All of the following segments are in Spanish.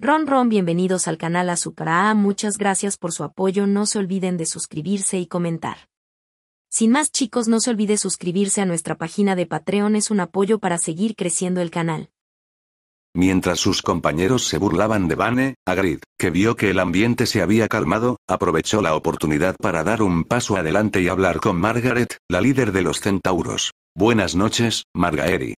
Ron Ron bienvenidos al canal A, muchas gracias por su apoyo no se olviden de suscribirse y comentar. Sin más chicos no se olvide suscribirse a nuestra página de Patreon es un apoyo para seguir creciendo el canal. Mientras sus compañeros se burlaban de Bane, Agrid, que vio que el ambiente se había calmado, aprovechó la oportunidad para dar un paso adelante y hablar con Margaret, la líder de los centauros. Buenas noches, Margaery.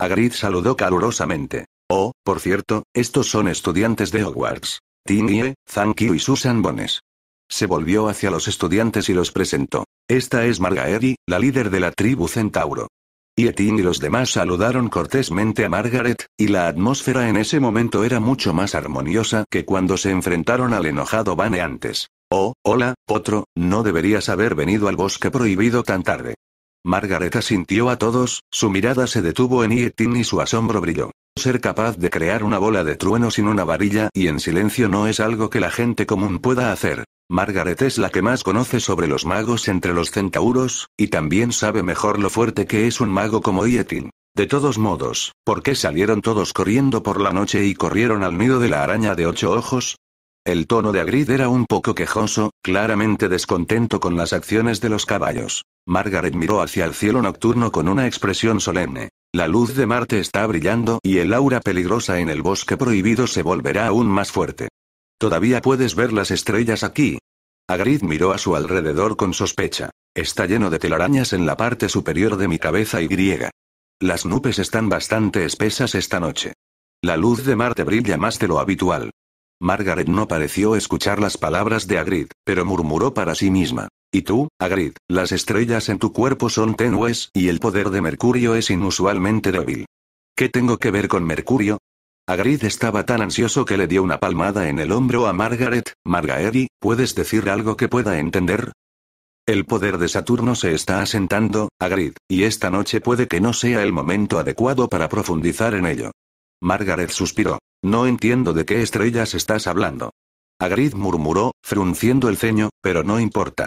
Agrid saludó calurosamente. Oh, por cierto, estos son estudiantes de Hogwarts. Tin Ye, Thank y Susan Bones. Se volvió hacia los estudiantes y los presentó. Esta es Margaery, la líder de la tribu Centauro. Y Etin y los demás saludaron cortésmente a Margaret, y la atmósfera en ese momento era mucho más armoniosa que cuando se enfrentaron al enojado Bane antes. Oh, hola, otro, no deberías haber venido al bosque prohibido tan tarde. Margaret asintió a todos, su mirada se detuvo en Yetin y su asombro brilló. Ser capaz de crear una bola de trueno sin una varilla y en silencio no es algo que la gente común pueda hacer. Margaret es la que más conoce sobre los magos entre los centauros, y también sabe mejor lo fuerte que es un mago como Yetin. De todos modos, ¿por qué salieron todos corriendo por la noche y corrieron al nido de la araña de ocho ojos? El tono de Agrid era un poco quejoso, claramente descontento con las acciones de los caballos. Margaret miró hacia el cielo nocturno con una expresión solemne. La luz de Marte está brillando y el aura peligrosa en el bosque prohibido se volverá aún más fuerte. Todavía puedes ver las estrellas aquí. Agrid miró a su alrededor con sospecha. Está lleno de telarañas en la parte superior de mi cabeza y griega. Las nubes están bastante espesas esta noche. La luz de Marte brilla más de lo habitual. Margaret no pareció escuchar las palabras de Agrid, pero murmuró para sí misma. Y tú, Agrid, las estrellas en tu cuerpo son tenues y el poder de Mercurio es inusualmente débil. ¿Qué tengo que ver con Mercurio? Agrid estaba tan ansioso que le dio una palmada en el hombro a Margaret. Margaery, ¿puedes decir algo que pueda entender? El poder de Saturno se está asentando, Agrid, y esta noche puede que no sea el momento adecuado para profundizar en ello. Margaret suspiró. No entiendo de qué estrellas estás hablando. Agrid murmuró, frunciendo el ceño, pero no importa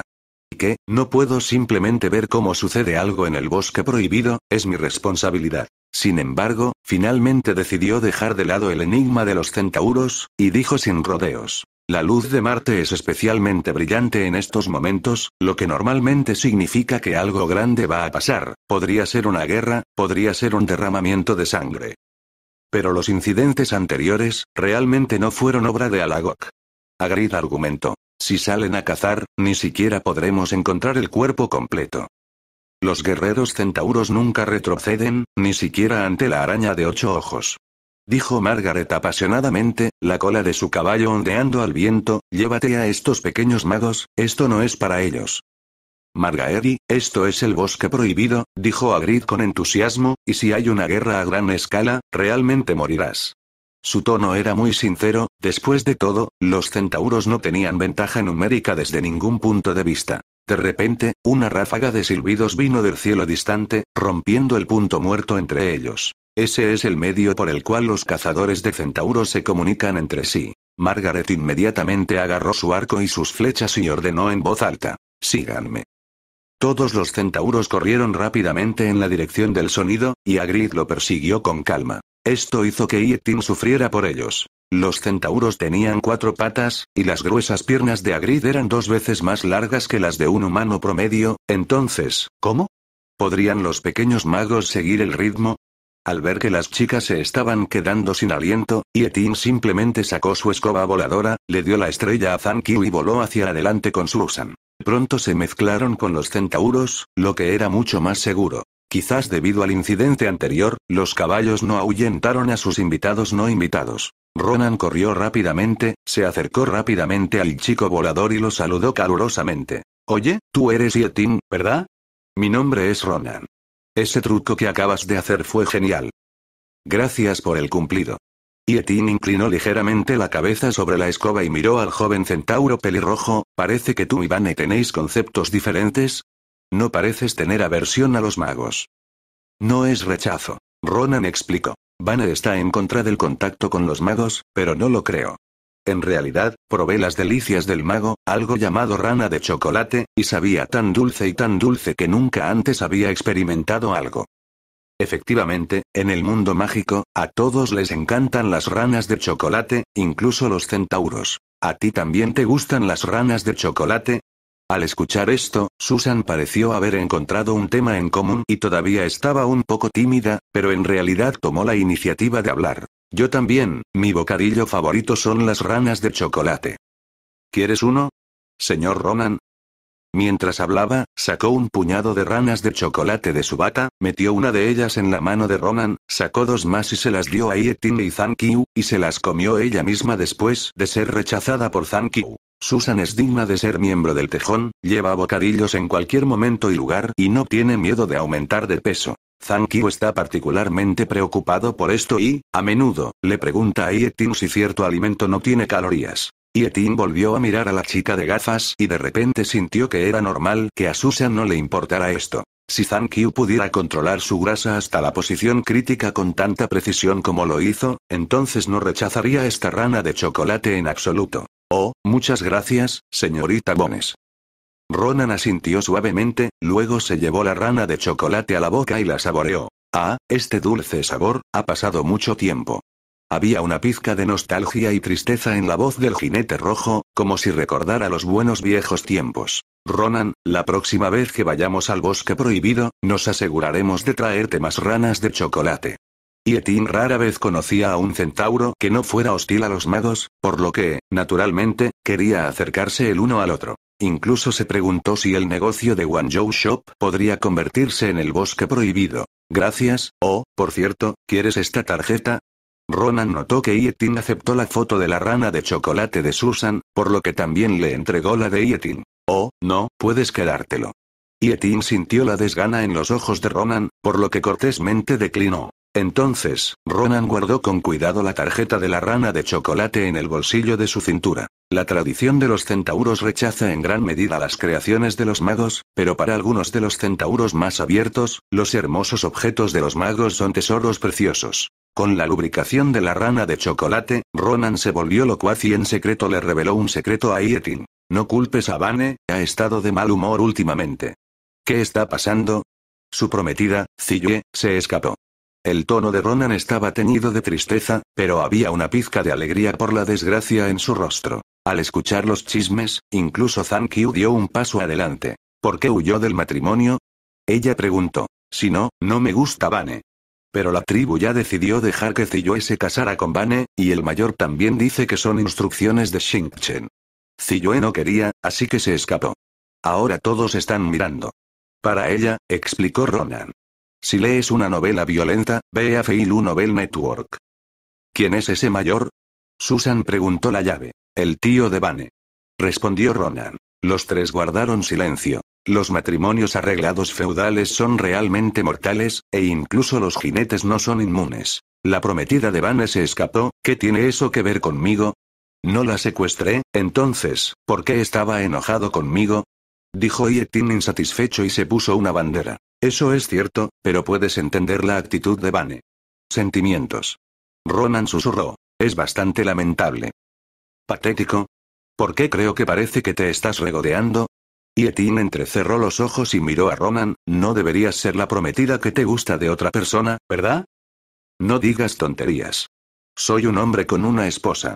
que, no puedo simplemente ver cómo sucede algo en el bosque prohibido, es mi responsabilidad. Sin embargo, finalmente decidió dejar de lado el enigma de los centauros, y dijo sin rodeos. La luz de Marte es especialmente brillante en estos momentos, lo que normalmente significa que algo grande va a pasar, podría ser una guerra, podría ser un derramamiento de sangre. Pero los incidentes anteriores, realmente no fueron obra de Alagok. Agrid argumentó. Si salen a cazar, ni siquiera podremos encontrar el cuerpo completo. Los guerreros centauros nunca retroceden, ni siquiera ante la araña de ocho ojos. Dijo Margaret apasionadamente, la cola de su caballo ondeando al viento, llévate a estos pequeños magos, esto no es para ellos. Margaery, esto es el bosque prohibido, dijo Agrid con entusiasmo, y si hay una guerra a gran escala, realmente morirás. Su tono era muy sincero, después de todo, los centauros no tenían ventaja numérica desde ningún punto de vista. De repente, una ráfaga de silbidos vino del cielo distante, rompiendo el punto muerto entre ellos. Ese es el medio por el cual los cazadores de centauros se comunican entre sí. Margaret inmediatamente agarró su arco y sus flechas y ordenó en voz alta. Síganme. Todos los centauros corrieron rápidamente en la dirección del sonido, y Agrid lo persiguió con calma. Esto hizo que Yetin sufriera por ellos. Los centauros tenían cuatro patas, y las gruesas piernas de Agrid eran dos veces más largas que las de un humano promedio, entonces, ¿cómo? ¿Podrían los pequeños magos seguir el ritmo? Al ver que las chicas se estaban quedando sin aliento, Yetin simplemente sacó su escoba voladora, le dio la estrella a Zankiu y voló hacia adelante con Susan. Pronto se mezclaron con los centauros, lo que era mucho más seguro. Quizás debido al incidente anterior, los caballos no ahuyentaron a sus invitados no invitados. Ronan corrió rápidamente, se acercó rápidamente al chico volador y lo saludó calurosamente. Oye, tú eres Yetin, ¿verdad? Mi nombre es Ronan. Ese truco que acabas de hacer fue genial. Gracias por el cumplido. Yetin inclinó ligeramente la cabeza sobre la escoba y miró al joven centauro pelirrojo, parece que tú y Vane tenéis conceptos diferentes. No pareces tener aversión a los magos. No es rechazo, Ronan explicó. Vane está en contra del contacto con los magos, pero no lo creo. En realidad, probé las delicias del mago, algo llamado rana de chocolate, y sabía tan dulce y tan dulce que nunca antes había experimentado algo. Efectivamente, en el mundo mágico, a todos les encantan las ranas de chocolate, incluso los centauros. ¿A ti también te gustan las ranas de chocolate? Al escuchar esto, Susan pareció haber encontrado un tema en común y todavía estaba un poco tímida, pero en realidad tomó la iniciativa de hablar. Yo también, mi bocadillo favorito son las ranas de chocolate. ¿Quieres uno? Señor Ronan, Mientras hablaba, sacó un puñado de ranas de chocolate de su bata, metió una de ellas en la mano de Ronan, sacó dos más y se las dio a Yetin y Zankyu, y se las comió ella misma después de ser rechazada por Zankyu. Susan es digna de ser miembro del tejón, lleva bocadillos en cualquier momento y lugar y no tiene miedo de aumentar de peso. Zankyu está particularmente preocupado por esto y, a menudo, le pregunta a Yetin si cierto alimento no tiene calorías. Y Etin volvió a mirar a la chica de gafas y de repente sintió que era normal que a Susan no le importara esto. Si Zhang pudiera controlar su grasa hasta la posición crítica con tanta precisión como lo hizo, entonces no rechazaría esta rana de chocolate en absoluto. Oh, muchas gracias, señorita Bones. Ronan asintió suavemente, luego se llevó la rana de chocolate a la boca y la saboreó. Ah, este dulce sabor, ha pasado mucho tiempo. Había una pizca de nostalgia y tristeza en la voz del jinete rojo, como si recordara los buenos viejos tiempos. Ronan, la próxima vez que vayamos al bosque prohibido, nos aseguraremos de traerte más ranas de chocolate. Y rara vez conocía a un centauro que no fuera hostil a los magos, por lo que, naturalmente, quería acercarse el uno al otro. Incluso se preguntó si el negocio de Joe Shop podría convertirse en el bosque prohibido. Gracias, oh, por cierto, ¿quieres esta tarjeta? Ronan notó que Yetin aceptó la foto de la rana de chocolate de Susan, por lo que también le entregó la de Yetin. Oh, no, puedes quedártelo. Yetin sintió la desgana en los ojos de Ronan, por lo que cortésmente declinó. Entonces, Ronan guardó con cuidado la tarjeta de la rana de chocolate en el bolsillo de su cintura. La tradición de los centauros rechaza en gran medida las creaciones de los magos, pero para algunos de los centauros más abiertos, los hermosos objetos de los magos son tesoros preciosos. Con la lubricación de la rana de chocolate, Ronan se volvió locuaz y en secreto le reveló un secreto a Ietin. No culpes a Vane, ha estado de mal humor últimamente. ¿Qué está pasando? Su prometida, Cille, se escapó. El tono de Ronan estaba teñido de tristeza, pero había una pizca de alegría por la desgracia en su rostro. Al escuchar los chismes, incluso Zanky dio un paso adelante. ¿Por qué huyó del matrimonio? Ella preguntó. Si no, no me gusta Vane. Pero la tribu ya decidió dejar que Ziyue se casara con Bane, y el mayor también dice que son instrucciones de Xingchen. Ziyue no quería, así que se escapó. Ahora todos están mirando. Para ella, explicó Ronan. Si lees una novela violenta, ve a Feilu Novel Network. ¿Quién es ese mayor? Susan preguntó la llave. El tío de Bane. Respondió Ronan. Los tres guardaron silencio. Los matrimonios arreglados feudales son realmente mortales, e incluso los jinetes no son inmunes. La prometida de Vane se escapó, ¿qué tiene eso que ver conmigo? No la secuestré, entonces, ¿por qué estaba enojado conmigo? Dijo Yetin insatisfecho y se puso una bandera. Eso es cierto, pero puedes entender la actitud de Vane. Sentimientos. Ronan susurró. Es bastante lamentable. Patético. ¿Por qué creo que parece que te estás regodeando? Yetin entrecerró los ojos y miró a Ronan, no deberías ser la prometida que te gusta de otra persona, ¿verdad? No digas tonterías. Soy un hombre con una esposa.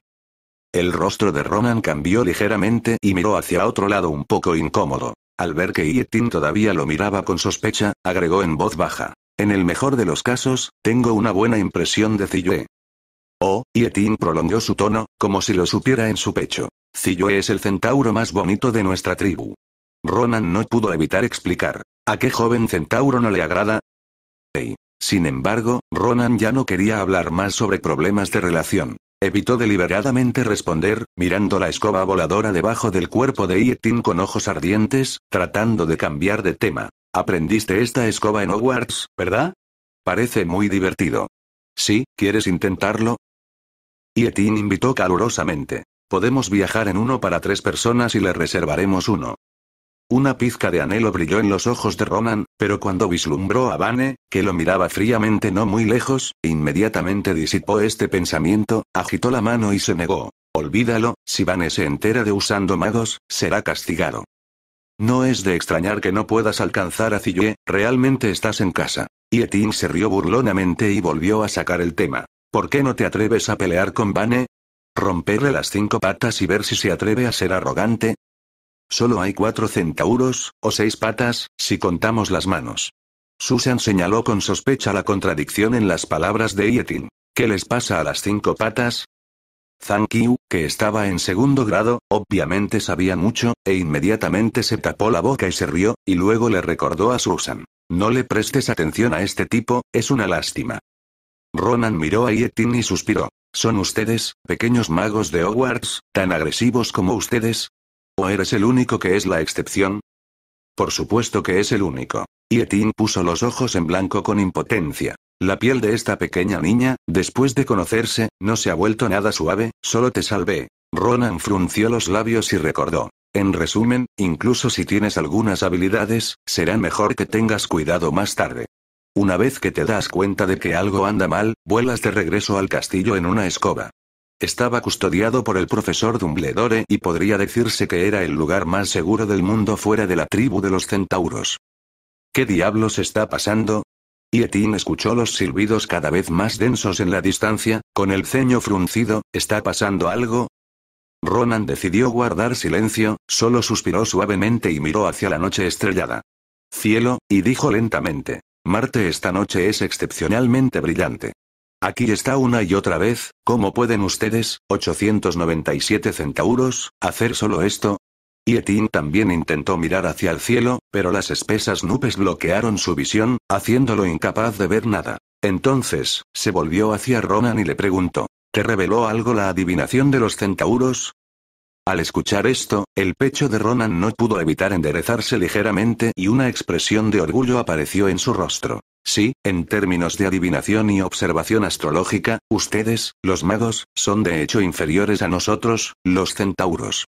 El rostro de Ronan cambió ligeramente y miró hacia otro lado un poco incómodo. Al ver que Yetin todavía lo miraba con sospecha, agregó en voz baja. En el mejor de los casos, tengo una buena impresión de Ziyue. Oh, Yetin prolongó su tono, como si lo supiera en su pecho. Ziyue es el centauro más bonito de nuestra tribu. Ronan no pudo evitar explicar. ¿A qué joven centauro no le agrada? Sin embargo, Ronan ya no quería hablar más sobre problemas de relación. Evitó deliberadamente responder, mirando la escoba voladora debajo del cuerpo de Ietin con ojos ardientes, tratando de cambiar de tema. Aprendiste esta escoba en Hogwarts, ¿verdad? Parece muy divertido. Sí, ¿quieres intentarlo? Ietin invitó calurosamente. Podemos viajar en uno para tres personas y le reservaremos uno. Una pizca de anhelo brilló en los ojos de Ronan, pero cuando vislumbró a Vane, que lo miraba fríamente no muy lejos, inmediatamente disipó este pensamiento, agitó la mano y se negó. Olvídalo, si Vane se entera de usando magos, será castigado. No es de extrañar que no puedas alcanzar a Cille, realmente estás en casa. Y Etin se rió burlonamente y volvió a sacar el tema. ¿Por qué no te atreves a pelear con Vane? Romperle las cinco patas y ver si se atreve a ser arrogante, Solo hay cuatro centauros, o seis patas, si contamos las manos. Susan señaló con sospecha la contradicción en las palabras de Yetin. ¿Qué les pasa a las cinco patas? Zhang que estaba en segundo grado, obviamente sabía mucho, e inmediatamente se tapó la boca y se rió, y luego le recordó a Susan. No le prestes atención a este tipo, es una lástima. Ronan miró a Yetin y suspiró. Son ustedes, pequeños magos de Hogwarts, tan agresivos como ustedes, eres el único que es la excepción? Por supuesto que es el único. Y Etin puso los ojos en blanco con impotencia. La piel de esta pequeña niña, después de conocerse, no se ha vuelto nada suave, solo te salvé. Ronan frunció los labios y recordó. En resumen, incluso si tienes algunas habilidades, será mejor que tengas cuidado más tarde. Una vez que te das cuenta de que algo anda mal, vuelas de regreso al castillo en una escoba. Estaba custodiado por el profesor Dumbledore y podría decirse que era el lugar más seguro del mundo fuera de la tribu de los centauros. ¿Qué diablos está pasando? Y escuchó los silbidos cada vez más densos en la distancia, con el ceño fruncido, ¿está pasando algo? Ronan decidió guardar silencio, solo suspiró suavemente y miró hacia la noche estrellada. Cielo, y dijo lentamente. Marte esta noche es excepcionalmente brillante. Aquí está una y otra vez, ¿cómo pueden ustedes, 897 centauros, hacer solo esto? Yetin también intentó mirar hacia el cielo, pero las espesas nubes bloquearon su visión, haciéndolo incapaz de ver nada. Entonces, se volvió hacia Ronan y le preguntó, ¿te reveló algo la adivinación de los centauros? Al escuchar esto, el pecho de Ronan no pudo evitar enderezarse ligeramente y una expresión de orgullo apareció en su rostro. Sí, en términos de adivinación y observación astrológica, ustedes, los magos, son de hecho inferiores a nosotros, los centauros.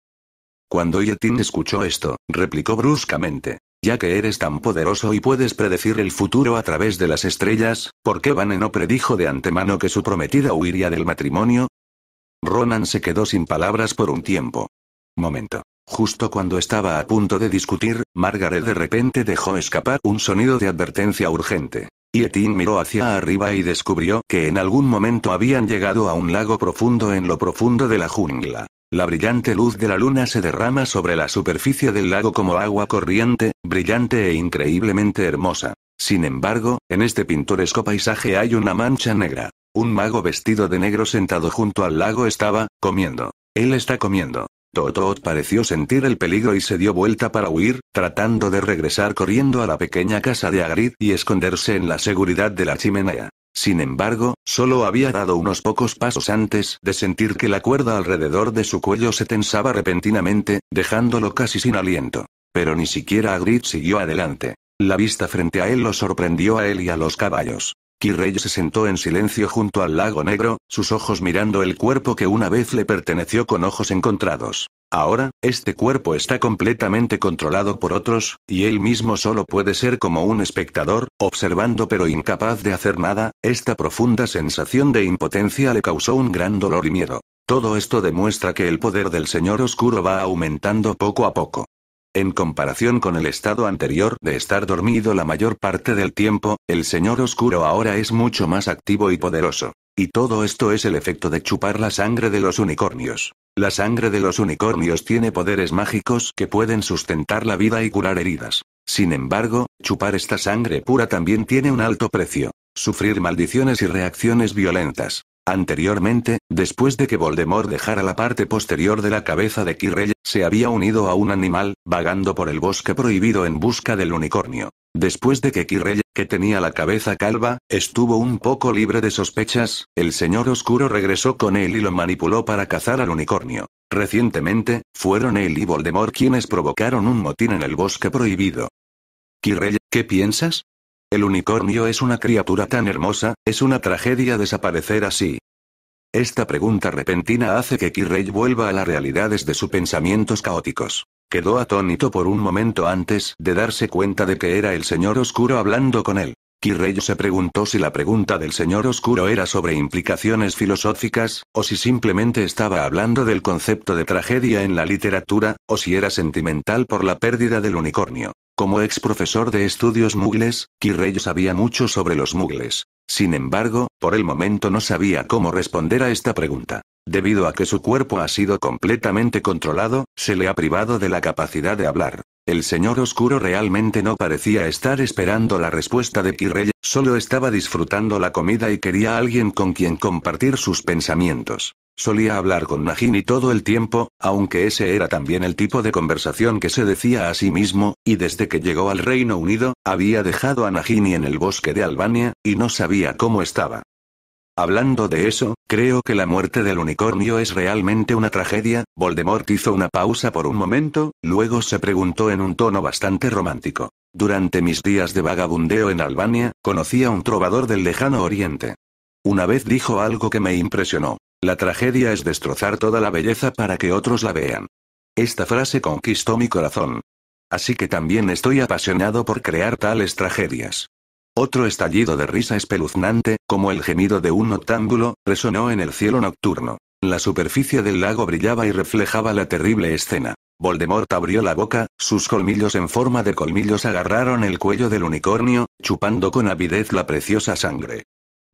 Cuando Yetin escuchó esto, replicó bruscamente. Ya que eres tan poderoso y puedes predecir el futuro a través de las estrellas, ¿por qué Vane no predijo de antemano que su prometida huiría del matrimonio? Ronan se quedó sin palabras por un tiempo. Momento. Justo cuando estaba a punto de discutir, Margaret de repente dejó escapar un sonido de advertencia urgente. Y Etin miró hacia arriba y descubrió que en algún momento habían llegado a un lago profundo en lo profundo de la jungla. La brillante luz de la luna se derrama sobre la superficie del lago como agua corriente, brillante e increíblemente hermosa. Sin embargo, en este pintoresco paisaje hay una mancha negra. Un mago vestido de negro sentado junto al lago estaba, comiendo. Él está comiendo. Totot pareció sentir el peligro y se dio vuelta para huir, tratando de regresar corriendo a la pequeña casa de Agrid y esconderse en la seguridad de la chimenea. Sin embargo, solo había dado unos pocos pasos antes de sentir que la cuerda alrededor de su cuello se tensaba repentinamente, dejándolo casi sin aliento. Pero ni siquiera Agrid siguió adelante. La vista frente a él lo sorprendió a él y a los caballos. Kirrey se sentó en silencio junto al lago negro, sus ojos mirando el cuerpo que una vez le perteneció con ojos encontrados. Ahora, este cuerpo está completamente controlado por otros, y él mismo solo puede ser como un espectador, observando pero incapaz de hacer nada, esta profunda sensación de impotencia le causó un gran dolor y miedo. Todo esto demuestra que el poder del Señor Oscuro va aumentando poco a poco. En comparación con el estado anterior de estar dormido la mayor parte del tiempo, el señor oscuro ahora es mucho más activo y poderoso. Y todo esto es el efecto de chupar la sangre de los unicornios. La sangre de los unicornios tiene poderes mágicos que pueden sustentar la vida y curar heridas. Sin embargo, chupar esta sangre pura también tiene un alto precio. Sufrir maldiciones y reacciones violentas. Anteriormente, después de que Voldemort dejara la parte posterior de la cabeza de Kirrell, se había unido a un animal, vagando por el bosque prohibido en busca del unicornio. Después de que Kirrell, que tenía la cabeza calva, estuvo un poco libre de sospechas, el señor oscuro regresó con él y lo manipuló para cazar al unicornio. Recientemente, fueron él y Voldemort quienes provocaron un motín en el bosque prohibido. Kirrell, ¿qué piensas? El unicornio es una criatura tan hermosa, es una tragedia desaparecer así. Esta pregunta repentina hace que Kirrey vuelva a las realidades de sus pensamientos caóticos. Quedó atónito por un momento antes de darse cuenta de que era el señor oscuro hablando con él. Kirrey se preguntó si la pregunta del señor oscuro era sobre implicaciones filosóficas, o si simplemente estaba hablando del concepto de tragedia en la literatura, o si era sentimental por la pérdida del unicornio. Como ex profesor de estudios mugles, Kirrell sabía mucho sobre los mugles. Sin embargo, por el momento no sabía cómo responder a esta pregunta. Debido a que su cuerpo ha sido completamente controlado, se le ha privado de la capacidad de hablar. El señor oscuro realmente no parecía estar esperando la respuesta de Kirrell, solo estaba disfrutando la comida y quería alguien con quien compartir sus pensamientos. Solía hablar con Najini todo el tiempo, aunque ese era también el tipo de conversación que se decía a sí mismo, y desde que llegó al Reino Unido, había dejado a Najini en el bosque de Albania, y no sabía cómo estaba. Hablando de eso, creo que la muerte del unicornio es realmente una tragedia, Voldemort hizo una pausa por un momento, luego se preguntó en un tono bastante romántico. Durante mis días de vagabundeo en Albania, conocí a un trovador del lejano oriente. Una vez dijo algo que me impresionó. La tragedia es destrozar toda la belleza para que otros la vean. Esta frase conquistó mi corazón. Así que también estoy apasionado por crear tales tragedias. Otro estallido de risa espeluznante, como el gemido de un octángulo, resonó en el cielo nocturno. La superficie del lago brillaba y reflejaba la terrible escena. Voldemort abrió la boca, sus colmillos en forma de colmillos agarraron el cuello del unicornio, chupando con avidez la preciosa sangre.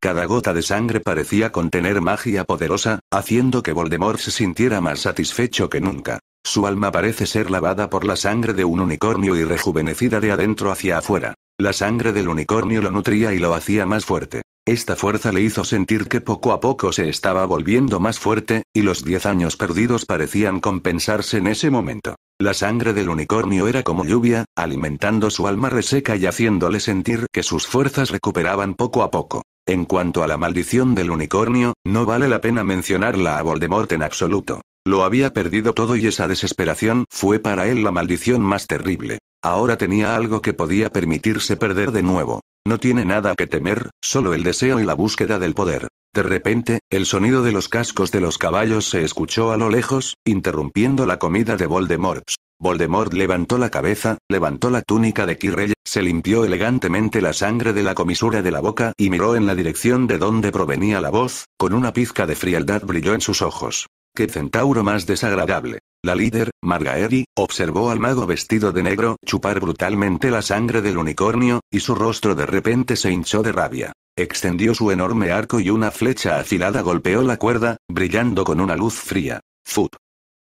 Cada gota de sangre parecía contener magia poderosa, haciendo que Voldemort se sintiera más satisfecho que nunca. Su alma parece ser lavada por la sangre de un unicornio y rejuvenecida de adentro hacia afuera. La sangre del unicornio lo nutría y lo hacía más fuerte. Esta fuerza le hizo sentir que poco a poco se estaba volviendo más fuerte, y los diez años perdidos parecían compensarse en ese momento. La sangre del unicornio era como lluvia, alimentando su alma reseca y haciéndole sentir que sus fuerzas recuperaban poco a poco. En cuanto a la maldición del unicornio, no vale la pena mencionarla a Voldemort en absoluto. Lo había perdido todo y esa desesperación fue para él la maldición más terrible. Ahora tenía algo que podía permitirse perder de nuevo. No tiene nada que temer, solo el deseo y la búsqueda del poder. De repente, el sonido de los cascos de los caballos se escuchó a lo lejos, interrumpiendo la comida de Voldemort. Voldemort levantó la cabeza, levantó la túnica de Kirrell, se limpió elegantemente la sangre de la comisura de la boca y miró en la dirección de donde provenía la voz, con una pizca de frialdad brilló en sus ojos. ¡Qué centauro más desagradable! La líder, Margaery, observó al mago vestido de negro chupar brutalmente la sangre del unicornio, y su rostro de repente se hinchó de rabia. Extendió su enorme arco y una flecha afilada golpeó la cuerda, brillando con una luz fría. ¡Zup!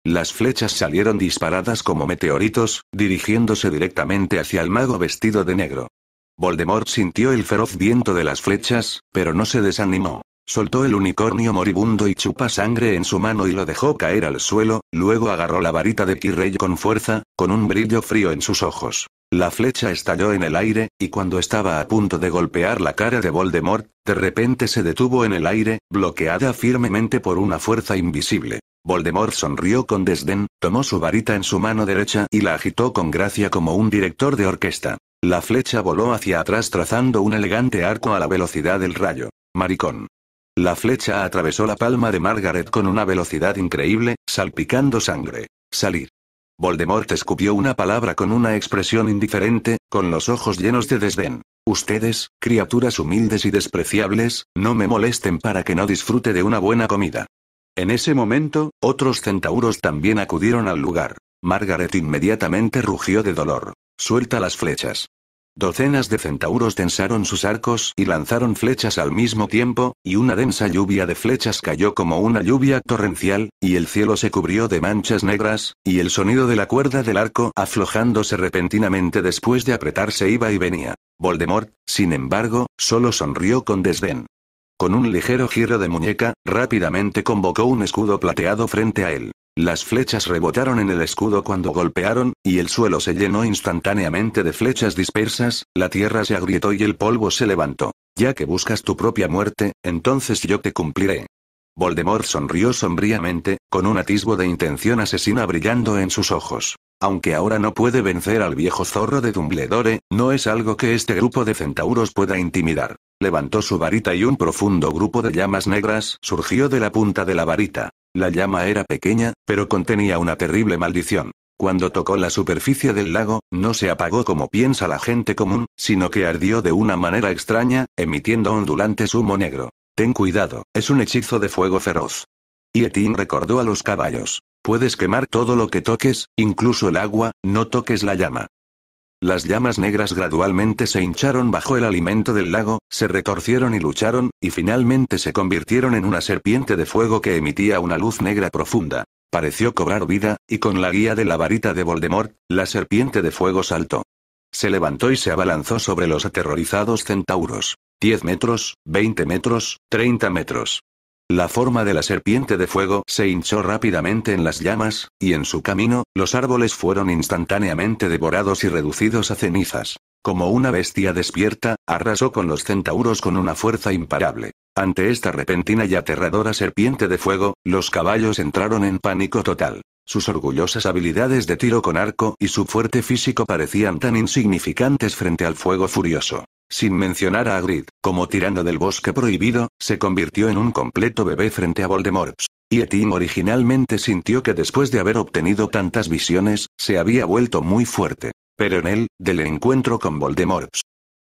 Las flechas salieron disparadas como meteoritos, dirigiéndose directamente hacia el mago vestido de negro. Voldemort sintió el feroz viento de las flechas, pero no se desanimó. Soltó el unicornio moribundo y chupa sangre en su mano y lo dejó caer al suelo, luego agarró la varita de Kirrey con fuerza, con un brillo frío en sus ojos. La flecha estalló en el aire, y cuando estaba a punto de golpear la cara de Voldemort, de repente se detuvo en el aire, bloqueada firmemente por una fuerza invisible. Voldemort sonrió con desdén, tomó su varita en su mano derecha y la agitó con gracia como un director de orquesta. La flecha voló hacia atrás trazando un elegante arco a la velocidad del rayo. Maricón. La flecha atravesó la palma de Margaret con una velocidad increíble, salpicando sangre. Salir. Voldemort escupió una palabra con una expresión indiferente, con los ojos llenos de desdén. Ustedes, criaturas humildes y despreciables, no me molesten para que no disfrute de una buena comida. En ese momento, otros centauros también acudieron al lugar. Margaret inmediatamente rugió de dolor. Suelta las flechas. Docenas de centauros tensaron sus arcos y lanzaron flechas al mismo tiempo, y una densa lluvia de flechas cayó como una lluvia torrencial, y el cielo se cubrió de manchas negras, y el sonido de la cuerda del arco aflojándose repentinamente después de apretarse iba y venía. Voldemort, sin embargo, solo sonrió con desdén. Con un ligero giro de muñeca, rápidamente convocó un escudo plateado frente a él. Las flechas rebotaron en el escudo cuando golpearon, y el suelo se llenó instantáneamente de flechas dispersas, la tierra se agrietó y el polvo se levantó. Ya que buscas tu propia muerte, entonces yo te cumpliré. Voldemort sonrió sombríamente, con un atisbo de intención asesina brillando en sus ojos. Aunque ahora no puede vencer al viejo zorro de Dumbledore, no es algo que este grupo de centauros pueda intimidar. Levantó su varita y un profundo grupo de llamas negras surgió de la punta de la varita. La llama era pequeña, pero contenía una terrible maldición. Cuando tocó la superficie del lago, no se apagó como piensa la gente común, sino que ardió de una manera extraña, emitiendo ondulante humo negro. Ten cuidado, es un hechizo de fuego feroz. Y recordó a los caballos. Puedes quemar todo lo que toques, incluso el agua, no toques la llama. Las llamas negras gradualmente se hincharon bajo el alimento del lago, se retorcieron y lucharon, y finalmente se convirtieron en una serpiente de fuego que emitía una luz negra profunda. Pareció cobrar vida, y con la guía de la varita de Voldemort, la serpiente de fuego saltó. Se levantó y se abalanzó sobre los aterrorizados centauros. 10 metros, 20 metros, 30 metros. La forma de la serpiente de fuego se hinchó rápidamente en las llamas, y en su camino, los árboles fueron instantáneamente devorados y reducidos a cenizas. Como una bestia despierta, arrasó con los centauros con una fuerza imparable. Ante esta repentina y aterradora serpiente de fuego, los caballos entraron en pánico total. Sus orgullosas habilidades de tiro con arco y su fuerte físico parecían tan insignificantes frente al fuego furioso. Sin mencionar a Agrid, como tirando del bosque prohibido, se convirtió en un completo bebé frente a Voldemort. Y Etim originalmente sintió que después de haber obtenido tantas visiones, se había vuelto muy fuerte. Pero en él, del encuentro con Voldemort.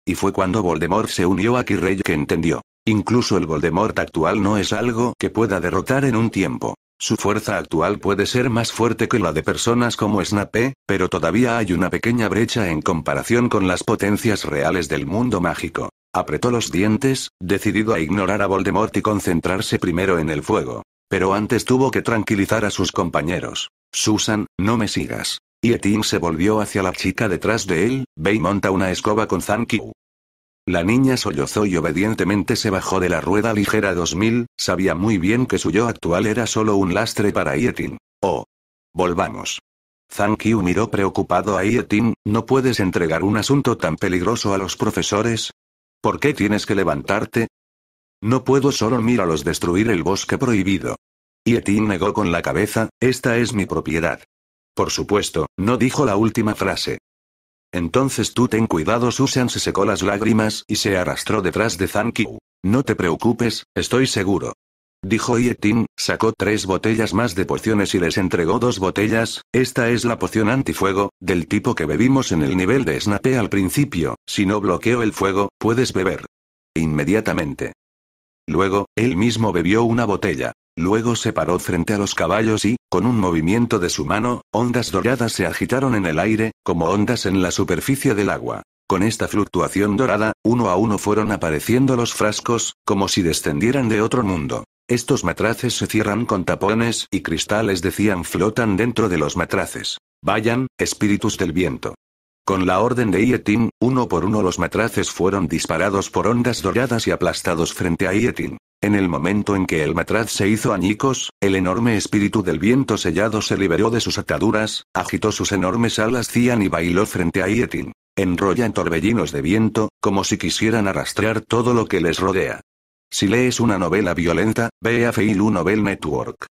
Y fue cuando Voldemort se unió a Kirrey que entendió. Incluso el Voldemort actual no es algo que pueda derrotar en un tiempo. Su fuerza actual puede ser más fuerte que la de personas como Snape, pero todavía hay una pequeña brecha en comparación con las potencias reales del mundo mágico. Apretó los dientes, decidido a ignorar a Voldemort y concentrarse primero en el fuego. Pero antes tuvo que tranquilizar a sus compañeros. Susan, no me sigas. Y Etting se volvió hacia la chica detrás de él, ve monta una escoba con Zankiu. La niña sollozó y obedientemente se bajó de la rueda ligera 2000, sabía muy bien que su yo actual era solo un lastre para Yetin. Oh. Volvamos. Zhang miró preocupado a Yetin, ¿no puedes entregar un asunto tan peligroso a los profesores? ¿Por qué tienes que levantarte? No puedo solo míralos destruir el bosque prohibido. Yetin negó con la cabeza, esta es mi propiedad. Por supuesto, no dijo la última frase. Entonces tú ten cuidado Susan se secó las lágrimas y se arrastró detrás de Zankiu. No te preocupes, estoy seguro. Dijo Yetin, sacó tres botellas más de pociones y les entregó dos botellas, esta es la poción antifuego, del tipo que bebimos en el nivel de Snape al principio, si no bloqueo el fuego, puedes beber. Inmediatamente. Luego, él mismo bebió una botella. Luego se paró frente a los caballos y, con un movimiento de su mano, ondas doradas se agitaron en el aire, como ondas en la superficie del agua. Con esta fluctuación dorada, uno a uno fueron apareciendo los frascos, como si descendieran de otro mundo. Estos matraces se cierran con tapones y cristales decían flotan dentro de los matraces. Vayan, espíritus del viento. Con la orden de Ietin, uno por uno los matraces fueron disparados por ondas doradas y aplastados frente a Ietin. En el momento en que el matraz se hizo añicos, el enorme espíritu del viento sellado se liberó de sus ataduras, agitó sus enormes alas cian y bailó frente a Ietin, Enrolla en torbellinos de viento, como si quisieran arrastrar todo lo que les rodea. Si lees una novela violenta, ve a Feilu Novel Network.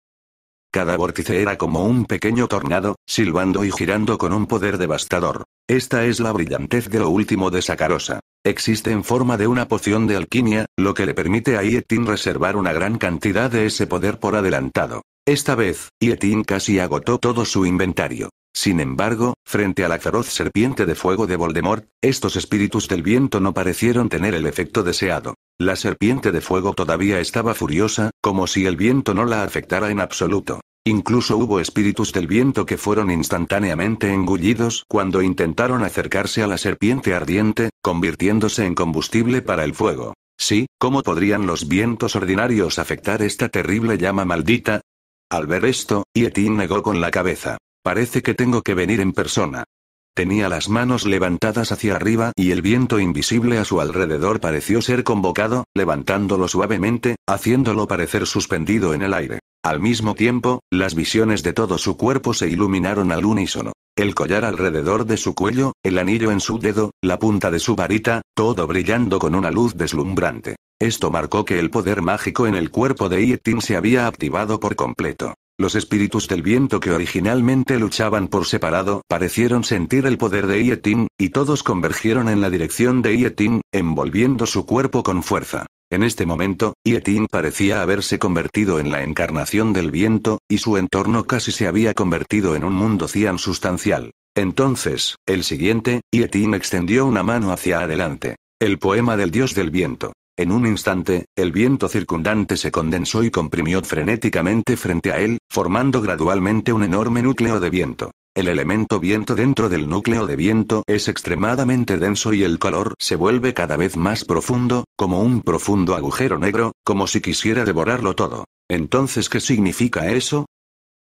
Cada vórtice era como un pequeño tornado, silbando y girando con un poder devastador. Esta es la brillantez de lo último de Sacarosa. Existe en forma de una poción de alquimia, lo que le permite a Yetin reservar una gran cantidad de ese poder por adelantado. Esta vez, Yetin casi agotó todo su inventario. Sin embargo, frente a la feroz serpiente de fuego de Voldemort, estos espíritus del viento no parecieron tener el efecto deseado. La serpiente de fuego todavía estaba furiosa, como si el viento no la afectara en absoluto. Incluso hubo espíritus del viento que fueron instantáneamente engullidos cuando intentaron acercarse a la serpiente ardiente, convirtiéndose en combustible para el fuego. Sí, ¿cómo podrían los vientos ordinarios afectar esta terrible llama maldita? Al ver esto, Yetin negó con la cabeza. Parece que tengo que venir en persona. Tenía las manos levantadas hacia arriba y el viento invisible a su alrededor pareció ser convocado, levantándolo suavemente, haciéndolo parecer suspendido en el aire. Al mismo tiempo, las visiones de todo su cuerpo se iluminaron al unísono. El collar alrededor de su cuello, el anillo en su dedo, la punta de su varita, todo brillando con una luz deslumbrante. Esto marcó que el poder mágico en el cuerpo de Yetin se había activado por completo. Los espíritus del viento que originalmente luchaban por separado parecieron sentir el poder de Yetín, y todos convergieron en la dirección de Yetín, envolviendo su cuerpo con fuerza. En este momento, Yetín parecía haberse convertido en la encarnación del viento, y su entorno casi se había convertido en un mundo cian sustancial. Entonces, el siguiente, Yetín extendió una mano hacia adelante. El poema del dios del viento. En un instante, el viento circundante se condensó y comprimió frenéticamente frente a él, formando gradualmente un enorme núcleo de viento. El elemento viento dentro del núcleo de viento es extremadamente denso y el color se vuelve cada vez más profundo, como un profundo agujero negro, como si quisiera devorarlo todo. Entonces, ¿qué significa eso?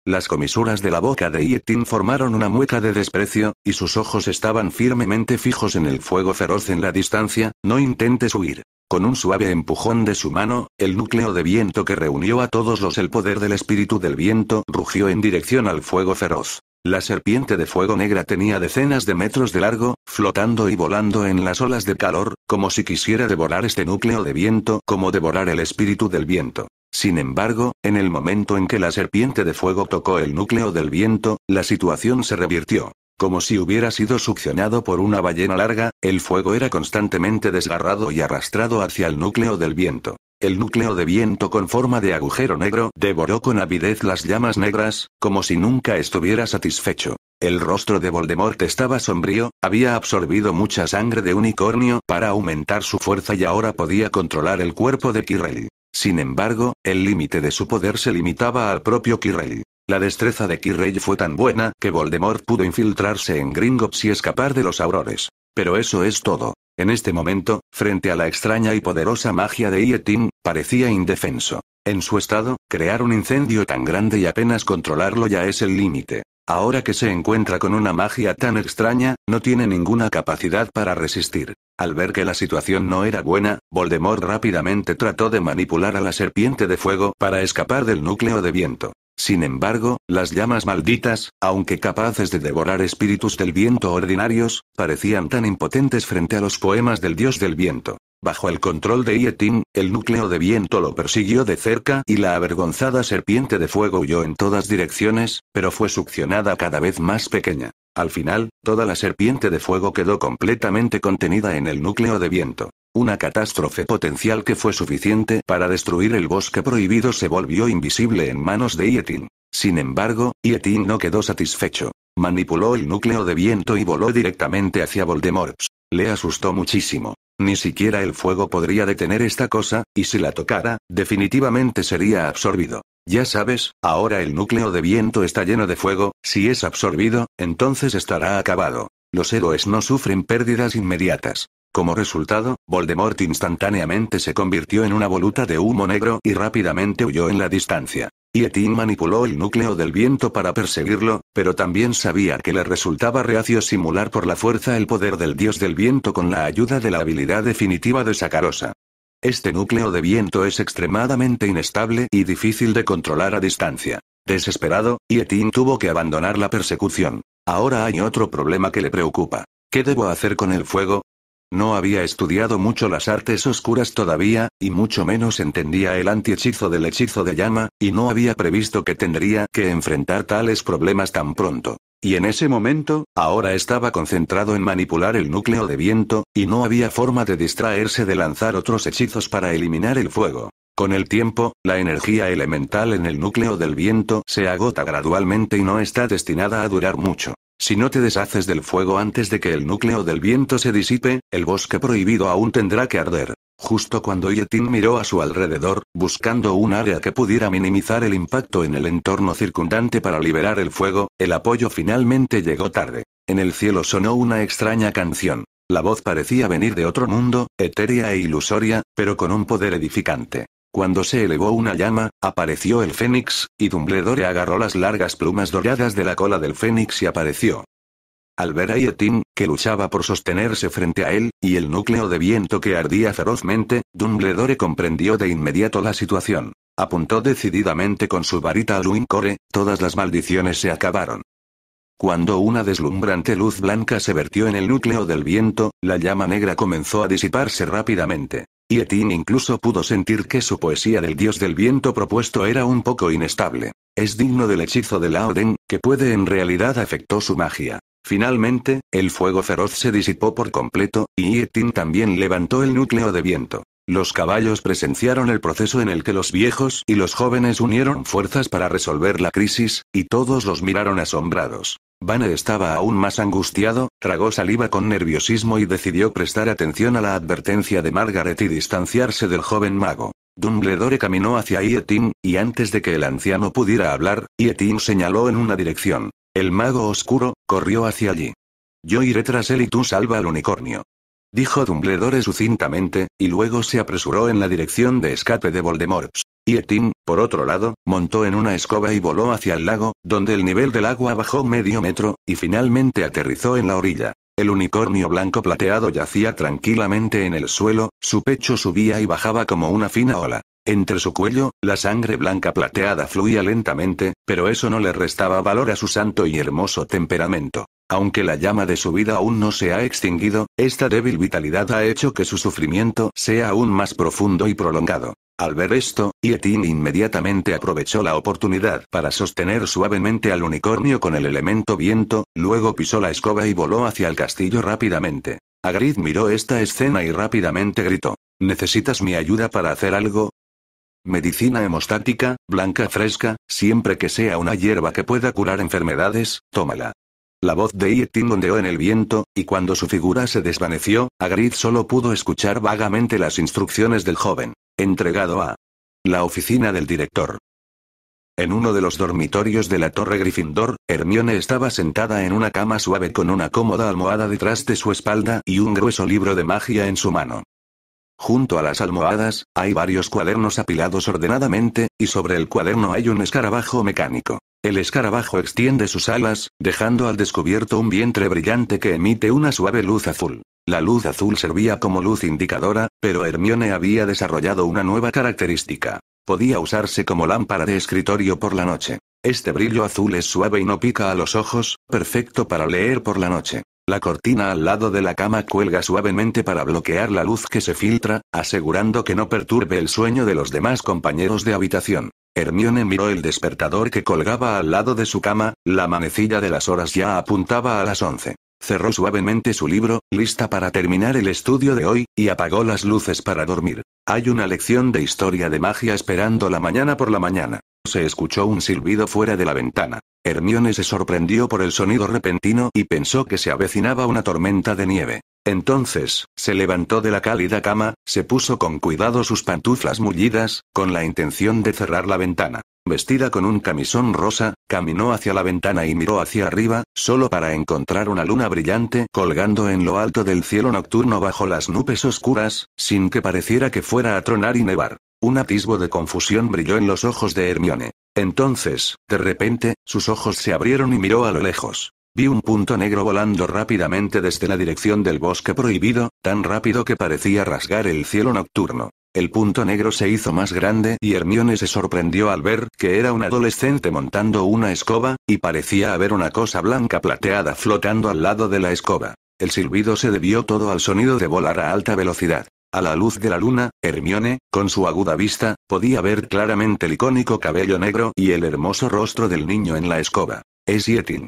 Las comisuras de la boca de Yetin formaron una mueca de desprecio, y sus ojos estaban firmemente fijos en el fuego feroz en la distancia, no intentes huir. Con un suave empujón de su mano, el núcleo de viento que reunió a todos los el poder del espíritu del viento rugió en dirección al fuego feroz. La serpiente de fuego negra tenía decenas de metros de largo, flotando y volando en las olas de calor, como si quisiera devorar este núcleo de viento como devorar el espíritu del viento. Sin embargo, en el momento en que la serpiente de fuego tocó el núcleo del viento, la situación se revirtió. Como si hubiera sido succionado por una ballena larga, el fuego era constantemente desgarrado y arrastrado hacia el núcleo del viento. El núcleo de viento con forma de agujero negro devoró con avidez las llamas negras, como si nunca estuviera satisfecho. El rostro de Voldemort estaba sombrío, había absorbido mucha sangre de unicornio para aumentar su fuerza y ahora podía controlar el cuerpo de Kirrell. Sin embargo, el límite de su poder se limitaba al propio Kirrell. La destreza de Kirrey fue tan buena que Voldemort pudo infiltrarse en Gringotts y escapar de los aurores. Pero eso es todo. En este momento, frente a la extraña y poderosa magia de Ietin, parecía indefenso. En su estado, crear un incendio tan grande y apenas controlarlo ya es el límite. Ahora que se encuentra con una magia tan extraña, no tiene ninguna capacidad para resistir. Al ver que la situación no era buena, Voldemort rápidamente trató de manipular a la serpiente de fuego para escapar del núcleo de viento. Sin embargo, las llamas malditas, aunque capaces de devorar espíritus del viento ordinarios, parecían tan impotentes frente a los poemas del dios del viento. Bajo el control de Yetin, el núcleo de viento lo persiguió de cerca y la avergonzada serpiente de fuego huyó en todas direcciones, pero fue succionada cada vez más pequeña. Al final, toda la serpiente de fuego quedó completamente contenida en el núcleo de viento. Una catástrofe potencial que fue suficiente para destruir el bosque prohibido se volvió invisible en manos de Yetin. Sin embargo, Yetin no quedó satisfecho. Manipuló el núcleo de viento y voló directamente hacia Voldemort. Le asustó muchísimo. Ni siquiera el fuego podría detener esta cosa, y si la tocara, definitivamente sería absorbido. Ya sabes, ahora el núcleo de viento está lleno de fuego, si es absorbido, entonces estará acabado. Los héroes no sufren pérdidas inmediatas. Como resultado, Voldemort instantáneamente se convirtió en una voluta de humo negro y rápidamente huyó en la distancia. Yetin manipuló el núcleo del viento para perseguirlo, pero también sabía que le resultaba reacio simular por la fuerza el poder del dios del viento con la ayuda de la habilidad definitiva de Sakarosa. Este núcleo de viento es extremadamente inestable y difícil de controlar a distancia. Desesperado, Yetin tuvo que abandonar la persecución. Ahora hay otro problema que le preocupa. ¿Qué debo hacer con el fuego? No había estudiado mucho las artes oscuras todavía, y mucho menos entendía el antihechizo del hechizo de llama, y no había previsto que tendría que enfrentar tales problemas tan pronto. Y en ese momento, ahora estaba concentrado en manipular el núcleo de viento, y no había forma de distraerse de lanzar otros hechizos para eliminar el fuego. Con el tiempo, la energía elemental en el núcleo del viento se agota gradualmente y no está destinada a durar mucho. Si no te deshaces del fuego antes de que el núcleo del viento se disipe, el bosque prohibido aún tendrá que arder. Justo cuando Yetin miró a su alrededor, buscando un área que pudiera minimizar el impacto en el entorno circundante para liberar el fuego, el apoyo finalmente llegó tarde. En el cielo sonó una extraña canción. La voz parecía venir de otro mundo, etérea e ilusoria, pero con un poder edificante. Cuando se elevó una llama, apareció el fénix, y Dumbledore agarró las largas plumas doradas de la cola del fénix y apareció. Al ver a Yetin, que luchaba por sostenerse frente a él, y el núcleo de viento que ardía ferozmente, Dumbledore comprendió de inmediato la situación. Apuntó decididamente con su varita a Luincore, todas las maldiciones se acabaron. Cuando una deslumbrante luz blanca se vertió en el núcleo del viento, la llama negra comenzó a disiparse rápidamente. Yetin incluso pudo sentir que su poesía del dios del viento propuesto era un poco inestable. Es digno del hechizo de Laoden, que puede en realidad afectó su magia. Finalmente, el fuego feroz se disipó por completo, y Yetin también levantó el núcleo de viento. Los caballos presenciaron el proceso en el que los viejos y los jóvenes unieron fuerzas para resolver la crisis, y todos los miraron asombrados. Vane estaba aún más angustiado, tragó saliva con nerviosismo y decidió prestar atención a la advertencia de Margaret y distanciarse del joven mago. Dumbledore caminó hacia Ietín, y antes de que el anciano pudiera hablar, Ietin señaló en una dirección. El mago oscuro, corrió hacia allí. Yo iré tras él y tú salva al unicornio dijo Dumbledore sucintamente, y luego se apresuró en la dirección de escape de Voldemort. Y Etim, por otro lado, montó en una escoba y voló hacia el lago, donde el nivel del agua bajó medio metro, y finalmente aterrizó en la orilla. El unicornio blanco plateado yacía tranquilamente en el suelo, su pecho subía y bajaba como una fina ola. Entre su cuello, la sangre blanca plateada fluía lentamente, pero eso no le restaba valor a su santo y hermoso temperamento. Aunque la llama de su vida aún no se ha extinguido, esta débil vitalidad ha hecho que su sufrimiento sea aún más profundo y prolongado. Al ver esto, Yetin inmediatamente aprovechó la oportunidad para sostener suavemente al unicornio con el elemento viento, luego pisó la escoba y voló hacia el castillo rápidamente. Agrid miró esta escena y rápidamente gritó. ¿Necesitas mi ayuda para hacer algo? Medicina hemostática, blanca fresca, siempre que sea una hierba que pueda curar enfermedades, tómala. La voz de Yetin ondeó en el viento, y cuando su figura se desvaneció, Agrid solo pudo escuchar vagamente las instrucciones del joven. Entregado a la oficina del director. En uno de los dormitorios de la Torre Gryffindor, Hermione estaba sentada en una cama suave con una cómoda almohada detrás de su espalda y un grueso libro de magia en su mano. Junto a las almohadas, hay varios cuadernos apilados ordenadamente, y sobre el cuaderno hay un escarabajo mecánico. El escarabajo extiende sus alas, dejando al descubierto un vientre brillante que emite una suave luz azul. La luz azul servía como luz indicadora, pero Hermione había desarrollado una nueva característica. Podía usarse como lámpara de escritorio por la noche. Este brillo azul es suave y no pica a los ojos, perfecto para leer por la noche. La cortina al lado de la cama cuelga suavemente para bloquear la luz que se filtra, asegurando que no perturbe el sueño de los demás compañeros de habitación. Hermione miró el despertador que colgaba al lado de su cama, la manecilla de las horas ya apuntaba a las once. Cerró suavemente su libro, lista para terminar el estudio de hoy, y apagó las luces para dormir. Hay una lección de historia de magia esperando la mañana por la mañana. Se escuchó un silbido fuera de la ventana. Hermione se sorprendió por el sonido repentino y pensó que se avecinaba una tormenta de nieve. Entonces, se levantó de la cálida cama, se puso con cuidado sus pantuflas mullidas, con la intención de cerrar la ventana. Vestida con un camisón rosa, caminó hacia la ventana y miró hacia arriba, solo para encontrar una luna brillante colgando en lo alto del cielo nocturno bajo las nubes oscuras, sin que pareciera que fuera a tronar y nevar. Un atisbo de confusión brilló en los ojos de Hermione. Entonces, de repente, sus ojos se abrieron y miró a lo lejos. Vi un punto negro volando rápidamente desde la dirección del bosque prohibido, tan rápido que parecía rasgar el cielo nocturno. El punto negro se hizo más grande y Hermione se sorprendió al ver que era un adolescente montando una escoba, y parecía haber una cosa blanca plateada flotando al lado de la escoba. El silbido se debió todo al sonido de volar a alta velocidad. A la luz de la luna, Hermione, con su aguda vista, podía ver claramente el icónico cabello negro y el hermoso rostro del niño en la escoba. Es Yetin.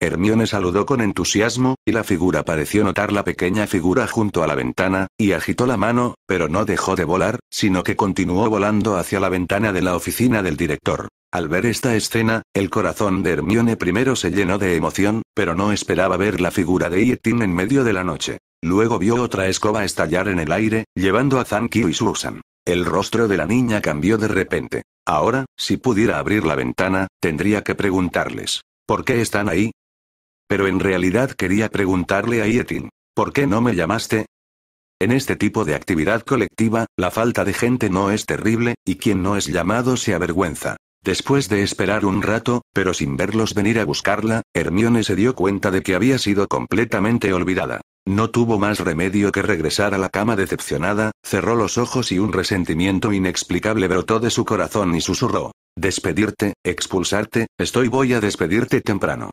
Hermione saludó con entusiasmo, y la figura pareció notar la pequeña figura junto a la ventana, y agitó la mano, pero no dejó de volar, sino que continuó volando hacia la ventana de la oficina del director. Al ver esta escena, el corazón de Hermione primero se llenó de emoción, pero no esperaba ver la figura de Yetin en medio de la noche. Luego vio otra escoba estallar en el aire, llevando a Zankyu y Susan. El rostro de la niña cambió de repente. Ahora, si pudiera abrir la ventana, tendría que preguntarles. ¿Por qué están ahí? Pero en realidad quería preguntarle a Yetin. ¿Por qué no me llamaste? En este tipo de actividad colectiva, la falta de gente no es terrible, y quien no es llamado se avergüenza. Después de esperar un rato, pero sin verlos venir a buscarla, Hermione se dio cuenta de que había sido completamente olvidada. No tuvo más remedio que regresar a la cama decepcionada, cerró los ojos y un resentimiento inexplicable brotó de su corazón y susurró. Despedirte, expulsarte, estoy voy a despedirte temprano.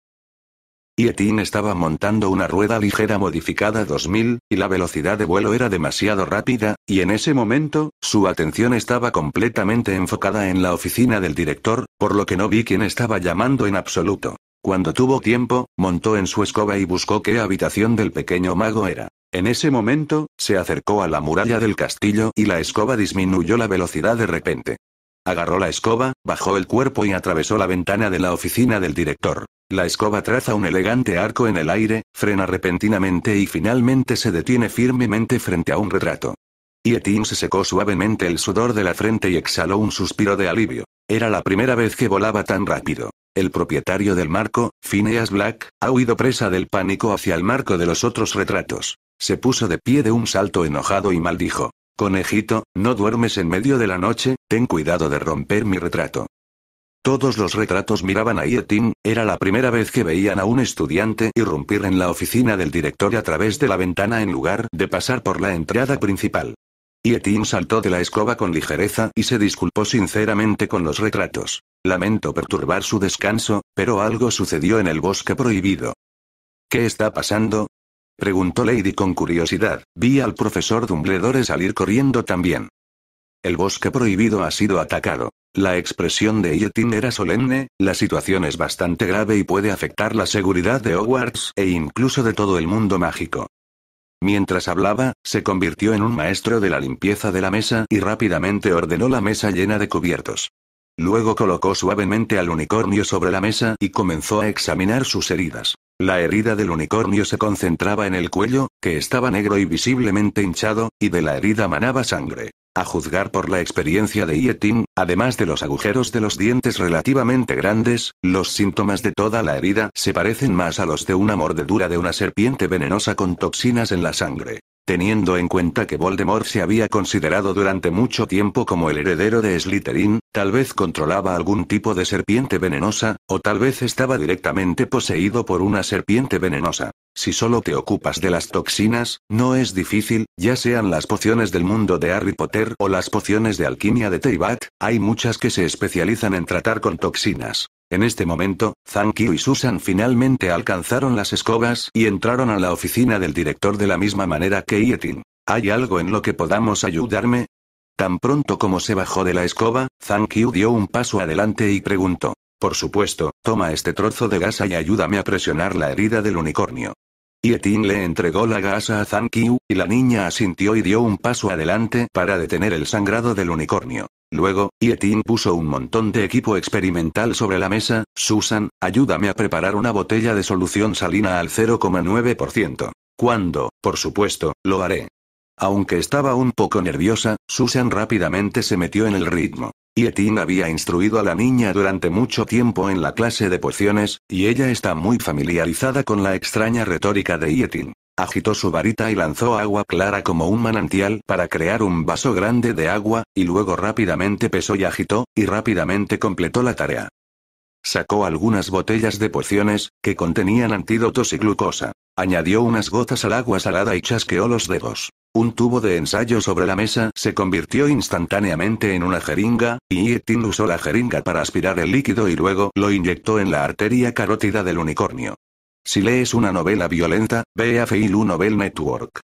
Yetin estaba montando una rueda ligera modificada 2000, y la velocidad de vuelo era demasiado rápida, y en ese momento, su atención estaba completamente enfocada en la oficina del director, por lo que no vi quién estaba llamando en absoluto. Cuando tuvo tiempo, montó en su escoba y buscó qué habitación del pequeño mago era. En ese momento, se acercó a la muralla del castillo y la escoba disminuyó la velocidad de repente. Agarró la escoba, bajó el cuerpo y atravesó la ventana de la oficina del director. La escoba traza un elegante arco en el aire, frena repentinamente y finalmente se detiene firmemente frente a un retrato. Yetin se secó suavemente el sudor de la frente y exhaló un suspiro de alivio. Era la primera vez que volaba tan rápido. El propietario del marco, Phineas Black, ha huido presa del pánico hacia el marco de los otros retratos. Se puso de pie de un salto enojado y maldijo. Conejito, no duermes en medio de la noche, ten cuidado de romper mi retrato. Todos los retratos miraban a Yetin, era la primera vez que veían a un estudiante irrumpir en la oficina del director a través de la ventana en lugar de pasar por la entrada principal. Yetin saltó de la escoba con ligereza y se disculpó sinceramente con los retratos. Lamento perturbar su descanso, pero algo sucedió en el bosque prohibido. ¿Qué está pasando? Preguntó Lady con curiosidad. Vi al profesor Dumbledore salir corriendo también. El bosque prohibido ha sido atacado. La expresión de Yetin era solemne, la situación es bastante grave y puede afectar la seguridad de Hogwarts e incluso de todo el mundo mágico. Mientras hablaba, se convirtió en un maestro de la limpieza de la mesa y rápidamente ordenó la mesa llena de cubiertos. Luego colocó suavemente al unicornio sobre la mesa y comenzó a examinar sus heridas. La herida del unicornio se concentraba en el cuello, que estaba negro y visiblemente hinchado, y de la herida manaba sangre. A juzgar por la experiencia de Yetin, además de los agujeros de los dientes relativamente grandes, los síntomas de toda la herida se parecen más a los de una mordedura de una serpiente venenosa con toxinas en la sangre. Teniendo en cuenta que Voldemort se había considerado durante mucho tiempo como el heredero de Slytherin, tal vez controlaba algún tipo de serpiente venenosa, o tal vez estaba directamente poseído por una serpiente venenosa. Si solo te ocupas de las toxinas, no es difícil, ya sean las pociones del mundo de Harry Potter o las pociones de alquimia de Teyvat, hay muchas que se especializan en tratar con toxinas. En este momento, Zankyu y Susan finalmente alcanzaron las escobas y entraron a la oficina del director de la misma manera que Keietin. ¿Hay algo en lo que podamos ayudarme? Tan pronto como se bajó de la escoba, Zhang dio un paso adelante y preguntó. Por supuesto, toma este trozo de gasa y ayúdame a presionar la herida del unicornio. Yetin le entregó la gasa a Zhang y la niña asintió y dio un paso adelante para detener el sangrado del unicornio. Luego, Yetin puso un montón de equipo experimental sobre la mesa, Susan, ayúdame a preparar una botella de solución salina al 0,9%. Cuando, por supuesto, lo haré. Aunque estaba un poco nerviosa, Susan rápidamente se metió en el ritmo. Yetin había instruido a la niña durante mucho tiempo en la clase de pociones, y ella está muy familiarizada con la extraña retórica de Yetin. Agitó su varita y lanzó agua clara como un manantial para crear un vaso grande de agua, y luego rápidamente pesó y agitó, y rápidamente completó la tarea. Sacó algunas botellas de pociones, que contenían antídotos y glucosa. Añadió unas gotas al agua salada y chasqueó los dedos. Un tubo de ensayo sobre la mesa se convirtió instantáneamente en una jeringa, y Yetin usó la jeringa para aspirar el líquido y luego lo inyectó en la arteria carótida del unicornio. Si lees una novela violenta, ve a Feilu Novel Network.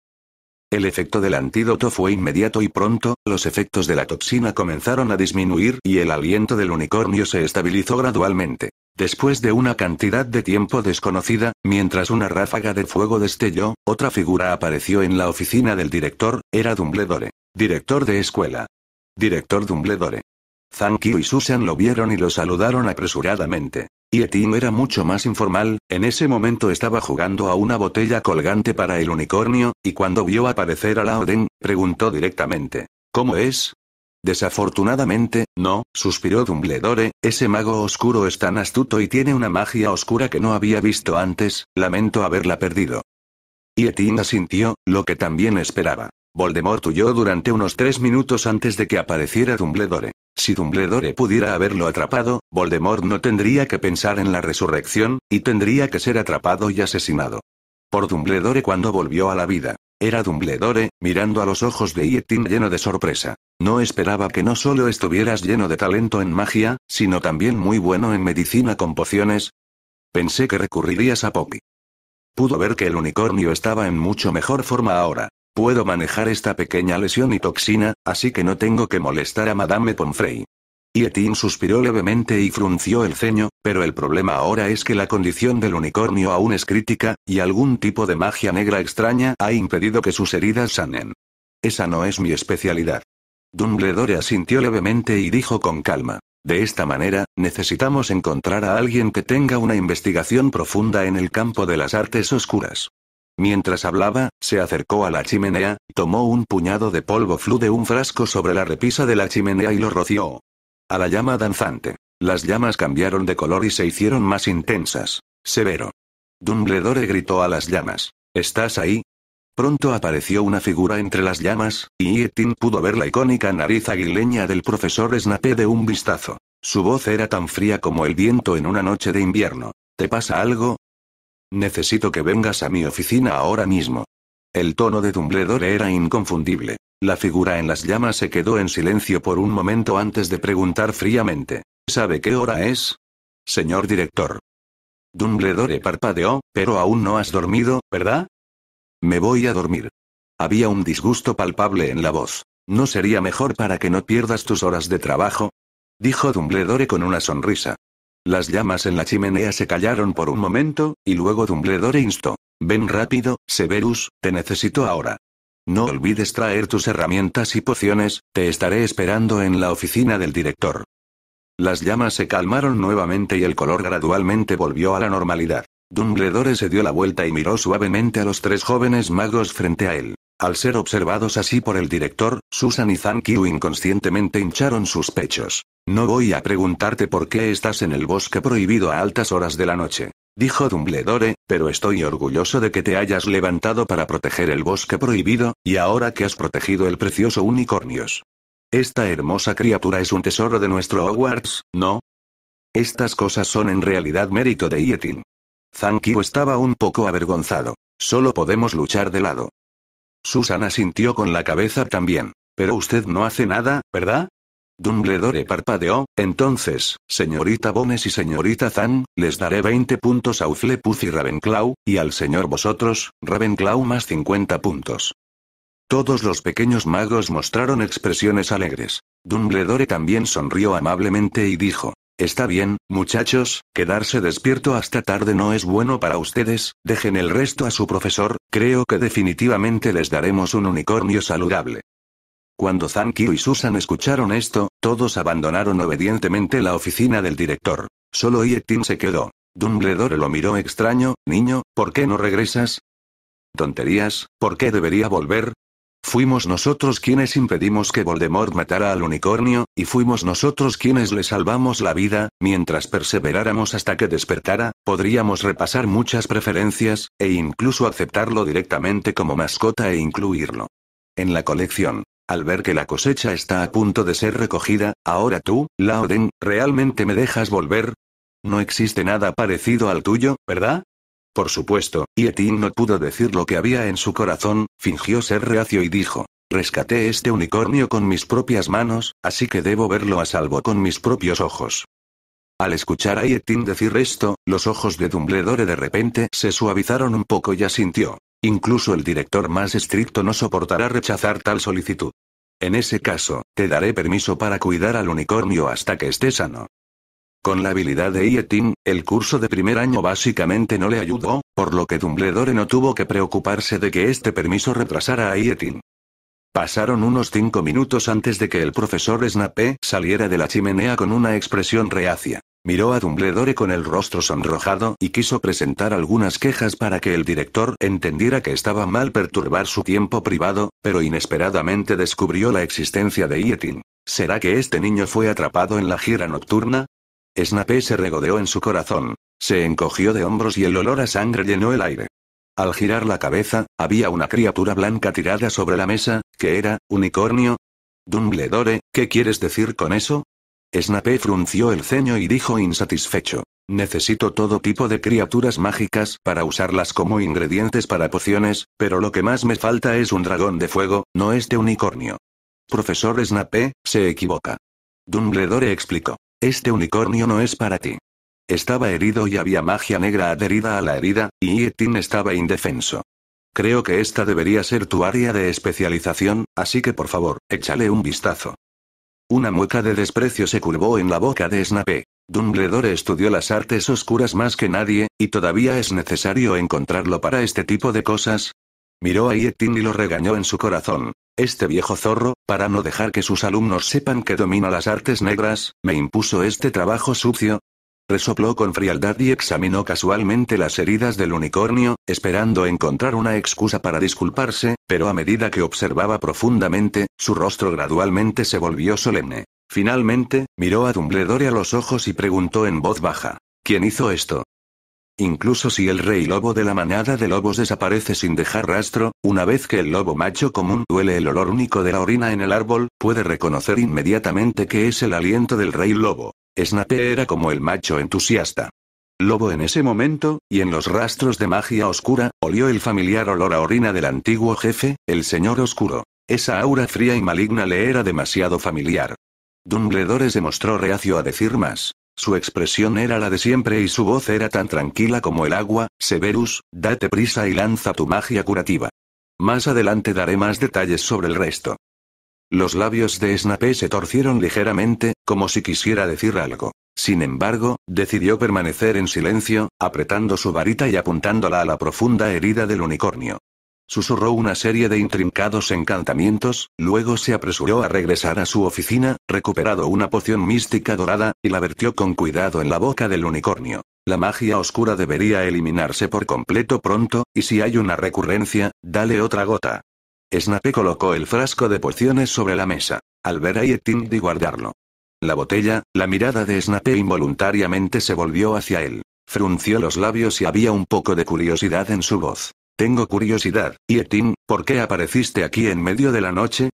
El efecto del antídoto fue inmediato y pronto, los efectos de la toxina comenzaron a disminuir y el aliento del unicornio se estabilizó gradualmente. Después de una cantidad de tiempo desconocida, mientras una ráfaga de fuego destelló, otra figura apareció en la oficina del director, era Dumbledore. Director de escuela. Director Dumbledore. Zankyo y Susan lo vieron y lo saludaron apresuradamente. Y no era mucho más informal, en ese momento estaba jugando a una botella colgante para el unicornio, y cuando vio aparecer a la Orden, preguntó directamente. ¿Cómo es? Desafortunadamente, no, suspiró Dumbledore, ese mago oscuro es tan astuto y tiene una magia oscura que no había visto antes, lamento haberla perdido. Y Etina sintió, lo que también esperaba. Voldemort huyó durante unos tres minutos antes de que apareciera Dumbledore. Si Dumbledore pudiera haberlo atrapado, Voldemort no tendría que pensar en la resurrección, y tendría que ser atrapado y asesinado. Por Dumbledore cuando volvió a la vida. Era Dumbledore, mirando a los ojos de Yetin lleno de sorpresa. No esperaba que no solo estuvieras lleno de talento en magia, sino también muy bueno en medicina con pociones. Pensé que recurrirías a Poppy. Pudo ver que el unicornio estaba en mucho mejor forma ahora. Puedo manejar esta pequeña lesión y toxina, así que no tengo que molestar a Madame Pomfrey. Yetin suspiró levemente y frunció el ceño, pero el problema ahora es que la condición del unicornio aún es crítica, y algún tipo de magia negra extraña ha impedido que sus heridas sanen. Esa no es mi especialidad. Dumbledore asintió levemente y dijo con calma. De esta manera, necesitamos encontrar a alguien que tenga una investigación profunda en el campo de las artes oscuras. Mientras hablaba, se acercó a la chimenea, tomó un puñado de polvo flu de un frasco sobre la repisa de la chimenea y lo roció. A la llama danzante. Las llamas cambiaron de color y se hicieron más intensas. Severo. Dumbledore gritó a las llamas. ¿Estás ahí? Pronto apareció una figura entre las llamas, y Etin pudo ver la icónica nariz aguileña del profesor Snape de un vistazo. Su voz era tan fría como el viento en una noche de invierno. ¿Te pasa algo? Necesito que vengas a mi oficina ahora mismo. El tono de Dumbledore era inconfundible. La figura en las llamas se quedó en silencio por un momento antes de preguntar fríamente. ¿Sabe qué hora es? Señor director. Dumbledore parpadeó, pero aún no has dormido, ¿verdad? Me voy a dormir. Había un disgusto palpable en la voz. ¿No sería mejor para que no pierdas tus horas de trabajo? Dijo Dumbledore con una sonrisa. Las llamas en la chimenea se callaron por un momento, y luego Dumbledore instó. Ven rápido, Severus, te necesito ahora. No olvides traer tus herramientas y pociones, te estaré esperando en la oficina del director. Las llamas se calmaron nuevamente y el color gradualmente volvió a la normalidad. Dumbledore se dio la vuelta y miró suavemente a los tres jóvenes magos frente a él. Al ser observados así por el director, Susan y Zankiu inconscientemente hincharon sus pechos. No voy a preguntarte por qué estás en el bosque prohibido a altas horas de la noche dijo Dumbledore, pero estoy orgulloso de que te hayas levantado para proteger el bosque prohibido, y ahora que has protegido el precioso unicornios. Esta hermosa criatura es un tesoro de nuestro Hogwarts, ¿no? Estas cosas son en realidad mérito de Yetin. Zankyo estaba un poco avergonzado. Solo podemos luchar de lado. Susana sintió con la cabeza también. Pero usted no hace nada, ¿verdad? Dumbledore parpadeó, entonces, señorita Bones y señorita Zan, les daré 20 puntos a Uflepuz y Ravenclaw, y al señor vosotros, Ravenclaw más 50 puntos. Todos los pequeños magos mostraron expresiones alegres. Dumbledore también sonrió amablemente y dijo, Está bien, muchachos, quedarse despierto hasta tarde no es bueno para ustedes, dejen el resto a su profesor, creo que definitivamente les daremos un unicornio saludable. Cuando Zankyo y Susan escucharon esto, todos abandonaron obedientemente la oficina del director. Solo Yetin se quedó. Dumbledore lo miró extraño, niño, ¿por qué no regresas? Tonterías, ¿por qué debería volver? Fuimos nosotros quienes impedimos que Voldemort matara al unicornio, y fuimos nosotros quienes le salvamos la vida, mientras perseveráramos hasta que despertara, podríamos repasar muchas preferencias, e incluso aceptarlo directamente como mascota e incluirlo en la colección. Al ver que la cosecha está a punto de ser recogida, ahora tú, Laoden, ¿realmente me dejas volver? No existe nada parecido al tuyo, ¿verdad? Por supuesto, Yetin no pudo decir lo que había en su corazón, fingió ser reacio y dijo, rescaté este unicornio con mis propias manos, así que debo verlo a salvo con mis propios ojos. Al escuchar a Yetin decir esto, los ojos de Dumbledore de repente se suavizaron un poco y asintió. Incluso el director más estricto no soportará rechazar tal solicitud. En ese caso, te daré permiso para cuidar al unicornio hasta que esté sano. Con la habilidad de Ietim, el curso de primer año básicamente no le ayudó, por lo que Dumbledore no tuvo que preocuparse de que este permiso retrasara a Ietim. Pasaron unos cinco minutos antes de que el profesor Snape saliera de la chimenea con una expresión reacia. Miró a Dumbledore con el rostro sonrojado y quiso presentar algunas quejas para que el director entendiera que estaba mal perturbar su tiempo privado, pero inesperadamente descubrió la existencia de Yetin. ¿Será que este niño fue atrapado en la gira nocturna? Snape se regodeó en su corazón. Se encogió de hombros y el olor a sangre llenó el aire. Al girar la cabeza, había una criatura blanca tirada sobre la mesa, que era, unicornio. Dumbledore, ¿qué quieres decir con eso? Snape frunció el ceño y dijo insatisfecho. Necesito todo tipo de criaturas mágicas para usarlas como ingredientes para pociones, pero lo que más me falta es un dragón de fuego, no este unicornio. Profesor Snape, se equivoca. Dumbledore explicó. Este unicornio no es para ti. Estaba herido y había magia negra adherida a la herida, y Etin estaba indefenso. Creo que esta debería ser tu área de especialización, así que por favor, échale un vistazo. Una mueca de desprecio se curvó en la boca de Snape. Dumbledore estudió las artes oscuras más que nadie, y todavía es necesario encontrarlo para este tipo de cosas. Miró a Yetin y lo regañó en su corazón. Este viejo zorro, para no dejar que sus alumnos sepan que domina las artes negras, me impuso este trabajo sucio, Resopló con frialdad y examinó casualmente las heridas del unicornio, esperando encontrar una excusa para disculparse, pero a medida que observaba profundamente, su rostro gradualmente se volvió solemne. Finalmente, miró a Dumbledore a los ojos y preguntó en voz baja. ¿Quién hizo esto? Incluso si el rey lobo de la manada de lobos desaparece sin dejar rastro, una vez que el lobo macho común duele el olor único de la orina en el árbol, puede reconocer inmediatamente que es el aliento del rey lobo. Snape era como el macho entusiasta. Lobo en ese momento, y en los rastros de magia oscura, olió el familiar olor a orina del antiguo jefe, el señor oscuro. Esa aura fría y maligna le era demasiado familiar. Dumbledore se mostró reacio a decir más. Su expresión era la de siempre y su voz era tan tranquila como el agua, Severus, date prisa y lanza tu magia curativa. Más adelante daré más detalles sobre el resto. Los labios de Snape se torcieron ligeramente, como si quisiera decir algo. Sin embargo, decidió permanecer en silencio, apretando su varita y apuntándola a la profunda herida del unicornio. Susurró una serie de intrincados encantamientos, luego se apresuró a regresar a su oficina, recuperado una poción mística dorada, y la vertió con cuidado en la boca del unicornio. La magia oscura debería eliminarse por completo pronto, y si hay una recurrencia, dale otra gota. Snape colocó el frasco de pociones sobre la mesa. Al ver a di guardarlo. La botella, la mirada de Snape involuntariamente se volvió hacia él. Frunció los labios y había un poco de curiosidad en su voz. Tengo curiosidad, Yetin, ¿por qué apareciste aquí en medio de la noche?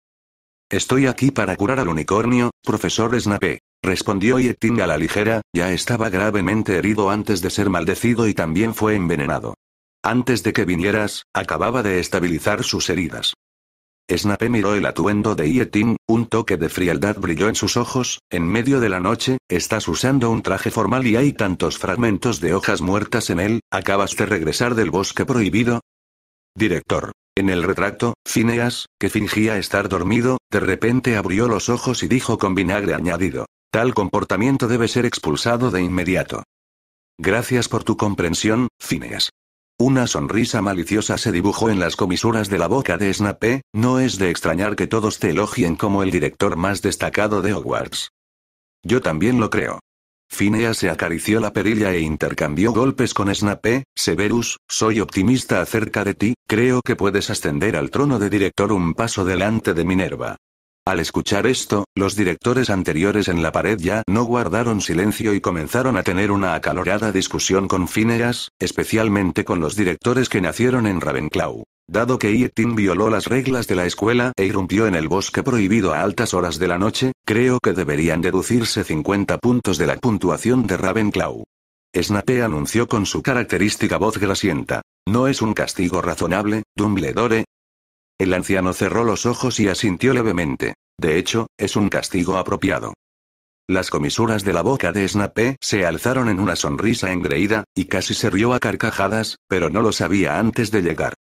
Estoy aquí para curar al unicornio, profesor Snape. Respondió Yetin a la ligera, ya estaba gravemente herido antes de ser maldecido y también fue envenenado. Antes de que vinieras, acababa de estabilizar sus heridas. Snape miró el atuendo de Yetin, un toque de frialdad brilló en sus ojos, en medio de la noche, estás usando un traje formal y hay tantos fragmentos de hojas muertas en él, acabas de regresar del bosque prohibido. Director. En el retrato, Phineas, que fingía estar dormido, de repente abrió los ojos y dijo con vinagre añadido. Tal comportamiento debe ser expulsado de inmediato. Gracias por tu comprensión, Phineas. Una sonrisa maliciosa se dibujó en las comisuras de la boca de Snape, no es de extrañar que todos te elogien como el director más destacado de Hogwarts. Yo también lo creo. Phineas se acarició la perilla e intercambió golpes con Snape, Severus, soy optimista acerca de ti, creo que puedes ascender al trono de director un paso delante de Minerva. Al escuchar esto, los directores anteriores en la pared ya no guardaron silencio y comenzaron a tener una acalorada discusión con Phineas, especialmente con los directores que nacieron en Ravenclaw. Dado que Yetin violó las reglas de la escuela e irrumpió en el bosque prohibido a altas horas de la noche, creo que deberían deducirse 50 puntos de la puntuación de Ravenclaw. Snape anunció con su característica voz grasienta. No es un castigo razonable, Dumbledore, el anciano cerró los ojos y asintió levemente. De hecho, es un castigo apropiado. Las comisuras de la boca de Snape se alzaron en una sonrisa engreída, y casi se rió a carcajadas, pero no lo sabía antes de llegar.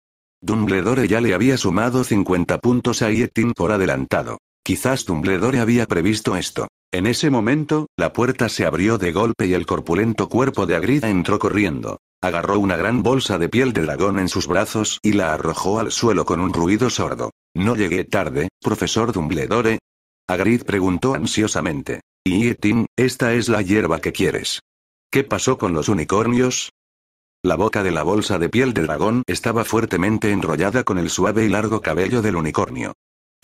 Dumbledore ya le había sumado 50 puntos a Yetin por adelantado. Quizás Dumbledore había previsto esto. En ese momento, la puerta se abrió de golpe y el corpulento cuerpo de Agrida entró corriendo. Agarró una gran bolsa de piel de dragón en sus brazos y la arrojó al suelo con un ruido sordo. No llegué tarde, profesor Dumbledore. Agrid preguntó ansiosamente. Y esta es la hierba que quieres. ¿Qué pasó con los unicornios? La boca de la bolsa de piel de dragón estaba fuertemente enrollada con el suave y largo cabello del unicornio.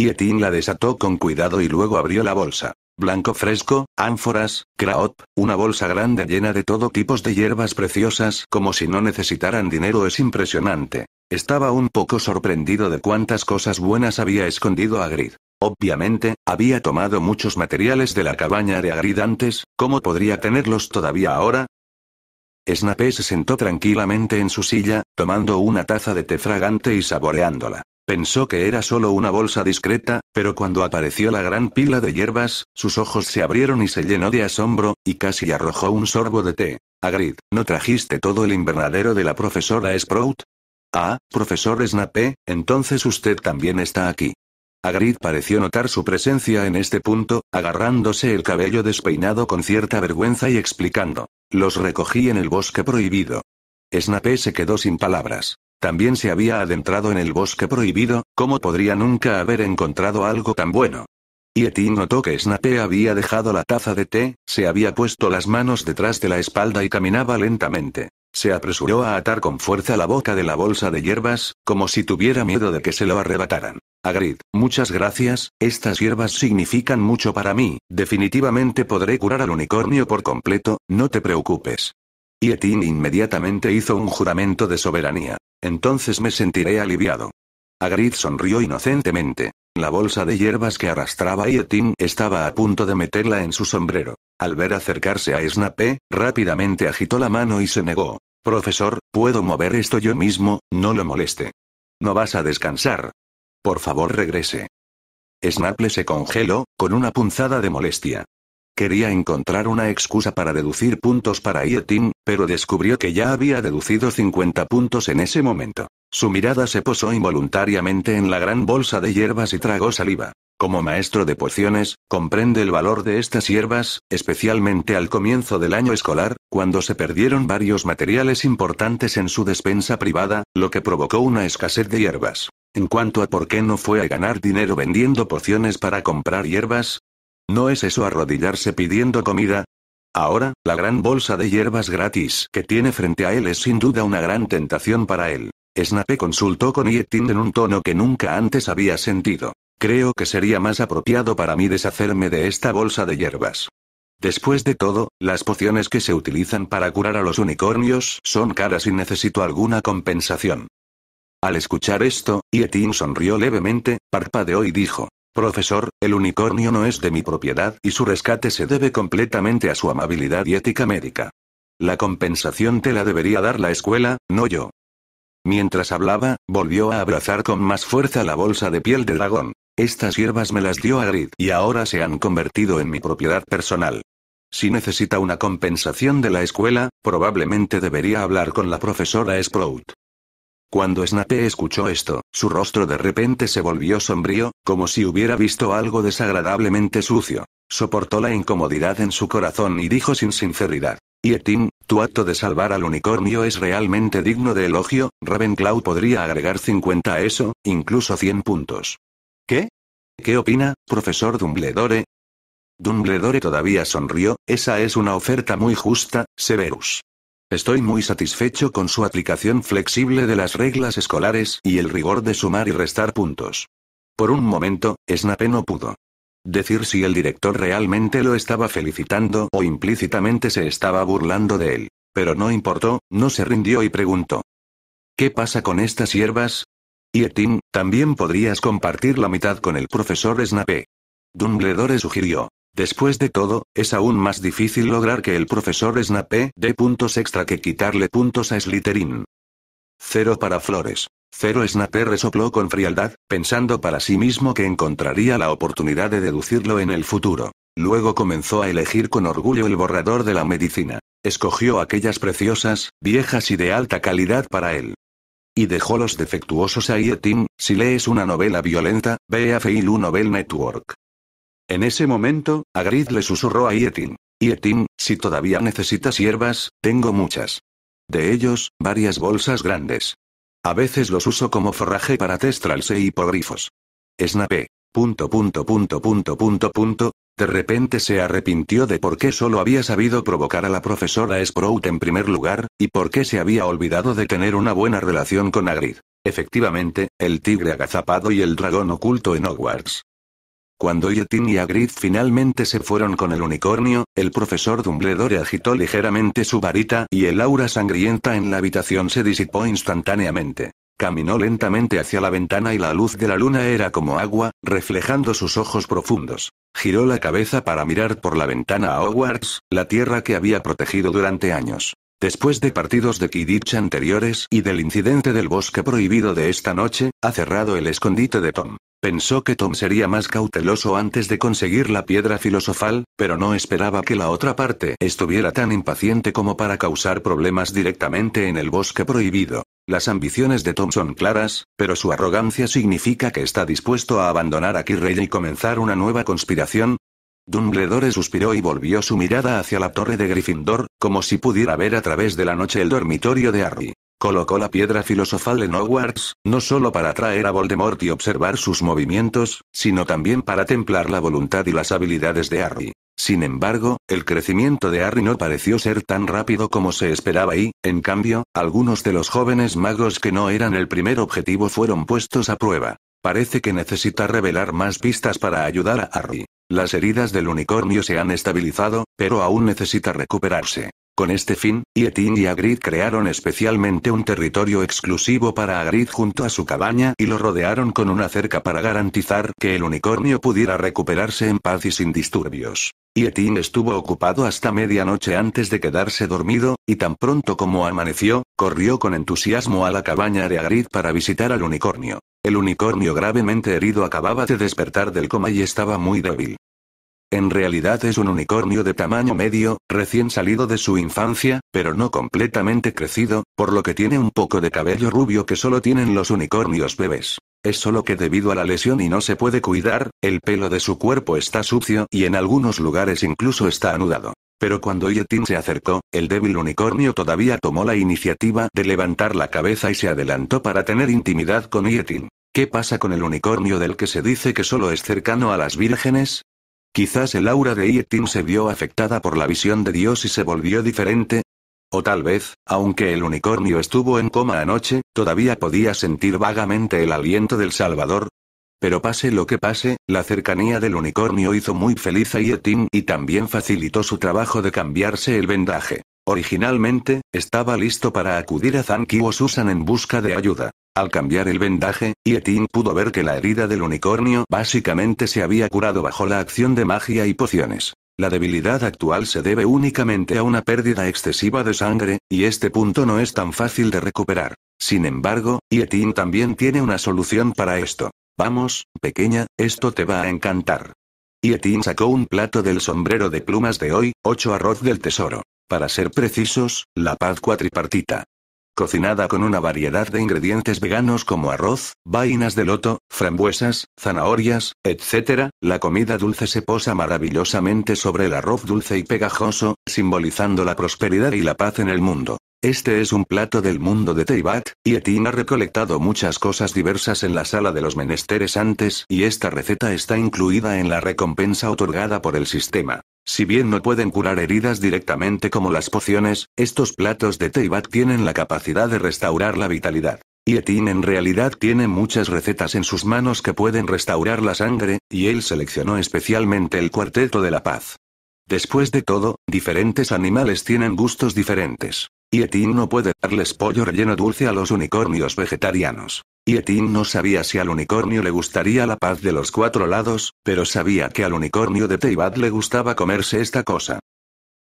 Y la desató con cuidado y luego abrió la bolsa. Blanco fresco, ánforas, kraop, una bolsa grande llena de todo tipos de hierbas preciosas, como si no necesitaran dinero es impresionante. Estaba un poco sorprendido de cuántas cosas buenas había escondido Agrid. Obviamente, había tomado muchos materiales de la cabaña de Agrid antes, ¿cómo podría tenerlos todavía ahora? Snape se sentó tranquilamente en su silla, tomando una taza de té fragante y saboreándola. Pensó que era solo una bolsa discreta, pero cuando apareció la gran pila de hierbas, sus ojos se abrieron y se llenó de asombro, y casi arrojó un sorbo de té. Agrid, ¿no trajiste todo el invernadero de la profesora Sprout? Ah, profesor Snape, entonces usted también está aquí. Agrid pareció notar su presencia en este punto, agarrándose el cabello despeinado con cierta vergüenza y explicando. Los recogí en el bosque prohibido. Snape se quedó sin palabras. También se había adentrado en el bosque prohibido, ¿cómo podría nunca haber encontrado algo tan bueno? Y notó que Snape había dejado la taza de té, se había puesto las manos detrás de la espalda y caminaba lentamente. Se apresuró a atar con fuerza la boca de la bolsa de hierbas, como si tuviera miedo de que se lo arrebataran. Agrid, muchas gracias, estas hierbas significan mucho para mí, definitivamente podré curar al unicornio por completo, no te preocupes. Etin inmediatamente hizo un juramento de soberanía. Entonces me sentiré aliviado. Agrid sonrió inocentemente. La bolsa de hierbas que arrastraba Yetin estaba a punto de meterla en su sombrero. Al ver acercarse a Snape, rápidamente agitó la mano y se negó. Profesor, puedo mover esto yo mismo, no lo moleste. No vas a descansar. Por favor regrese. Snape se congeló, con una punzada de molestia. Quería encontrar una excusa para deducir puntos para Ietin, pero descubrió que ya había deducido 50 puntos en ese momento. Su mirada se posó involuntariamente en la gran bolsa de hierbas y tragó saliva. Como maestro de pociones, comprende el valor de estas hierbas, especialmente al comienzo del año escolar, cuando se perdieron varios materiales importantes en su despensa privada, lo que provocó una escasez de hierbas. En cuanto a por qué no fue a ganar dinero vendiendo pociones para comprar hierbas, ¿No es eso arrodillarse pidiendo comida? Ahora, la gran bolsa de hierbas gratis que tiene frente a él es sin duda una gran tentación para él. Snape consultó con Yetin en un tono que nunca antes había sentido. Creo que sería más apropiado para mí deshacerme de esta bolsa de hierbas. Después de todo, las pociones que se utilizan para curar a los unicornios son caras y necesito alguna compensación. Al escuchar esto, Yetin sonrió levemente, parpadeó y dijo, Profesor, el unicornio no es de mi propiedad y su rescate se debe completamente a su amabilidad y ética médica. La compensación te la debería dar la escuela, no yo. Mientras hablaba, volvió a abrazar con más fuerza la bolsa de piel de dragón. Estas hierbas me las dio Agrid y ahora se han convertido en mi propiedad personal. Si necesita una compensación de la escuela, probablemente debería hablar con la profesora Sprout. Cuando Snape escuchó esto, su rostro de repente se volvió sombrío, como si hubiera visto algo desagradablemente sucio. Soportó la incomodidad en su corazón y dijo sin sinceridad. Yetin, tu acto de salvar al unicornio es realmente digno de elogio, Ravenclaw podría agregar 50 a eso, incluso 100 puntos. ¿Qué? ¿Qué opina, profesor Dumbledore? Dumbledore todavía sonrió, esa es una oferta muy justa, Severus. Estoy muy satisfecho con su aplicación flexible de las reglas escolares y el rigor de sumar y restar puntos. Por un momento, Snape no pudo decir si el director realmente lo estaba felicitando o implícitamente se estaba burlando de él. Pero no importó, no se rindió y preguntó. ¿Qué pasa con estas hierbas? Y también podrías compartir la mitad con el profesor Snape. Dumbledore sugirió. Después de todo, es aún más difícil lograr que el profesor Snape dé puntos extra que quitarle puntos a Slytherin. Cero para Flores. Cero Snape resopló con frialdad, pensando para sí mismo que encontraría la oportunidad de deducirlo en el futuro. Luego comenzó a elegir con orgullo el borrador de la medicina. Escogió aquellas preciosas, viejas y de alta calidad para él. Y dejó los defectuosos a Tim, si lees una novela violenta, ve a Feilu Novel Network. En ese momento, Agrid le susurró a Yetim. Yetim, si todavía necesitas hierbas, tengo muchas. De ellos, varias bolsas grandes. A veces los uso como forraje para testrals e hipogrifos. Snape. Punto punto punto punto punto punto. De repente se arrepintió de por qué solo había sabido provocar a la profesora Sprout en primer lugar, y por qué se había olvidado de tener una buena relación con Agrid. Efectivamente, el tigre agazapado y el dragón oculto en Hogwarts. Cuando Yetin y Hagrid finalmente se fueron con el unicornio, el profesor Dumbledore agitó ligeramente su varita y el aura sangrienta en la habitación se disipó instantáneamente. Caminó lentamente hacia la ventana y la luz de la luna era como agua, reflejando sus ojos profundos. Giró la cabeza para mirar por la ventana a Hogwarts, la tierra que había protegido durante años. Después de partidos de Quidditch anteriores y del incidente del bosque prohibido de esta noche, ha cerrado el escondite de Tom. Pensó que Tom sería más cauteloso antes de conseguir la piedra filosofal, pero no esperaba que la otra parte estuviera tan impaciente como para causar problemas directamente en el bosque prohibido. Las ambiciones de Tom son claras, pero su arrogancia significa que está dispuesto a abandonar a Kirrell y comenzar una nueva conspiración, Dumbledore suspiró y volvió su mirada hacia la torre de Gryffindor, como si pudiera ver a través de la noche el dormitorio de Harry. Colocó la piedra filosofal en Hogwarts, no solo para atraer a Voldemort y observar sus movimientos, sino también para templar la voluntad y las habilidades de Harry. Sin embargo, el crecimiento de Harry no pareció ser tan rápido como se esperaba y, en cambio, algunos de los jóvenes magos que no eran el primer objetivo fueron puestos a prueba. Parece que necesita revelar más pistas para ayudar a Harry. Las heridas del unicornio se han estabilizado, pero aún necesita recuperarse. Con este fin, Yetin y Agrid crearon especialmente un territorio exclusivo para Agrid junto a su cabaña y lo rodearon con una cerca para garantizar que el unicornio pudiera recuperarse en paz y sin disturbios. Yetin estuvo ocupado hasta medianoche antes de quedarse dormido, y tan pronto como amaneció, corrió con entusiasmo a la cabaña de Agrid para visitar al unicornio. El unicornio gravemente herido acababa de despertar del coma y estaba muy débil. En realidad es un unicornio de tamaño medio, recién salido de su infancia, pero no completamente crecido, por lo que tiene un poco de cabello rubio que solo tienen los unicornios bebés. Es solo que debido a la lesión y no se puede cuidar, el pelo de su cuerpo está sucio y en algunos lugares incluso está anudado. Pero cuando Yetin se acercó, el débil unicornio todavía tomó la iniciativa de levantar la cabeza y se adelantó para tener intimidad con Yetin. ¿Qué pasa con el unicornio del que se dice que solo es cercano a las vírgenes? Quizás el aura de Yetin se vio afectada por la visión de Dios y se volvió diferente. O tal vez, aunque el unicornio estuvo en coma anoche, todavía podía sentir vagamente el aliento del Salvador. Pero pase lo que pase, la cercanía del unicornio hizo muy feliz a Yetin y también facilitó su trabajo de cambiarse el vendaje. Originalmente, estaba listo para acudir a Zanki o Susan en busca de ayuda. Al cambiar el vendaje, Yetin pudo ver que la herida del unicornio básicamente se había curado bajo la acción de magia y pociones. La debilidad actual se debe únicamente a una pérdida excesiva de sangre, y este punto no es tan fácil de recuperar. Sin embargo, Yetin también tiene una solución para esto. Vamos, pequeña, esto te va a encantar. Yetin sacó un plato del sombrero de plumas de hoy, ocho arroz del tesoro. Para ser precisos, la paz cuatripartita. Cocinada con una variedad de ingredientes veganos como arroz, vainas de loto, frambuesas, zanahorias, etc., la comida dulce se posa maravillosamente sobre el arroz dulce y pegajoso, simbolizando la prosperidad y la paz en el mundo. Este es un plato del mundo de Teibat, y Etin ha recolectado muchas cosas diversas en la sala de los menesteres antes y esta receta está incluida en la recompensa otorgada por el sistema. Si bien no pueden curar heridas directamente como las pociones, estos platos de Teibat tienen la capacidad de restaurar la vitalidad. Y en realidad tiene muchas recetas en sus manos que pueden restaurar la sangre, y él seleccionó especialmente el cuarteto de la paz. Después de todo, diferentes animales tienen gustos diferentes. Y no puede darles pollo relleno dulce a los unicornios vegetarianos. Yetin no sabía si al unicornio le gustaría la paz de los cuatro lados, pero sabía que al unicornio de Teibad le gustaba comerse esta cosa.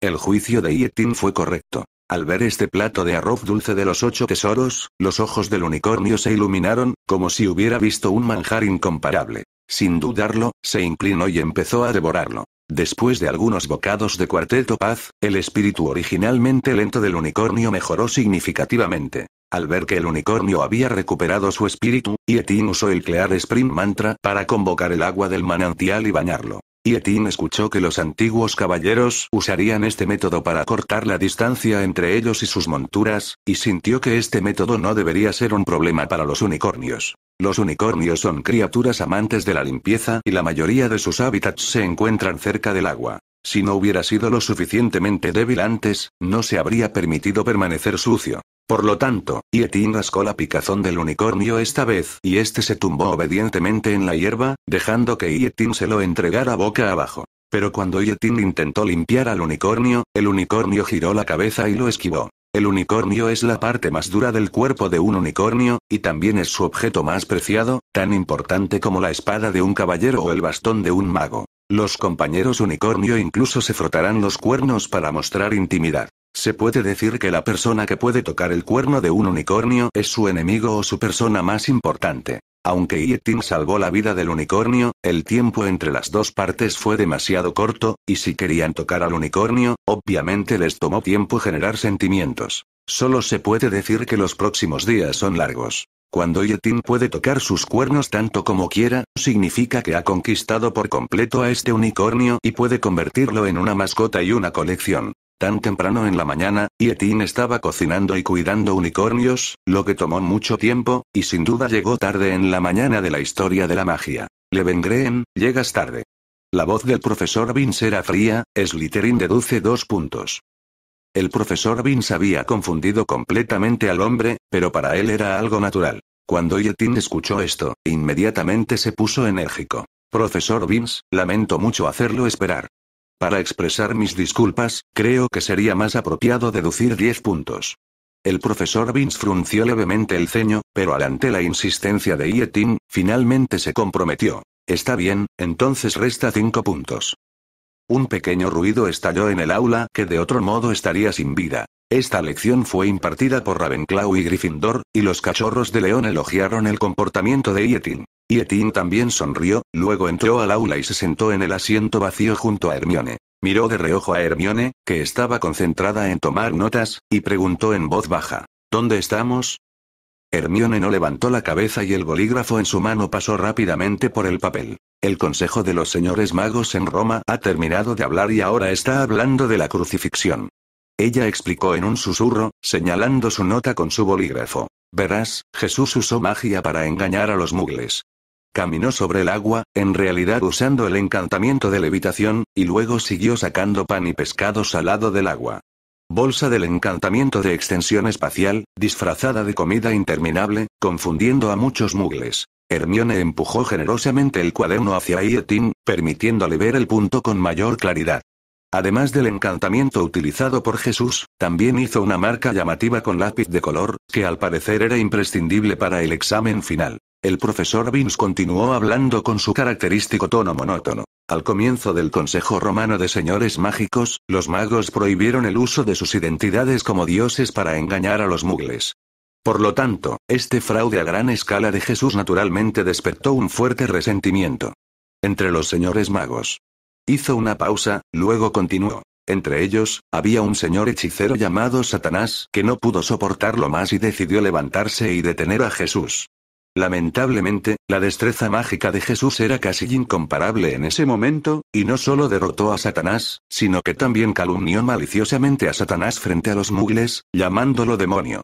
El juicio de Yetin fue correcto. Al ver este plato de arroz dulce de los ocho tesoros, los ojos del unicornio se iluminaron, como si hubiera visto un manjar incomparable. Sin dudarlo, se inclinó y empezó a devorarlo. Después de algunos bocados de cuarteto paz, el espíritu originalmente lento del unicornio mejoró significativamente. Al ver que el unicornio había recuperado su espíritu, Yetin usó el Clear Spring Mantra para convocar el agua del manantial y bañarlo. Yetin escuchó que los antiguos caballeros usarían este método para cortar la distancia entre ellos y sus monturas, y sintió que este método no debería ser un problema para los unicornios. Los unicornios son criaturas amantes de la limpieza y la mayoría de sus hábitats se encuentran cerca del agua. Si no hubiera sido lo suficientemente débil antes, no se habría permitido permanecer sucio. Por lo tanto, Yetin rascó la picazón del unicornio esta vez, y este se tumbó obedientemente en la hierba, dejando que Yetin se lo entregara boca abajo. Pero cuando Yetin intentó limpiar al unicornio, el unicornio giró la cabeza y lo esquivó. El unicornio es la parte más dura del cuerpo de un unicornio, y también es su objeto más preciado, tan importante como la espada de un caballero o el bastón de un mago. Los compañeros unicornio incluso se frotarán los cuernos para mostrar intimidad. Se puede decir que la persona que puede tocar el cuerno de un unicornio es su enemigo o su persona más importante. Aunque Yetin salvó la vida del unicornio, el tiempo entre las dos partes fue demasiado corto, y si querían tocar al unicornio, obviamente les tomó tiempo generar sentimientos. Solo se puede decir que los próximos días son largos. Cuando Yetin puede tocar sus cuernos tanto como quiera, significa que ha conquistado por completo a este unicornio y puede convertirlo en una mascota y una colección. Tan temprano en la mañana, Yetin estaba cocinando y cuidando unicornios, lo que tomó mucho tiempo, y sin duda llegó tarde en la mañana de la historia de la magia. Levengreen, llegas tarde. La voz del profesor Vince era fría, Slytherin deduce dos puntos. El profesor Vince había confundido completamente al hombre, pero para él era algo natural. Cuando Yetin escuchó esto, inmediatamente se puso enérgico. Profesor Vince, lamento mucho hacerlo esperar. Para expresar mis disculpas, creo que sería más apropiado deducir 10 puntos. El profesor Vince frunció levemente el ceño, pero ante la insistencia de Yetin, finalmente se comprometió. Está bien, entonces resta 5 puntos. Un pequeño ruido estalló en el aula que de otro modo estaría sin vida. Esta lección fue impartida por Ravenclaw y Gryffindor, y los cachorros de león elogiaron el comportamiento de Yetin. Y también sonrió, luego entró al aula y se sentó en el asiento vacío junto a Hermione. Miró de reojo a Hermione, que estaba concentrada en tomar notas, y preguntó en voz baja, ¿Dónde estamos? Hermione no levantó la cabeza y el bolígrafo en su mano pasó rápidamente por el papel. El Consejo de los Señores Magos en Roma ha terminado de hablar y ahora está hablando de la crucifixión. Ella explicó en un susurro, señalando su nota con su bolígrafo. Verás, Jesús usó magia para engañar a los mugles. Caminó sobre el agua, en realidad usando el encantamiento de levitación, y luego siguió sacando pan y al lado del agua. Bolsa del encantamiento de extensión espacial, disfrazada de comida interminable, confundiendo a muchos mugles. Hermione empujó generosamente el cuaderno hacia Ietin, permitiéndole ver el punto con mayor claridad. Además del encantamiento utilizado por Jesús, también hizo una marca llamativa con lápiz de color, que al parecer era imprescindible para el examen final. El profesor Vince continuó hablando con su característico tono monótono. Al comienzo del Consejo Romano de Señores Mágicos, los magos prohibieron el uso de sus identidades como dioses para engañar a los mugles. Por lo tanto, este fraude a gran escala de Jesús naturalmente despertó un fuerte resentimiento. Entre los señores magos. Hizo una pausa, luego continuó. Entre ellos, había un señor hechicero llamado Satanás que no pudo soportarlo más y decidió levantarse y detener a Jesús. Lamentablemente, la destreza mágica de Jesús era casi incomparable en ese momento, y no solo derrotó a Satanás, sino que también calumnió maliciosamente a Satanás frente a los mugles, llamándolo demonio.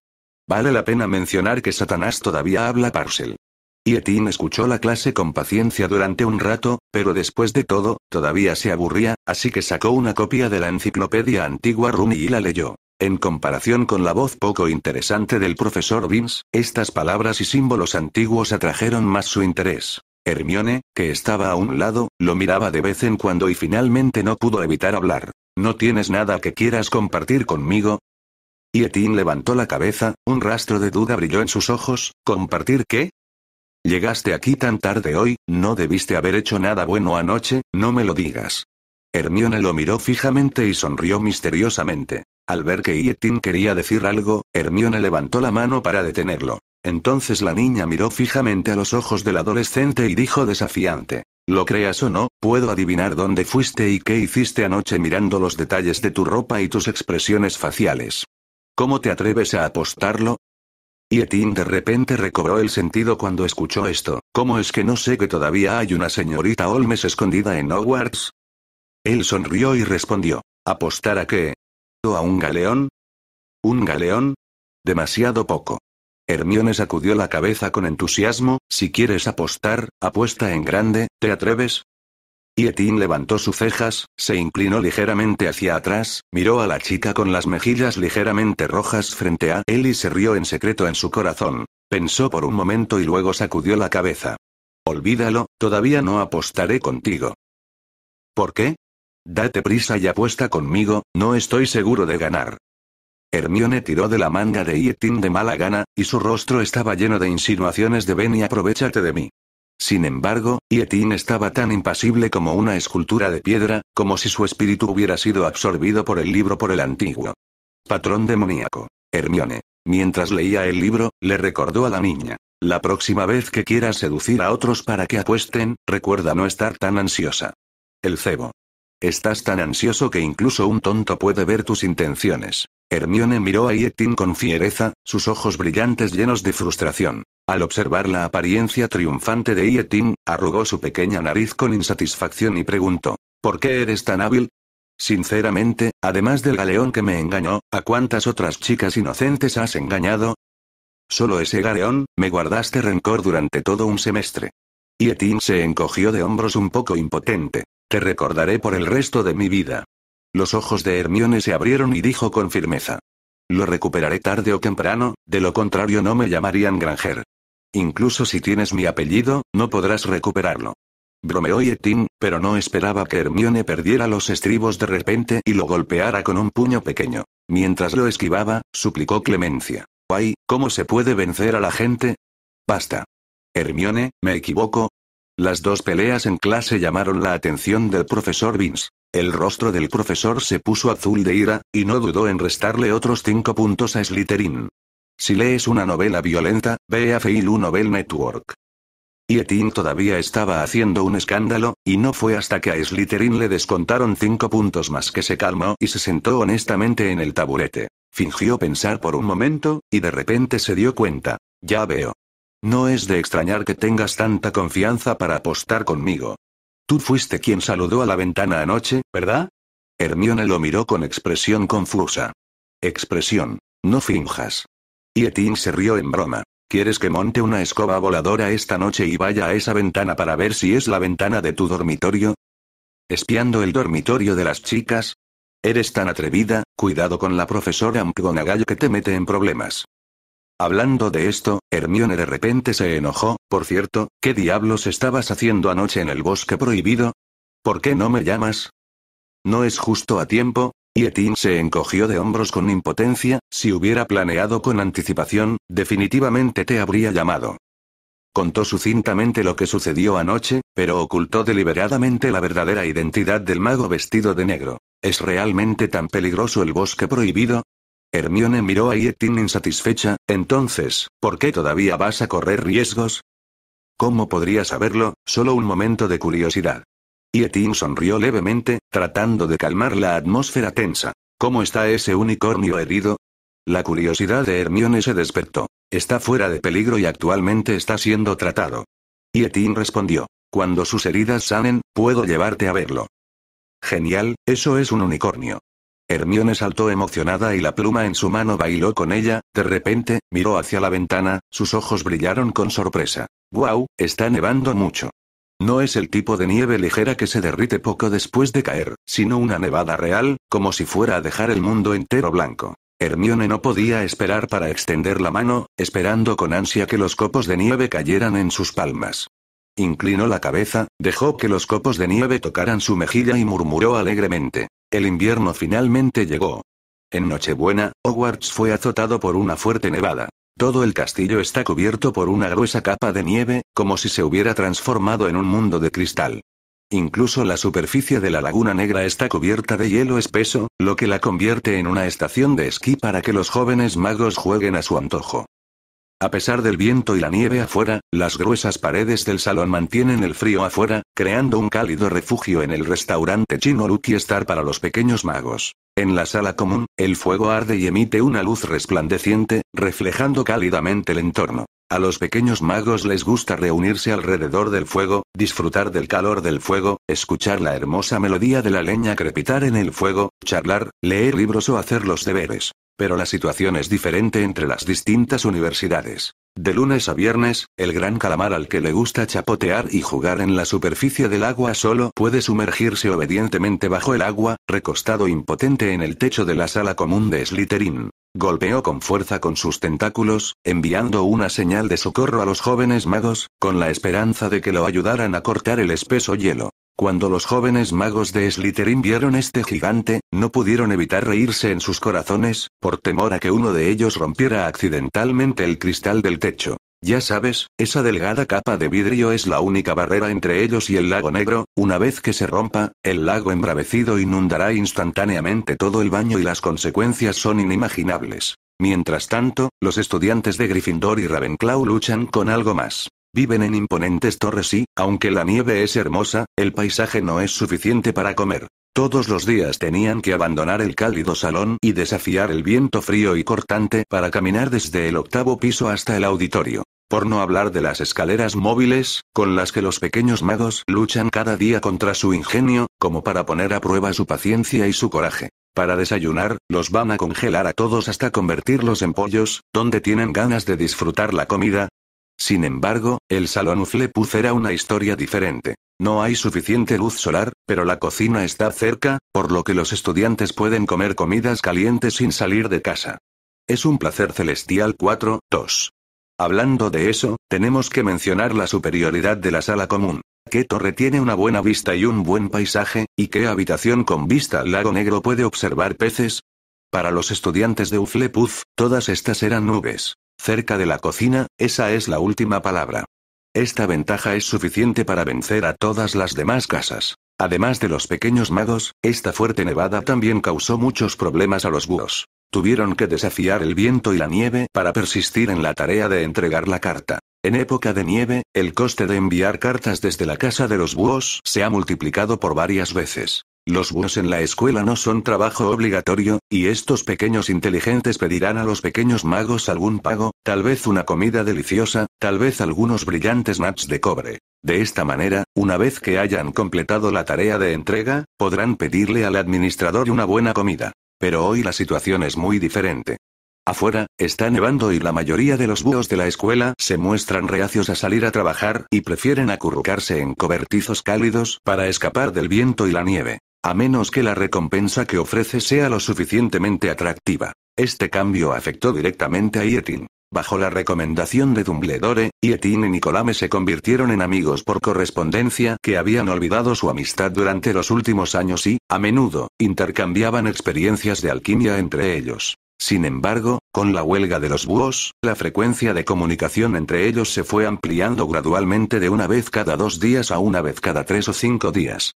Vale la pena mencionar que Satanás todavía habla parcel. Y escuchó la clase con paciencia durante un rato, pero después de todo, todavía se aburría, así que sacó una copia de la enciclopedia antigua Rumi y la leyó. En comparación con la voz poco interesante del profesor Vince, estas palabras y símbolos antiguos atrajeron más su interés. Hermione, que estaba a un lado, lo miraba de vez en cuando y finalmente no pudo evitar hablar. ¿No tienes nada que quieras compartir conmigo? Y Etín levantó la cabeza, un rastro de duda brilló en sus ojos, ¿compartir qué? Llegaste aquí tan tarde hoy, no debiste haber hecho nada bueno anoche, no me lo digas. Hermione lo miró fijamente y sonrió misteriosamente. Al ver que Yetin quería decir algo, Hermione levantó la mano para detenerlo. Entonces la niña miró fijamente a los ojos del adolescente y dijo desafiante. Lo creas o no, puedo adivinar dónde fuiste y qué hiciste anoche mirando los detalles de tu ropa y tus expresiones faciales. ¿Cómo te atreves a apostarlo? Yetin de repente recobró el sentido cuando escuchó esto. ¿Cómo es que no sé que todavía hay una señorita Olmes escondida en Hogwarts? Él sonrió y respondió. ¿Apostar a qué? a un galeón? ¿Un galeón? Demasiado poco. Hermione sacudió la cabeza con entusiasmo, si quieres apostar, apuesta en grande, ¿te atreves? Y Etín levantó sus cejas, se inclinó ligeramente hacia atrás, miró a la chica con las mejillas ligeramente rojas frente a él y se rió en secreto en su corazón. Pensó por un momento y luego sacudió la cabeza. Olvídalo, todavía no apostaré contigo. ¿Por qué? Date prisa y apuesta conmigo, no estoy seguro de ganar. Hermione tiró de la manga de Yetin de mala gana, y su rostro estaba lleno de insinuaciones de ven y aprovechate de mí. Sin embargo, Yetin estaba tan impasible como una escultura de piedra, como si su espíritu hubiera sido absorbido por el libro por el antiguo. Patrón demoníaco. Hermione. Mientras leía el libro, le recordó a la niña. La próxima vez que quieras seducir a otros para que apuesten, recuerda no estar tan ansiosa. El cebo. Estás tan ansioso que incluso un tonto puede ver tus intenciones. Hermione miró a Yetin con fiereza, sus ojos brillantes llenos de frustración. Al observar la apariencia triunfante de Yetin, arrugó su pequeña nariz con insatisfacción y preguntó: ¿Por qué eres tan hábil? Sinceramente, además del galeón que me engañó, ¿a cuántas otras chicas inocentes has engañado? Solo ese galeón, me guardaste rencor durante todo un semestre. Yetin se encogió de hombros un poco impotente. Te recordaré por el resto de mi vida. Los ojos de Hermione se abrieron y dijo con firmeza. Lo recuperaré tarde o temprano, de lo contrario no me llamarían Granger. Incluso si tienes mi apellido, no podrás recuperarlo. Bromeó Yetin, pero no esperaba que Hermione perdiera los estribos de repente y lo golpeara con un puño pequeño. Mientras lo esquivaba, suplicó clemencia. Ay, ¿cómo se puede vencer a la gente? Basta. Hermione, me equivoco, las dos peleas en clase llamaron la atención del profesor Vince. El rostro del profesor se puso azul de ira, y no dudó en restarle otros cinco puntos a Slytherin. Si lees una novela violenta, ve a Feilu Novel Network. Yetin todavía estaba haciendo un escándalo, y no fue hasta que a Slytherin le descontaron cinco puntos más que se calmó y se sentó honestamente en el taburete. Fingió pensar por un momento, y de repente se dio cuenta. Ya veo, no es de extrañar que tengas tanta confianza para apostar conmigo. Tú fuiste quien saludó a la ventana anoche, ¿verdad? Hermione lo miró con expresión confusa. Expresión. No finjas. Y Etín se rió en broma. ¿Quieres que monte una escoba voladora esta noche y vaya a esa ventana para ver si es la ventana de tu dormitorio? ¿Espiando el dormitorio de las chicas? Eres tan atrevida, cuidado con la profesora McGonagall que te mete en problemas. Hablando de esto, Hermione de repente se enojó, por cierto, ¿qué diablos estabas haciendo anoche en el bosque prohibido? ¿Por qué no me llamas? No es justo a tiempo, y etín se encogió de hombros con impotencia, si hubiera planeado con anticipación, definitivamente te habría llamado. Contó sucintamente lo que sucedió anoche, pero ocultó deliberadamente la verdadera identidad del mago vestido de negro. ¿Es realmente tan peligroso el bosque prohibido? Hermione miró a Yetin insatisfecha, entonces, ¿por qué todavía vas a correr riesgos? ¿Cómo podría saberlo? Solo un momento de curiosidad. Yetin sonrió levemente, tratando de calmar la atmósfera tensa. ¿Cómo está ese unicornio herido? La curiosidad de Hermione se despertó. Está fuera de peligro y actualmente está siendo tratado. Yetin respondió. Cuando sus heridas sanen, puedo llevarte a verlo. Genial, eso es un unicornio. Hermione saltó emocionada y la pluma en su mano bailó con ella, de repente, miró hacia la ventana, sus ojos brillaron con sorpresa. ¡Guau! Está nevando mucho. No es el tipo de nieve ligera que se derrite poco después de caer, sino una nevada real, como si fuera a dejar el mundo entero blanco. Hermione no podía esperar para extender la mano, esperando con ansia que los copos de nieve cayeran en sus palmas. Inclinó la cabeza, dejó que los copos de nieve tocaran su mejilla y murmuró alegremente. El invierno finalmente llegó. En Nochebuena, Hogwarts fue azotado por una fuerte nevada. Todo el castillo está cubierto por una gruesa capa de nieve, como si se hubiera transformado en un mundo de cristal. Incluso la superficie de la laguna negra está cubierta de hielo espeso, lo que la convierte en una estación de esquí para que los jóvenes magos jueguen a su antojo. A pesar del viento y la nieve afuera, las gruesas paredes del salón mantienen el frío afuera, creando un cálido refugio en el restaurante chino Lucky Star para los pequeños magos. En la sala común, el fuego arde y emite una luz resplandeciente, reflejando cálidamente el entorno. A los pequeños magos les gusta reunirse alrededor del fuego, disfrutar del calor del fuego, escuchar la hermosa melodía de la leña crepitar en el fuego, charlar, leer libros o hacer los deberes. Pero la situación es diferente entre las distintas universidades. De lunes a viernes, el gran calamar al que le gusta chapotear y jugar en la superficie del agua solo puede sumergirse obedientemente bajo el agua, recostado impotente en el techo de la sala común de Slytherin. Golpeó con fuerza con sus tentáculos, enviando una señal de socorro a los jóvenes magos, con la esperanza de que lo ayudaran a cortar el espeso hielo. Cuando los jóvenes magos de Slytherin vieron este gigante, no pudieron evitar reírse en sus corazones, por temor a que uno de ellos rompiera accidentalmente el cristal del techo. Ya sabes, esa delgada capa de vidrio es la única barrera entre ellos y el lago negro, una vez que se rompa, el lago embravecido inundará instantáneamente todo el baño y las consecuencias son inimaginables. Mientras tanto, los estudiantes de Gryffindor y Ravenclaw luchan con algo más. Viven en imponentes torres y, aunque la nieve es hermosa, el paisaje no es suficiente para comer. Todos los días tenían que abandonar el cálido salón y desafiar el viento frío y cortante para caminar desde el octavo piso hasta el auditorio. Por no hablar de las escaleras móviles, con las que los pequeños magos luchan cada día contra su ingenio, como para poner a prueba su paciencia y su coraje. Para desayunar, los van a congelar a todos hasta convertirlos en pollos, donde tienen ganas de disfrutar la comida, sin embargo, el salón Uflepuz era una historia diferente. No hay suficiente luz solar, pero la cocina está cerca, por lo que los estudiantes pueden comer comidas calientes sin salir de casa. Es un placer celestial 4, 2. Hablando de eso, tenemos que mencionar la superioridad de la sala común. ¿Qué torre tiene una buena vista y un buen paisaje? ¿Y qué habitación con vista al lago negro puede observar peces? Para los estudiantes de Uflepuz, todas estas eran nubes. Cerca de la cocina, esa es la última palabra. Esta ventaja es suficiente para vencer a todas las demás casas. Además de los pequeños magos, esta fuerte nevada también causó muchos problemas a los búhos. Tuvieron que desafiar el viento y la nieve para persistir en la tarea de entregar la carta. En época de nieve, el coste de enviar cartas desde la casa de los búhos se ha multiplicado por varias veces. Los búhos en la escuela no son trabajo obligatorio, y estos pequeños inteligentes pedirán a los pequeños magos algún pago, tal vez una comida deliciosa, tal vez algunos brillantes mats de cobre. De esta manera, una vez que hayan completado la tarea de entrega, podrán pedirle al administrador una buena comida. Pero hoy la situación es muy diferente. Afuera, está nevando y la mayoría de los búhos de la escuela se muestran reacios a salir a trabajar y prefieren acurrucarse en cobertizos cálidos para escapar del viento y la nieve. A menos que la recompensa que ofrece sea lo suficientemente atractiva. Este cambio afectó directamente a Yetin. Bajo la recomendación de Dumbledore, Yetin y Nicolame se convirtieron en amigos por correspondencia que habían olvidado su amistad durante los últimos años y, a menudo, intercambiaban experiencias de alquimia entre ellos. Sin embargo, con la huelga de los búhos, la frecuencia de comunicación entre ellos se fue ampliando gradualmente de una vez cada dos días a una vez cada tres o cinco días.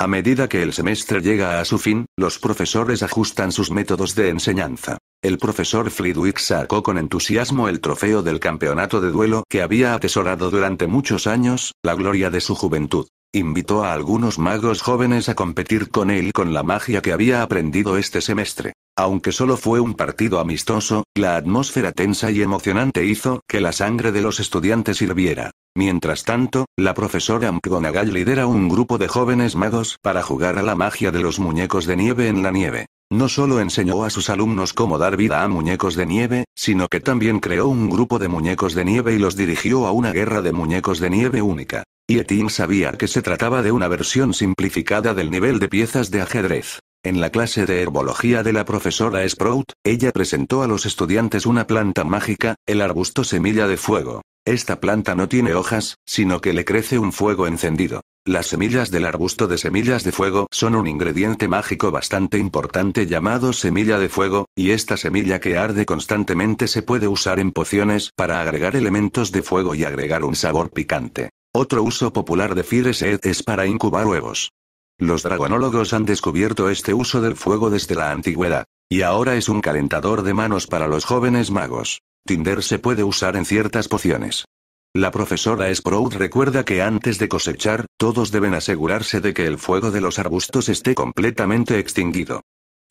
A medida que el semestre llega a su fin, los profesores ajustan sus métodos de enseñanza. El profesor Friedrich sacó con entusiasmo el trofeo del campeonato de duelo que había atesorado durante muchos años, la gloria de su juventud. Invitó a algunos magos jóvenes a competir con él con la magia que había aprendido este semestre. Aunque solo fue un partido amistoso, la atmósfera tensa y emocionante hizo que la sangre de los estudiantes hirviera. Mientras tanto, la profesora McGonagall lidera un grupo de jóvenes magos para jugar a la magia de los muñecos de nieve en la nieve. No solo enseñó a sus alumnos cómo dar vida a muñecos de nieve, sino que también creó un grupo de muñecos de nieve y los dirigió a una guerra de muñecos de nieve única. Y Etienne sabía que se trataba de una versión simplificada del nivel de piezas de ajedrez. En la clase de herbología de la profesora Sprout, ella presentó a los estudiantes una planta mágica, el arbusto semilla de fuego. Esta planta no tiene hojas, sino que le crece un fuego encendido. Las semillas del arbusto de semillas de fuego son un ingrediente mágico bastante importante llamado semilla de fuego, y esta semilla que arde constantemente se puede usar en pociones para agregar elementos de fuego y agregar un sabor picante. Otro uso popular de Fireset es para incubar huevos. Los dragonólogos han descubierto este uso del fuego desde la antigüedad. Y ahora es un calentador de manos para los jóvenes magos. Tinder se puede usar en ciertas pociones. La profesora Sprout recuerda que antes de cosechar, todos deben asegurarse de que el fuego de los arbustos esté completamente extinguido.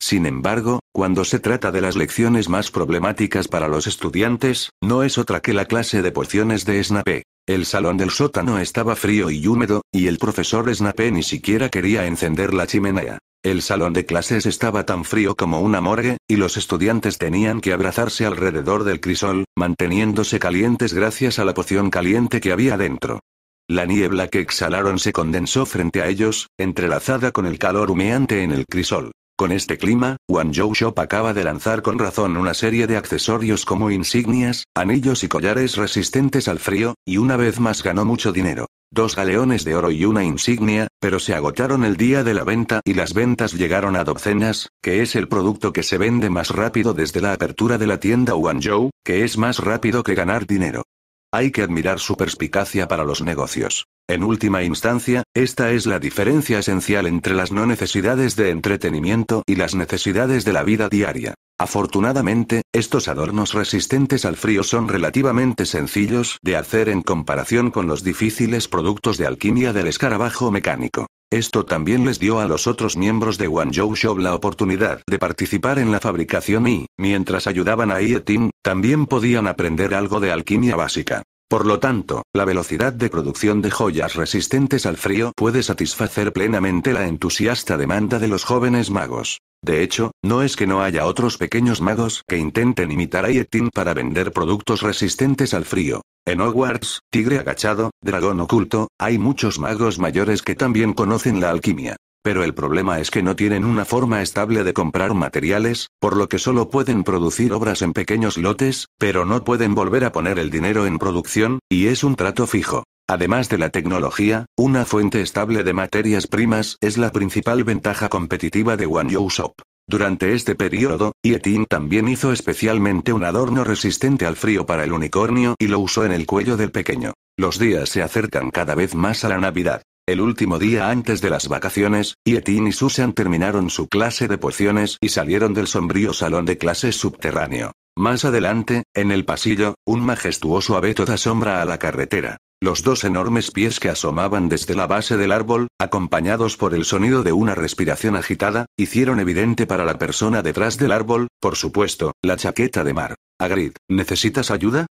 Sin embargo, cuando se trata de las lecciones más problemáticas para los estudiantes, no es otra que la clase de pociones de Snape. El salón del sótano estaba frío y húmedo, y el profesor Snape ni siquiera quería encender la chimenea. El salón de clases estaba tan frío como una morgue, y los estudiantes tenían que abrazarse alrededor del crisol, manteniéndose calientes gracias a la poción caliente que había dentro. La niebla que exhalaron se condensó frente a ellos, entrelazada con el calor humeante en el crisol. Con este clima, Zhou Shop acaba de lanzar con razón una serie de accesorios como insignias, anillos y collares resistentes al frío, y una vez más ganó mucho dinero. Dos galeones de oro y una insignia, pero se agotaron el día de la venta y las ventas llegaron a docenas, que es el producto que se vende más rápido desde la apertura de la tienda Zhou, que es más rápido que ganar dinero. Hay que admirar su perspicacia para los negocios. En última instancia, esta es la diferencia esencial entre las no necesidades de entretenimiento y las necesidades de la vida diaria. Afortunadamente, estos adornos resistentes al frío son relativamente sencillos de hacer en comparación con los difíciles productos de alquimia del escarabajo mecánico. Esto también les dio a los otros miembros de Guangzhou Shop la oportunidad de participar en la fabricación y, mientras ayudaban a E-Team, también podían aprender algo de alquimia básica. Por lo tanto, la velocidad de producción de joyas resistentes al frío puede satisfacer plenamente la entusiasta demanda de los jóvenes magos. De hecho, no es que no haya otros pequeños magos que intenten imitar a Yetin para vender productos resistentes al frío. En Hogwarts, Tigre Agachado, Dragón Oculto, hay muchos magos mayores que también conocen la alquimia. Pero el problema es que no tienen una forma estable de comprar materiales, por lo que solo pueden producir obras en pequeños lotes, pero no pueden volver a poner el dinero en producción, y es un trato fijo. Además de la tecnología, una fuente estable de materias primas es la principal ventaja competitiva de One Shop. Durante este periodo, Yetin también hizo especialmente un adorno resistente al frío para el unicornio y lo usó en el cuello del pequeño. Los días se acercan cada vez más a la Navidad. El último día antes de las vacaciones, Yetin y Susan terminaron su clase de pociones y salieron del sombrío salón de clases subterráneo. Más adelante, en el pasillo, un majestuoso abeto da sombra a la carretera. Los dos enormes pies que asomaban desde la base del árbol, acompañados por el sonido de una respiración agitada, hicieron evidente para la persona detrás del árbol, por supuesto, la chaqueta de mar. Agrid, ¿necesitas ayuda?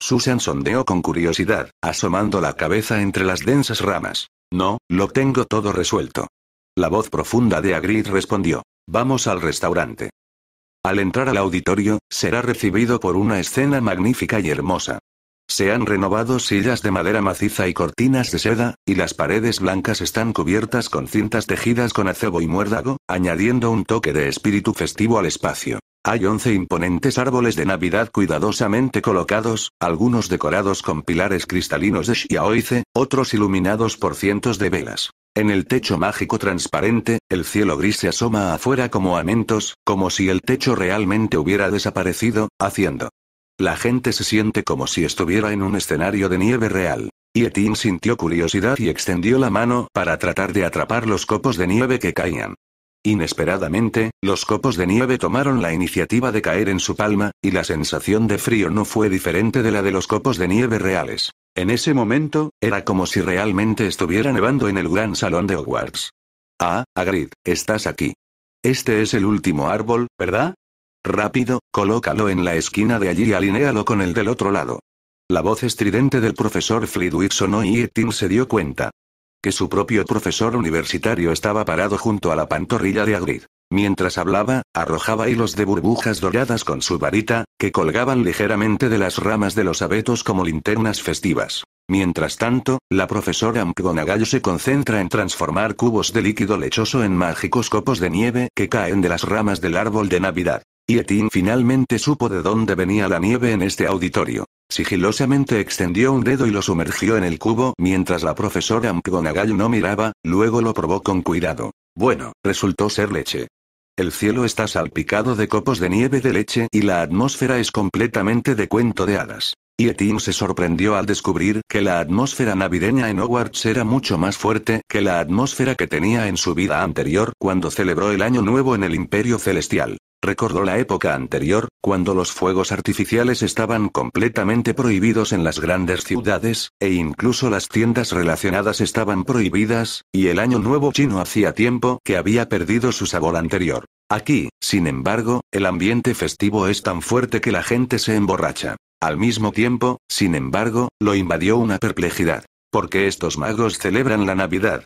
Susan sondeó con curiosidad, asomando la cabeza entre las densas ramas. No, lo tengo todo resuelto. La voz profunda de Agrid respondió. Vamos al restaurante. Al entrar al auditorio, será recibido por una escena magnífica y hermosa. Se han renovado sillas de madera maciza y cortinas de seda, y las paredes blancas están cubiertas con cintas tejidas con acebo y muérdago, añadiendo un toque de espíritu festivo al espacio. Hay once imponentes árboles de Navidad cuidadosamente colocados, algunos decorados con pilares cristalinos de Xiaoice, otros iluminados por cientos de velas. En el techo mágico transparente, el cielo gris se asoma afuera como amentos, como si el techo realmente hubiera desaparecido, haciendo. La gente se siente como si estuviera en un escenario de nieve real. Yetin sintió curiosidad y extendió la mano para tratar de atrapar los copos de nieve que caían. Inesperadamente, los copos de nieve tomaron la iniciativa de caer en su palma, y la sensación de frío no fue diferente de la de los copos de nieve reales. En ese momento, era como si realmente estuviera nevando en el gran salón de Hogwarts. Ah, Agrid, estás aquí. Este es el último árbol, ¿verdad? Rápido, colócalo en la esquina de allí y alinéalo con el del otro lado. La voz estridente del profesor Flitwick sonó y Tim se dio cuenta que su propio profesor universitario estaba parado junto a la pantorrilla de Agrid. Mientras hablaba, arrojaba hilos de burbujas doradas con su varita, que colgaban ligeramente de las ramas de los abetos como linternas festivas. Mientras tanto, la profesora McGonagall se concentra en transformar cubos de líquido lechoso en mágicos copos de nieve que caen de las ramas del árbol de Navidad. Y finalmente supo de dónde venía la nieve en este auditorio. Sigilosamente extendió un dedo y lo sumergió en el cubo mientras la profesora McGonagall no miraba, luego lo probó con cuidado. Bueno, resultó ser leche. El cielo está salpicado de copos de nieve de leche y la atmósfera es completamente de cuento de hadas. Y se sorprendió al descubrir que la atmósfera navideña en Hogwarts era mucho más fuerte que la atmósfera que tenía en su vida anterior cuando celebró el Año Nuevo en el Imperio Celestial. Recordó la época anterior, cuando los fuegos artificiales estaban completamente prohibidos en las grandes ciudades, e incluso las tiendas relacionadas estaban prohibidas, y el año nuevo chino hacía tiempo que había perdido su sabor anterior. Aquí, sin embargo, el ambiente festivo es tan fuerte que la gente se emborracha. Al mismo tiempo, sin embargo, lo invadió una perplejidad. Porque estos magos celebran la Navidad,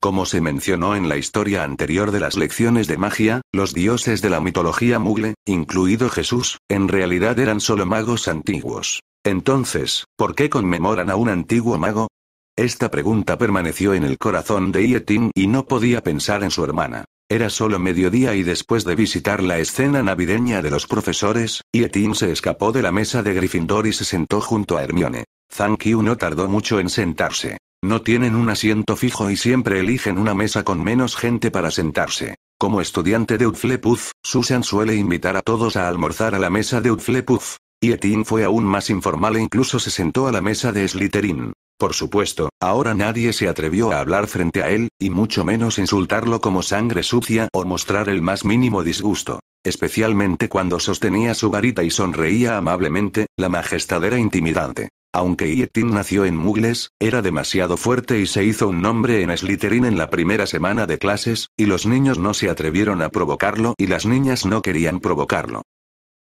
como se mencionó en la historia anterior de las lecciones de magia, los dioses de la mitología mugle, incluido Jesús, en realidad eran solo magos antiguos. Entonces, ¿por qué conmemoran a un antiguo mago? Esta pregunta permaneció en el corazón de Yetin y no podía pensar en su hermana. Era solo mediodía y después de visitar la escena navideña de los profesores, Yetin se escapó de la mesa de Gryffindor y se sentó junto a Hermione. Thank no tardó mucho en sentarse. No tienen un asiento fijo y siempre eligen una mesa con menos gente para sentarse. Como estudiante de Utflepuf, Susan suele invitar a todos a almorzar a la mesa de Utflepuf. Y Etin fue aún más informal e incluso se sentó a la mesa de Slytherin. Por supuesto, ahora nadie se atrevió a hablar frente a él, y mucho menos insultarlo como sangre sucia o mostrar el más mínimo disgusto. Especialmente cuando sostenía su varita y sonreía amablemente, la majestad era intimidante. Aunque Yetin nació en Mugles, era demasiado fuerte y se hizo un nombre en Slytherin en la primera semana de clases, y los niños no se atrevieron a provocarlo y las niñas no querían provocarlo.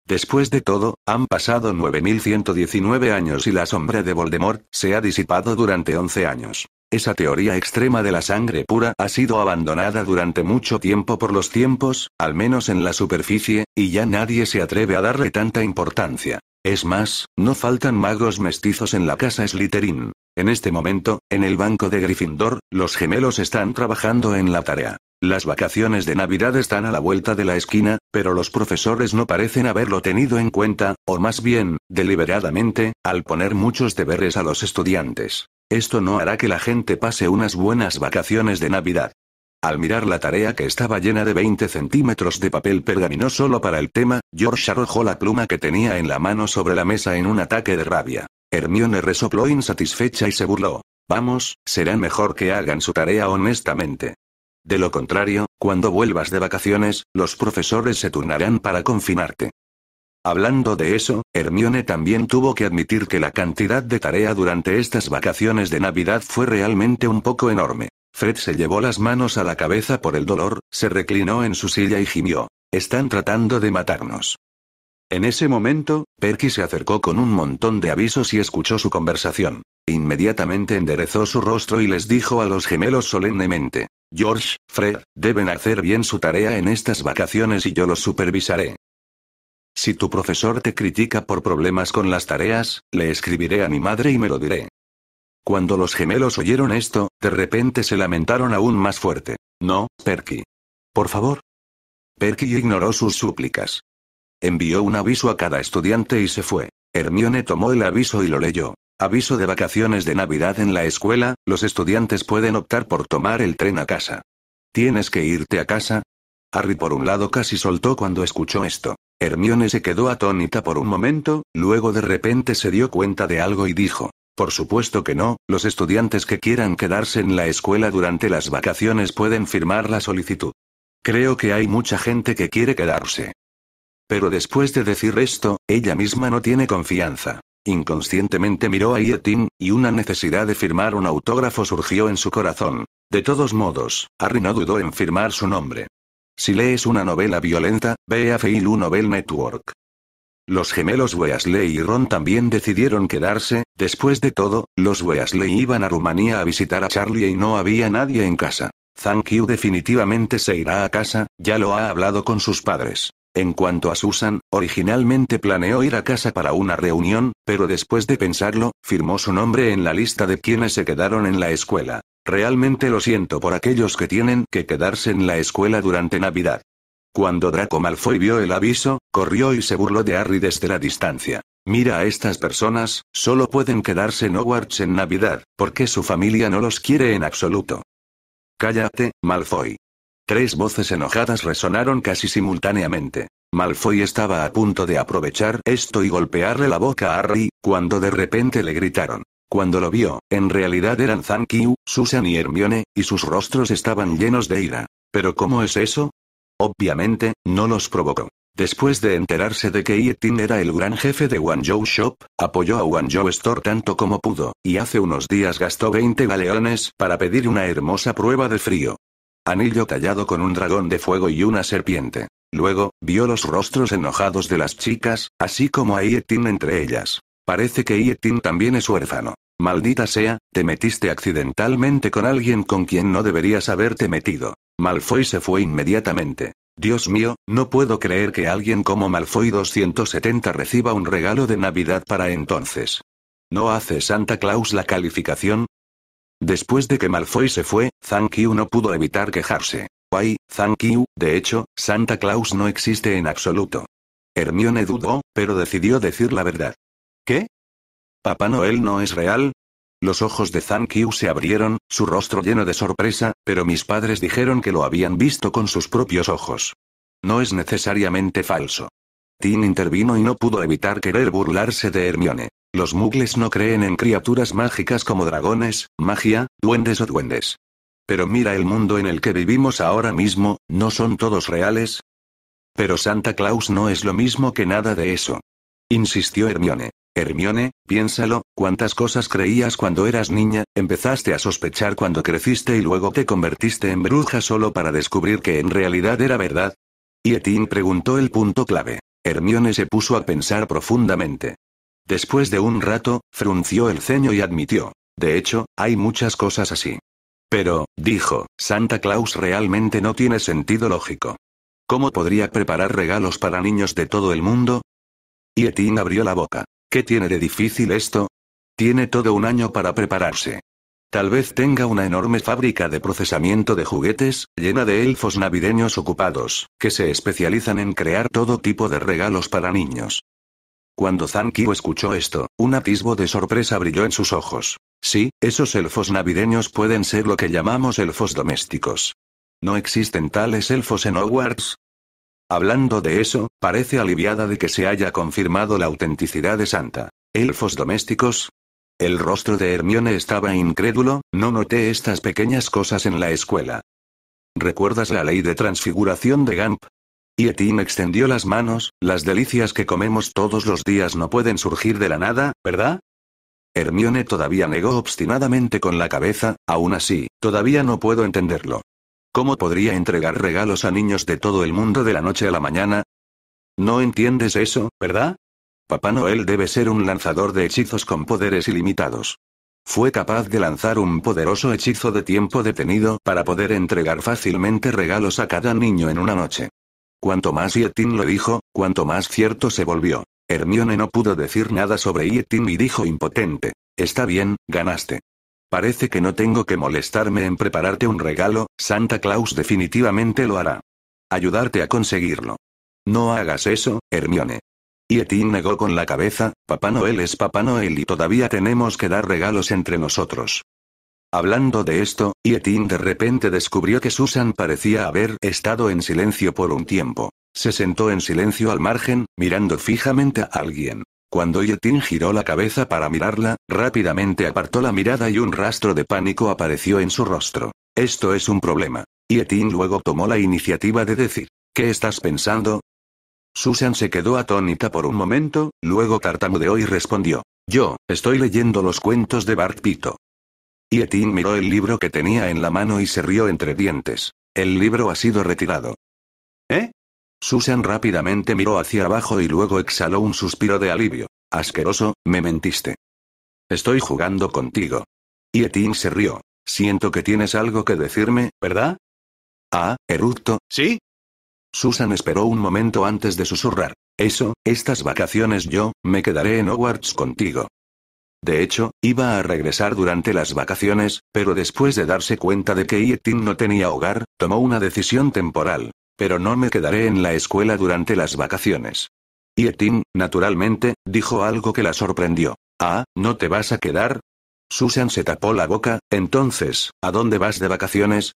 Después de todo, han pasado 9119 años y la sombra de Voldemort se ha disipado durante 11 años. Esa teoría extrema de la sangre pura ha sido abandonada durante mucho tiempo por los tiempos, al menos en la superficie, y ya nadie se atreve a darle tanta importancia. Es más, no faltan magos mestizos en la casa Slytherin. En este momento, en el banco de Gryffindor, los gemelos están trabajando en la tarea. Las vacaciones de Navidad están a la vuelta de la esquina, pero los profesores no parecen haberlo tenido en cuenta, o más bien, deliberadamente, al poner muchos deberes a los estudiantes. Esto no hará que la gente pase unas buenas vacaciones de Navidad. Al mirar la tarea que estaba llena de 20 centímetros de papel pergamino solo para el tema, George arrojó la pluma que tenía en la mano sobre la mesa en un ataque de rabia. Hermione resopló insatisfecha y se burló. Vamos, será mejor que hagan su tarea honestamente. De lo contrario, cuando vuelvas de vacaciones, los profesores se turnarán para confinarte. Hablando de eso, Hermione también tuvo que admitir que la cantidad de tarea durante estas vacaciones de Navidad fue realmente un poco enorme. Fred se llevó las manos a la cabeza por el dolor, se reclinó en su silla y gimió. Están tratando de matarnos. En ese momento, Perky se acercó con un montón de avisos y escuchó su conversación. Inmediatamente enderezó su rostro y les dijo a los gemelos solemnemente. George, Fred, deben hacer bien su tarea en estas vacaciones y yo los supervisaré. Si tu profesor te critica por problemas con las tareas, le escribiré a mi madre y me lo diré. Cuando los gemelos oyeron esto, de repente se lamentaron aún más fuerte. No, Perky. Por favor. Perky ignoró sus súplicas. Envió un aviso a cada estudiante y se fue. Hermione tomó el aviso y lo leyó. Aviso de vacaciones de Navidad en la escuela, los estudiantes pueden optar por tomar el tren a casa. ¿Tienes que irte a casa? Harry por un lado casi soltó cuando escuchó esto. Hermione se quedó atónita por un momento, luego de repente se dio cuenta de algo y dijo, por supuesto que no, los estudiantes que quieran quedarse en la escuela durante las vacaciones pueden firmar la solicitud. Creo que hay mucha gente que quiere quedarse. Pero después de decir esto, ella misma no tiene confianza. Inconscientemente miró a Yetin, y una necesidad de firmar un autógrafo surgió en su corazón. De todos modos, Harry no dudó en firmar su nombre. Si lees una novela violenta, ve a Feilu Novel Network. Los gemelos Weasley y Ron también decidieron quedarse, después de todo, los Weasley iban a Rumanía a visitar a Charlie y no había nadie en casa. Thank you definitivamente se irá a casa, ya lo ha hablado con sus padres. En cuanto a Susan, originalmente planeó ir a casa para una reunión, pero después de pensarlo, firmó su nombre en la lista de quienes se quedaron en la escuela. Realmente lo siento por aquellos que tienen que quedarse en la escuela durante Navidad. Cuando Draco Malfoy vio el aviso, corrió y se burló de Harry desde la distancia. Mira a estas personas, solo pueden quedarse en Hogwarts en Navidad, porque su familia no los quiere en absoluto. Cállate, Malfoy. Tres voces enojadas resonaron casi simultáneamente. Malfoy estaba a punto de aprovechar esto y golpearle la boca a Harry, cuando de repente le gritaron. Cuando lo vio, en realidad eran Zankyu, Susan y Hermione, y sus rostros estaban llenos de ira. ¿Pero cómo es eso? Obviamente, no los provocó. Después de enterarse de que Yetin era el gran jefe de Wanzhou Shop, apoyó a Wanzhou Store tanto como pudo, y hace unos días gastó 20 galeones para pedir una hermosa prueba de frío. Anillo tallado con un dragón de fuego y una serpiente. Luego, vio los rostros enojados de las chicas, así como a Yetin entre ellas. Parece que Yetin también es huérfano. Maldita sea, te metiste accidentalmente con alguien con quien no deberías haberte metido. Malfoy se fue inmediatamente. Dios mío, no puedo creer que alguien como Malfoy 270 reciba un regalo de Navidad para entonces. ¿No hace Santa Claus la calificación? Después de que Malfoy se fue, Thank no pudo evitar quejarse. Why, thank de hecho, Santa Claus no existe en absoluto. Hermione dudó, pero decidió decir la verdad. ¿Qué? ¿Papá Noel no es real? Los ojos de Zhang se abrieron, su rostro lleno de sorpresa, pero mis padres dijeron que lo habían visto con sus propios ojos. No es necesariamente falso. Tin intervino y no pudo evitar querer burlarse de Hermione. Los mugles no creen en criaturas mágicas como dragones, magia, duendes o duendes. Pero mira el mundo en el que vivimos ahora mismo, ¿no son todos reales? Pero Santa Claus no es lo mismo que nada de eso. Insistió Hermione. Hermione, piénsalo, cuántas cosas creías cuando eras niña, empezaste a sospechar cuando creciste y luego te convertiste en bruja solo para descubrir que en realidad era verdad. Y preguntó el punto clave. Hermione se puso a pensar profundamente. Después de un rato, frunció el ceño y admitió. De hecho, hay muchas cosas así. Pero, dijo, Santa Claus realmente no tiene sentido lógico. ¿Cómo podría preparar regalos para niños de todo el mundo? Y abrió la boca. ¿Qué tiene de difícil esto? Tiene todo un año para prepararse. Tal vez tenga una enorme fábrica de procesamiento de juguetes, llena de elfos navideños ocupados, que se especializan en crear todo tipo de regalos para niños. Cuando Zankyo escuchó esto, un atisbo de sorpresa brilló en sus ojos. Sí, esos elfos navideños pueden ser lo que llamamos elfos domésticos. No existen tales elfos en Hogwarts, Hablando de eso, parece aliviada de que se haya confirmado la autenticidad de Santa. Elfos domésticos, el rostro de Hermione estaba incrédulo, no noté estas pequeñas cosas en la escuela. ¿Recuerdas la ley de transfiguración de Gamp? Y Etim extendió las manos, las delicias que comemos todos los días no pueden surgir de la nada, ¿verdad? Hermione todavía negó obstinadamente con la cabeza, aún así, todavía no puedo entenderlo. ¿Cómo podría entregar regalos a niños de todo el mundo de la noche a la mañana? No entiendes eso, ¿verdad? Papá Noel debe ser un lanzador de hechizos con poderes ilimitados. Fue capaz de lanzar un poderoso hechizo de tiempo detenido para poder entregar fácilmente regalos a cada niño en una noche. Cuanto más Yetin lo dijo, cuanto más cierto se volvió. Hermione no pudo decir nada sobre Yetin y dijo impotente. Está bien, ganaste. Parece que no tengo que molestarme en prepararte un regalo, Santa Claus definitivamente lo hará. Ayudarte a conseguirlo. No hagas eso, Hermione. Y negó con la cabeza, Papá Noel es Papá Noel y todavía tenemos que dar regalos entre nosotros. Hablando de esto, Yetin de repente descubrió que Susan parecía haber estado en silencio por un tiempo. Se sentó en silencio al margen, mirando fijamente a alguien. Cuando Yetin giró la cabeza para mirarla, rápidamente apartó la mirada y un rastro de pánico apareció en su rostro. Esto es un problema. Yetin luego tomó la iniciativa de decir, ¿qué estás pensando? Susan se quedó atónita por un momento, luego tartamudeó y respondió, yo, estoy leyendo los cuentos de Bart Pito. Yetin miró el libro que tenía en la mano y se rió entre dientes. El libro ha sido retirado. ¿Eh? Susan rápidamente miró hacia abajo y luego exhaló un suspiro de alivio. Asqueroso, me mentiste. Estoy jugando contigo. Y se rió. Siento que tienes algo que decirme, ¿verdad? Ah, eructo. ¿Sí? Susan esperó un momento antes de susurrar. Eso, estas vacaciones yo, me quedaré en Hogwarts contigo. De hecho, iba a regresar durante las vacaciones, pero después de darse cuenta de que Yetin no tenía hogar, tomó una decisión temporal, pero no me quedaré en la escuela durante las vacaciones. Yetin, naturalmente, dijo algo que la sorprendió. Ah, ¿no te vas a quedar? Susan se tapó la boca, entonces, ¿a dónde vas de vacaciones?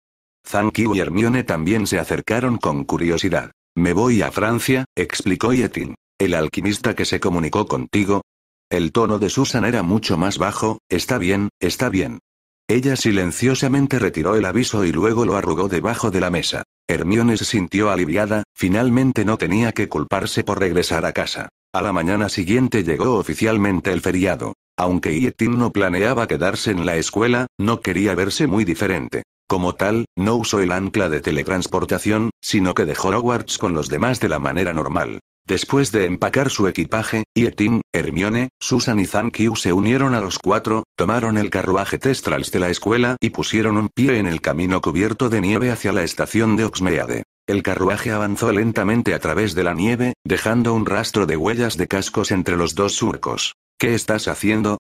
Zankyu y Hermione también se acercaron con curiosidad. Me voy a Francia, explicó Yetin. El alquimista que se comunicó contigo. El tono de Susan era mucho más bajo, está bien, está bien. Ella silenciosamente retiró el aviso y luego lo arrugó debajo de la mesa. Hermione se sintió aliviada, finalmente no tenía que culparse por regresar a casa. A la mañana siguiente llegó oficialmente el feriado. Aunque Yetin no planeaba quedarse en la escuela, no quería verse muy diferente. Como tal, no usó el ancla de teletransportación, sino que dejó Hogwarts con los demás de la manera normal. Después de empacar su equipaje, Yetin, Hermione, Susan y Zankyu se unieron a los cuatro, tomaron el carruaje Testrals de la escuela y pusieron un pie en el camino cubierto de nieve hacia la estación de Oxmeade. El carruaje avanzó lentamente a través de la nieve, dejando un rastro de huellas de cascos entre los dos surcos. ¿Qué estás haciendo?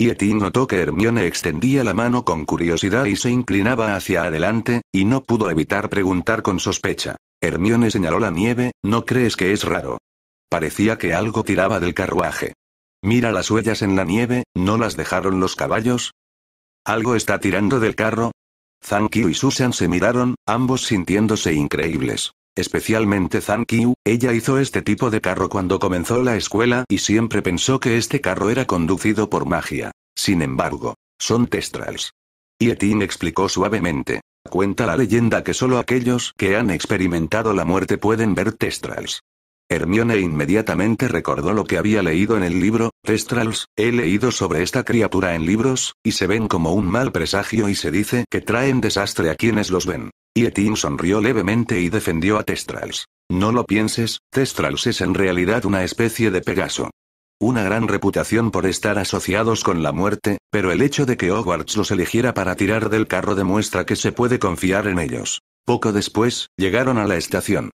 Yetin notó que Hermione extendía la mano con curiosidad y se inclinaba hacia adelante, y no pudo evitar preguntar con sospecha. Hermione señaló la nieve, ¿no crees que es raro? Parecía que algo tiraba del carruaje. Mira las huellas en la nieve, ¿no las dejaron los caballos? ¿Algo está tirando del carro? Zankyu y Susan se miraron, ambos sintiéndose increíbles. Especialmente Zankyu, ella hizo este tipo de carro cuando comenzó la escuela y siempre pensó que este carro era conducido por magia. Sin embargo, son testrals. Yetin explicó suavemente. Cuenta la leyenda que solo aquellos que han experimentado la muerte pueden ver testrals. Hermione inmediatamente recordó lo que había leído en el libro, Testrals, he leído sobre esta criatura en libros, y se ven como un mal presagio y se dice que traen desastre a quienes los ven. Y Etin sonrió levemente y defendió a Testrals. No lo pienses, Testrals es en realidad una especie de Pegaso. Una gran reputación por estar asociados con la muerte, pero el hecho de que Hogwarts los eligiera para tirar del carro demuestra que se puede confiar en ellos. Poco después, llegaron a la estación.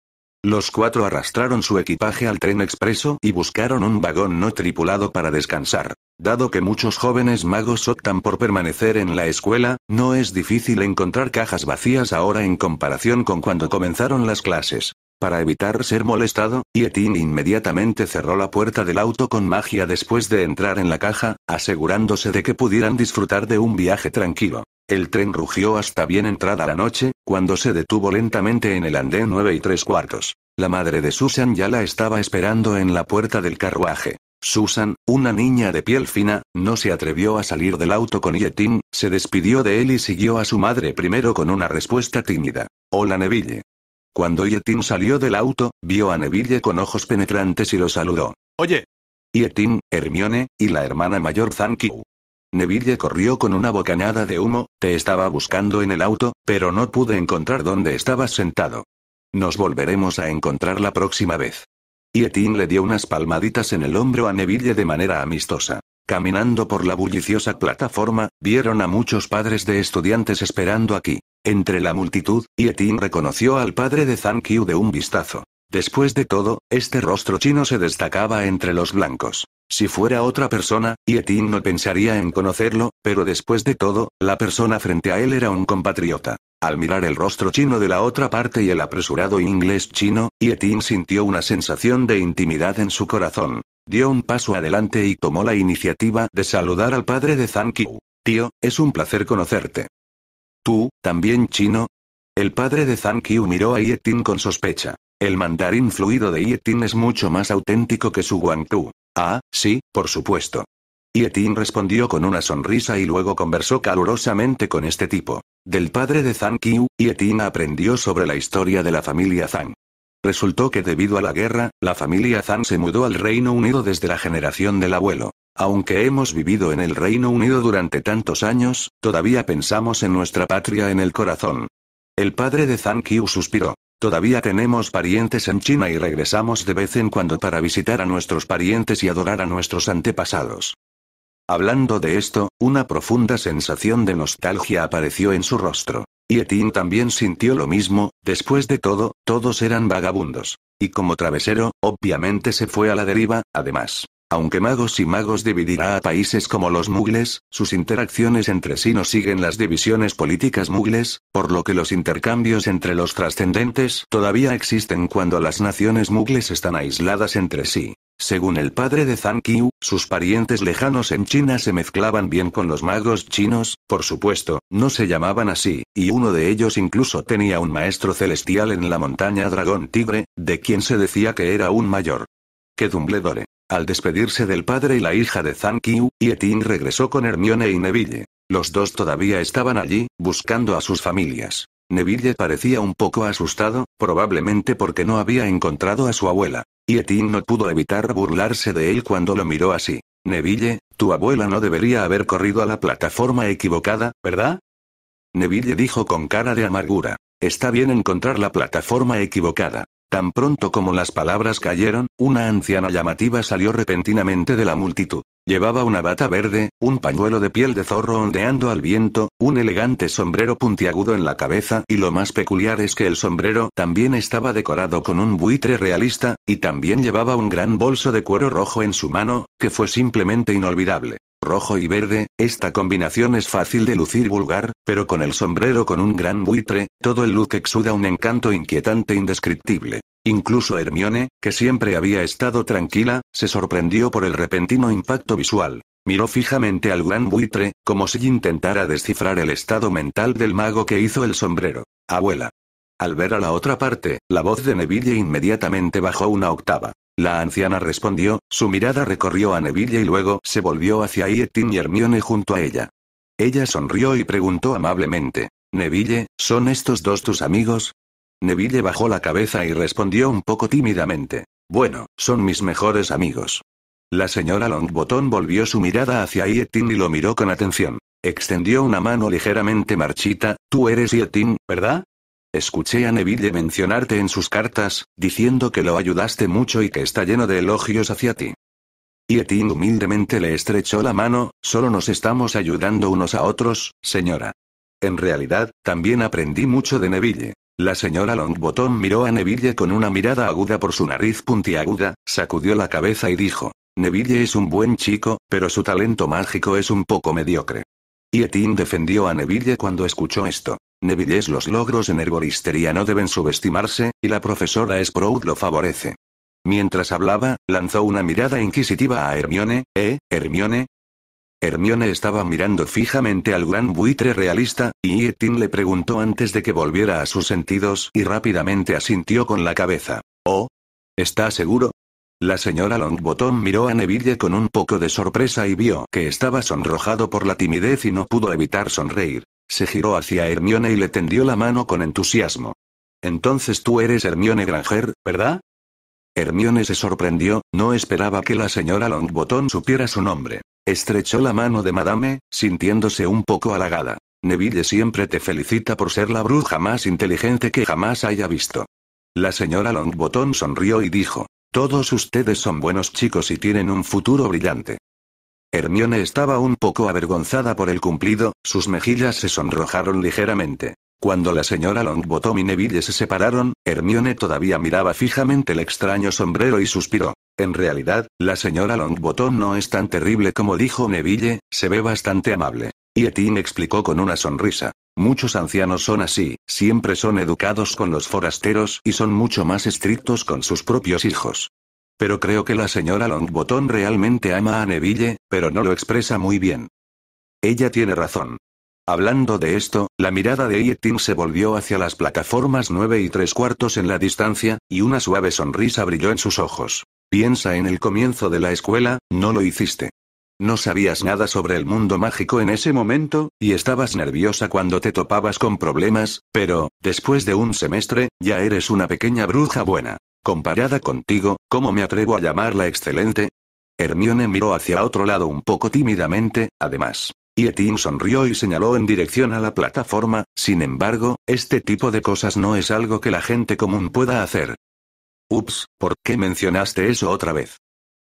Los cuatro arrastraron su equipaje al tren expreso y buscaron un vagón no tripulado para descansar. Dado que muchos jóvenes magos optan por permanecer en la escuela, no es difícil encontrar cajas vacías ahora en comparación con cuando comenzaron las clases. Para evitar ser molestado, Yetin inmediatamente cerró la puerta del auto con magia después de entrar en la caja, asegurándose de que pudieran disfrutar de un viaje tranquilo. El tren rugió hasta bien entrada la noche, cuando se detuvo lentamente en el andén 9 y 3 cuartos. La madre de Susan ya la estaba esperando en la puerta del carruaje. Susan, una niña de piel fina, no se atrevió a salir del auto con Yetin, se despidió de él y siguió a su madre primero con una respuesta tímida. Hola Neville. Cuando Yetin salió del auto, vio a Neville con ojos penetrantes y lo saludó. Oye. Yetin, Hermione, y la hermana mayor Thank Neville corrió con una bocanada de humo, te estaba buscando en el auto, pero no pude encontrar dónde estabas sentado. Nos volveremos a encontrar la próxima vez. Yetin le dio unas palmaditas en el hombro a Neville de manera amistosa. Caminando por la bulliciosa plataforma, vieron a muchos padres de estudiantes esperando aquí. Entre la multitud, Yetin reconoció al padre de Zhang Qiu de un vistazo. Después de todo, este rostro chino se destacaba entre los blancos. Si fuera otra persona, Yetin no pensaría en conocerlo, pero después de todo, la persona frente a él era un compatriota. Al mirar el rostro chino de la otra parte y el apresurado inglés chino, Yetin sintió una sensación de intimidad en su corazón. Dio un paso adelante y tomó la iniciativa de saludar al padre de Zhang Qiu. Tío, es un placer conocerte. ¿Tú, también chino? El padre de Zhang Qiu miró a Yetin con sospecha. El mandarín fluido de Yetin es mucho más auténtico que su tú Ah, sí, por supuesto. Yetin respondió con una sonrisa y luego conversó calurosamente con este tipo. Del padre de Zhang Qiu, Yetin aprendió sobre la historia de la familia Zhang. Resultó que debido a la guerra, la familia Zhang se mudó al Reino Unido desde la generación del abuelo. Aunque hemos vivido en el Reino Unido durante tantos años, todavía pensamos en nuestra patria en el corazón. El padre de Zhang Qiu suspiró. Todavía tenemos parientes en China y regresamos de vez en cuando para visitar a nuestros parientes y adorar a nuestros antepasados. Hablando de esto, una profunda sensación de nostalgia apareció en su rostro. Y Etin también sintió lo mismo, después de todo, todos eran vagabundos. Y como travesero, obviamente se fue a la deriva, además. Aunque magos y magos dividirá a países como los mugles, sus interacciones entre sí no siguen las divisiones políticas mugles, por lo que los intercambios entre los trascendentes todavía existen cuando las naciones mugles están aisladas entre sí. Según el padre de Zhang sus parientes lejanos en China se mezclaban bien con los magos chinos, por supuesto, no se llamaban así, y uno de ellos incluso tenía un maestro celestial en la montaña Dragón Tigre, de quien se decía que era un mayor. Que Dumbledore. Al despedirse del padre y la hija de Zhang Yetín Yetin regresó con Hermione y Neville. Los dos todavía estaban allí, buscando a sus familias. Neville parecía un poco asustado, probablemente porque no había encontrado a su abuela. Yetin no pudo evitar burlarse de él cuando lo miró así. Neville, tu abuela no debería haber corrido a la plataforma equivocada, ¿verdad? Neville dijo con cara de amargura. Está bien encontrar la plataforma equivocada. Tan pronto como las palabras cayeron, una anciana llamativa salió repentinamente de la multitud. Llevaba una bata verde, un pañuelo de piel de zorro ondeando al viento, un elegante sombrero puntiagudo en la cabeza y lo más peculiar es que el sombrero también estaba decorado con un buitre realista, y también llevaba un gran bolso de cuero rojo en su mano, que fue simplemente inolvidable rojo y verde, esta combinación es fácil de lucir vulgar, pero con el sombrero con un gran buitre, todo el look exuda un encanto inquietante indescriptible. Incluso Hermione, que siempre había estado tranquila, se sorprendió por el repentino impacto visual. Miró fijamente al gran buitre, como si intentara descifrar el estado mental del mago que hizo el sombrero. Abuela. Al ver a la otra parte, la voz de Neville inmediatamente bajó una octava. La anciana respondió, su mirada recorrió a Neville y luego se volvió hacia Ietin y Hermione junto a ella. Ella sonrió y preguntó amablemente, Neville, ¿son estos dos tus amigos? Neville bajó la cabeza y respondió un poco tímidamente, bueno, son mis mejores amigos. La señora Longbottom volvió su mirada hacia Ietin y lo miró con atención. Extendió una mano ligeramente marchita, tú eres Ietin, ¿verdad? Escuché a Neville mencionarte en sus cartas, diciendo que lo ayudaste mucho y que está lleno de elogios hacia ti. Y Etin humildemente le estrechó la mano, solo nos estamos ayudando unos a otros, señora. En realidad, también aprendí mucho de Neville. La señora Longbottom miró a Neville con una mirada aguda por su nariz puntiaguda, sacudió la cabeza y dijo, Neville es un buen chico, pero su talento mágico es un poco mediocre. Y defendió a Neville cuando escuchó esto. es los logros en herboristería no deben subestimarse, y la profesora Sprout lo favorece. Mientras hablaba, lanzó una mirada inquisitiva a Hermione, ¿eh, Hermione? Hermione estaba mirando fijamente al gran buitre realista, y Etin le preguntó antes de que volviera a sus sentidos y rápidamente asintió con la cabeza. ¿Oh? ¿Está seguro? La señora Longbottom miró a Neville con un poco de sorpresa y vio que estaba sonrojado por la timidez y no pudo evitar sonreír. Se giró hacia Hermione y le tendió la mano con entusiasmo. Entonces tú eres Hermione Granger, ¿verdad? Hermione se sorprendió, no esperaba que la señora Longbottom supiera su nombre. Estrechó la mano de Madame, sintiéndose un poco halagada. Neville siempre te felicita por ser la bruja más inteligente que jamás haya visto. La señora Longbottom sonrió y dijo, todos ustedes son buenos chicos y tienen un futuro brillante. Hermione estaba un poco avergonzada por el cumplido, sus mejillas se sonrojaron ligeramente. Cuando la señora Longbottom y Neville se separaron, Hermione todavía miraba fijamente el extraño sombrero y suspiró. En realidad, la señora Longbottom no es tan terrible como dijo Neville, se ve bastante amable. Y Etienne explicó con una sonrisa. Muchos ancianos son así, siempre son educados con los forasteros y son mucho más estrictos con sus propios hijos. Pero creo que la señora Longbottom realmente ama a Neville, pero no lo expresa muy bien. Ella tiene razón. Hablando de esto, la mirada de Yetin se volvió hacia las plataformas 9 y tres cuartos en la distancia, y una suave sonrisa brilló en sus ojos. Piensa en el comienzo de la escuela, no lo hiciste. No sabías nada sobre el mundo mágico en ese momento, y estabas nerviosa cuando te topabas con problemas, pero, después de un semestre, ya eres una pequeña bruja buena. Comparada contigo, ¿cómo me atrevo a llamarla excelente? Hermione miró hacia otro lado un poco tímidamente, además. Y sonrió y señaló en dirección a la plataforma, sin embargo, este tipo de cosas no es algo que la gente común pueda hacer. Ups, ¿por qué mencionaste eso otra vez?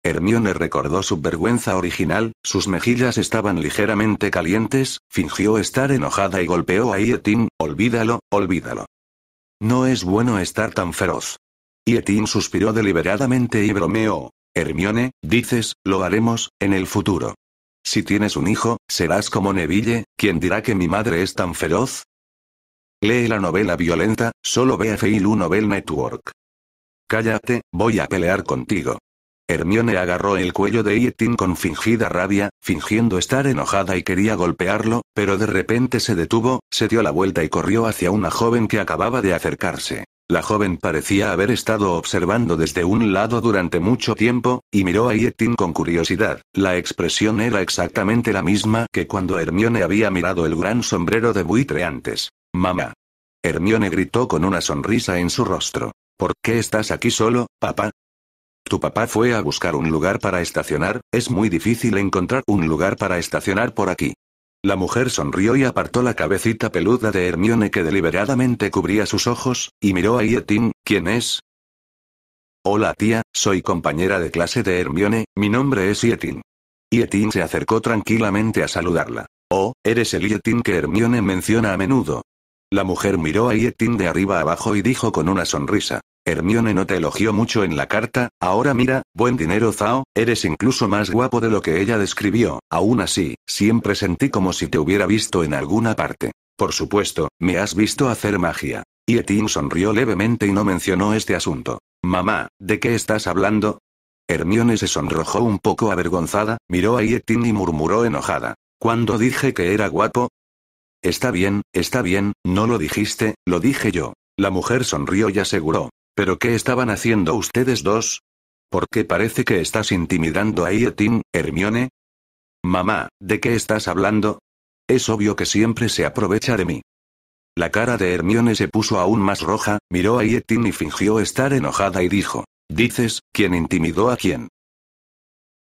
Hermione recordó su vergüenza original, sus mejillas estaban ligeramente calientes, fingió estar enojada y golpeó a Yetin, olvídalo, olvídalo. No es bueno estar tan feroz. Yetin suspiró deliberadamente y bromeó. Hermione, dices, lo haremos, en el futuro. Si tienes un hijo, serás como Neville, quien dirá que mi madre es tan feroz. Lee la novela violenta, solo ve a Feilu Novel Network. Cállate, voy a pelear contigo. Hermione agarró el cuello de Yetin con fingida rabia, fingiendo estar enojada y quería golpearlo, pero de repente se detuvo, se dio la vuelta y corrió hacia una joven que acababa de acercarse. La joven parecía haber estado observando desde un lado durante mucho tiempo, y miró a Yetin con curiosidad. La expresión era exactamente la misma que cuando Hermione había mirado el gran sombrero de buitre antes. Mamá. Hermione gritó con una sonrisa en su rostro. ¿Por qué estás aquí solo, papá? Tu papá fue a buscar un lugar para estacionar, es muy difícil encontrar un lugar para estacionar por aquí. La mujer sonrió y apartó la cabecita peluda de Hermione que deliberadamente cubría sus ojos, y miró a Yetin, ¿quién es? Hola tía, soy compañera de clase de Hermione, mi nombre es Yetin. Yetin se acercó tranquilamente a saludarla. Oh, eres el Yetin que Hermione menciona a menudo. La mujer miró a Yetin de arriba abajo y dijo con una sonrisa. Hermione no te elogió mucho en la carta, ahora mira, buen dinero Zao, eres incluso más guapo de lo que ella describió, aún así, siempre sentí como si te hubiera visto en alguna parte. Por supuesto, me has visto hacer magia. Y sonrió levemente y no mencionó este asunto. Mamá, ¿de qué estás hablando? Hermione se sonrojó un poco avergonzada, miró a Yetin y murmuró enojada. ¿Cuándo dije que era guapo? Está bien, está bien, no lo dijiste, lo dije yo. La mujer sonrió y aseguró. ¿Pero qué estaban haciendo ustedes dos? ¿Por qué parece que estás intimidando a Iotin, Hermione? Mamá, ¿de qué estás hablando? Es obvio que siempre se aprovecha de mí. La cara de Hermione se puso aún más roja, miró a Yetin y fingió estar enojada y dijo, ¿dices, quién intimidó a quién?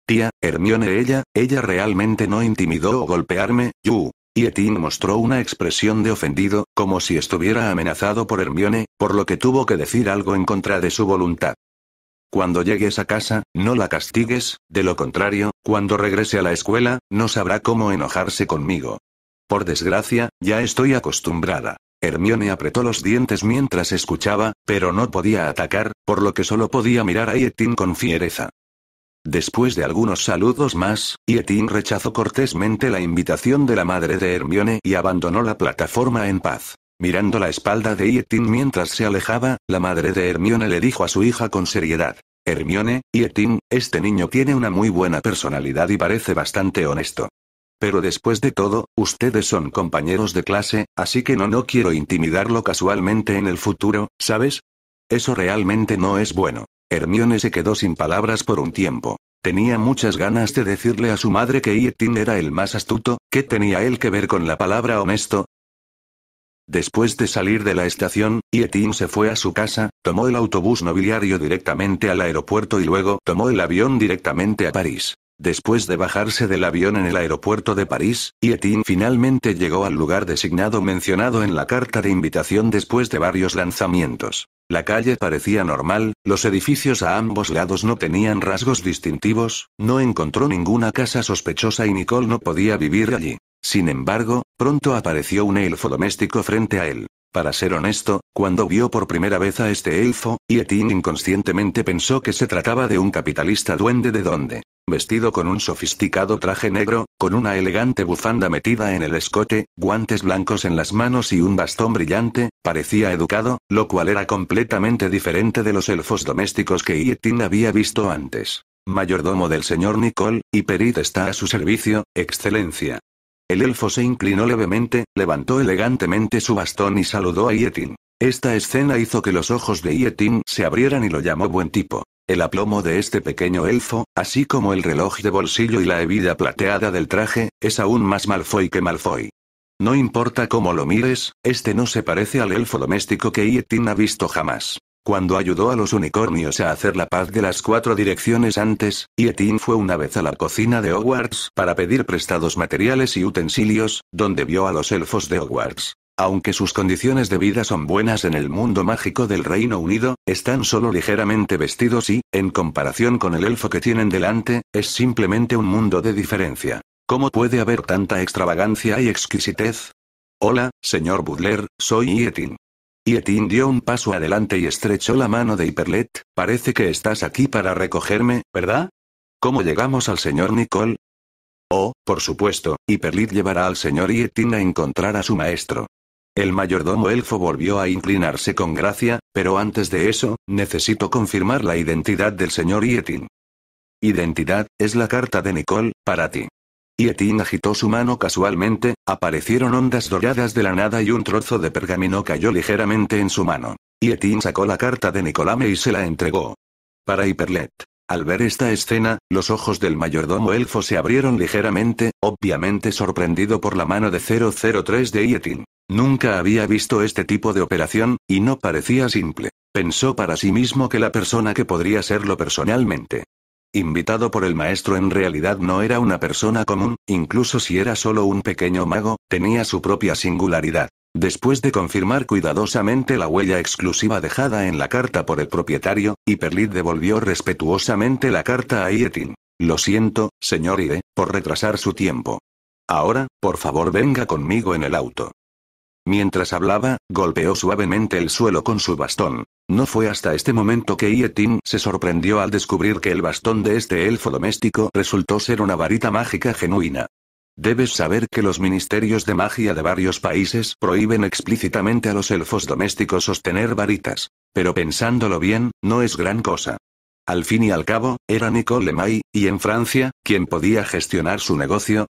Tía, Hermione ella, ella realmente no intimidó o golpearme, Yu, Yetín mostró una expresión de ofendido, como si estuviera amenazado por Hermione, por lo que tuvo que decir algo en contra de su voluntad. Cuando llegues a casa, no la castigues, de lo contrario, cuando regrese a la escuela, no sabrá cómo enojarse conmigo. Por desgracia, ya estoy acostumbrada. Hermione apretó los dientes mientras escuchaba, pero no podía atacar, por lo que solo podía mirar a Yetin con fiereza. Después de algunos saludos más, Yetin rechazó cortésmente la invitación de la madre de Hermione y abandonó la plataforma en paz. Mirando la espalda de Yetin mientras se alejaba, la madre de Hermione le dijo a su hija con seriedad. Hermione, Yetin, este niño tiene una muy buena personalidad y parece bastante honesto. Pero después de todo, ustedes son compañeros de clase, así que no no quiero intimidarlo casualmente en el futuro, ¿sabes? Eso realmente no es bueno. Hermione se quedó sin palabras por un tiempo. Tenía muchas ganas de decirle a su madre que Yetin era el más astuto, ¿qué tenía él que ver con la palabra honesto? Después de salir de la estación, Yetin se fue a su casa, tomó el autobús nobiliario directamente al aeropuerto y luego tomó el avión directamente a París. Después de bajarse del avión en el aeropuerto de París, Yetin finalmente llegó al lugar designado mencionado en la carta de invitación después de varios lanzamientos. La calle parecía normal, los edificios a ambos lados no tenían rasgos distintivos, no encontró ninguna casa sospechosa y Nicole no podía vivir allí. Sin embargo, pronto apareció un elfo doméstico frente a él. Para ser honesto, cuando vio por primera vez a este elfo, Yetin inconscientemente pensó que se trataba de un capitalista duende de donde, vestido con un sofisticado traje negro, con una elegante bufanda metida en el escote, guantes blancos en las manos y un bastón brillante, parecía educado, lo cual era completamente diferente de los elfos domésticos que Yetin había visto antes. Mayordomo del señor Nicole, y Perit está a su servicio, excelencia. El elfo se inclinó levemente, levantó elegantemente su bastón y saludó a Yetin. Esta escena hizo que los ojos de Yetin se abrieran y lo llamó buen tipo. El aplomo de este pequeño elfo, así como el reloj de bolsillo y la hebida plateada del traje, es aún más Malfoy que Malfoy. No importa cómo lo mires, este no se parece al elfo doméstico que Yetin ha visto jamás. Cuando ayudó a los unicornios a hacer la paz de las cuatro direcciones antes, Yetin fue una vez a la cocina de Hogwarts para pedir prestados materiales y utensilios, donde vio a los elfos de Hogwarts. Aunque sus condiciones de vida son buenas en el mundo mágico del Reino Unido, están solo ligeramente vestidos y, en comparación con el elfo que tienen delante, es simplemente un mundo de diferencia. ¿Cómo puede haber tanta extravagancia y exquisitez? Hola, señor Butler, soy Yetin. Yetin dio un paso adelante y estrechó la mano de Hyperlet, parece que estás aquí para recogerme, ¿verdad? ¿Cómo llegamos al señor Nicole? Oh, por supuesto, Hyperlit llevará al señor Yetin a encontrar a su maestro. El mayordomo elfo volvió a inclinarse con gracia, pero antes de eso, necesito confirmar la identidad del señor Yetin. Identidad, es la carta de Nicole, para ti. Y agitó su mano casualmente, aparecieron ondas doradas de la nada y un trozo de pergamino cayó ligeramente en su mano. Y sacó la carta de Nicolame y se la entregó. Para Hyperlet. Al ver esta escena, los ojos del mayordomo elfo se abrieron ligeramente, obviamente sorprendido por la mano de 003 de Yetin. Nunca había visto este tipo de operación, y no parecía simple. Pensó para sí mismo que la persona que podría serlo personalmente invitado por el maestro en realidad no era una persona común, incluso si era solo un pequeño mago, tenía su propia singularidad. Después de confirmar cuidadosamente la huella exclusiva dejada en la carta por el propietario, Hyperlit devolvió respetuosamente la carta a Ietin. Lo siento, señor Ide, por retrasar su tiempo. Ahora, por favor venga conmigo en el auto. Mientras hablaba, golpeó suavemente el suelo con su bastón. No fue hasta este momento que Yetin se sorprendió al descubrir que el bastón de este elfo doméstico resultó ser una varita mágica genuina. Debes saber que los ministerios de magia de varios países prohíben explícitamente a los elfos domésticos sostener varitas. Pero pensándolo bien, no es gran cosa. Al fin y al cabo, era Nicole May, y en Francia, quien podía gestionar su negocio,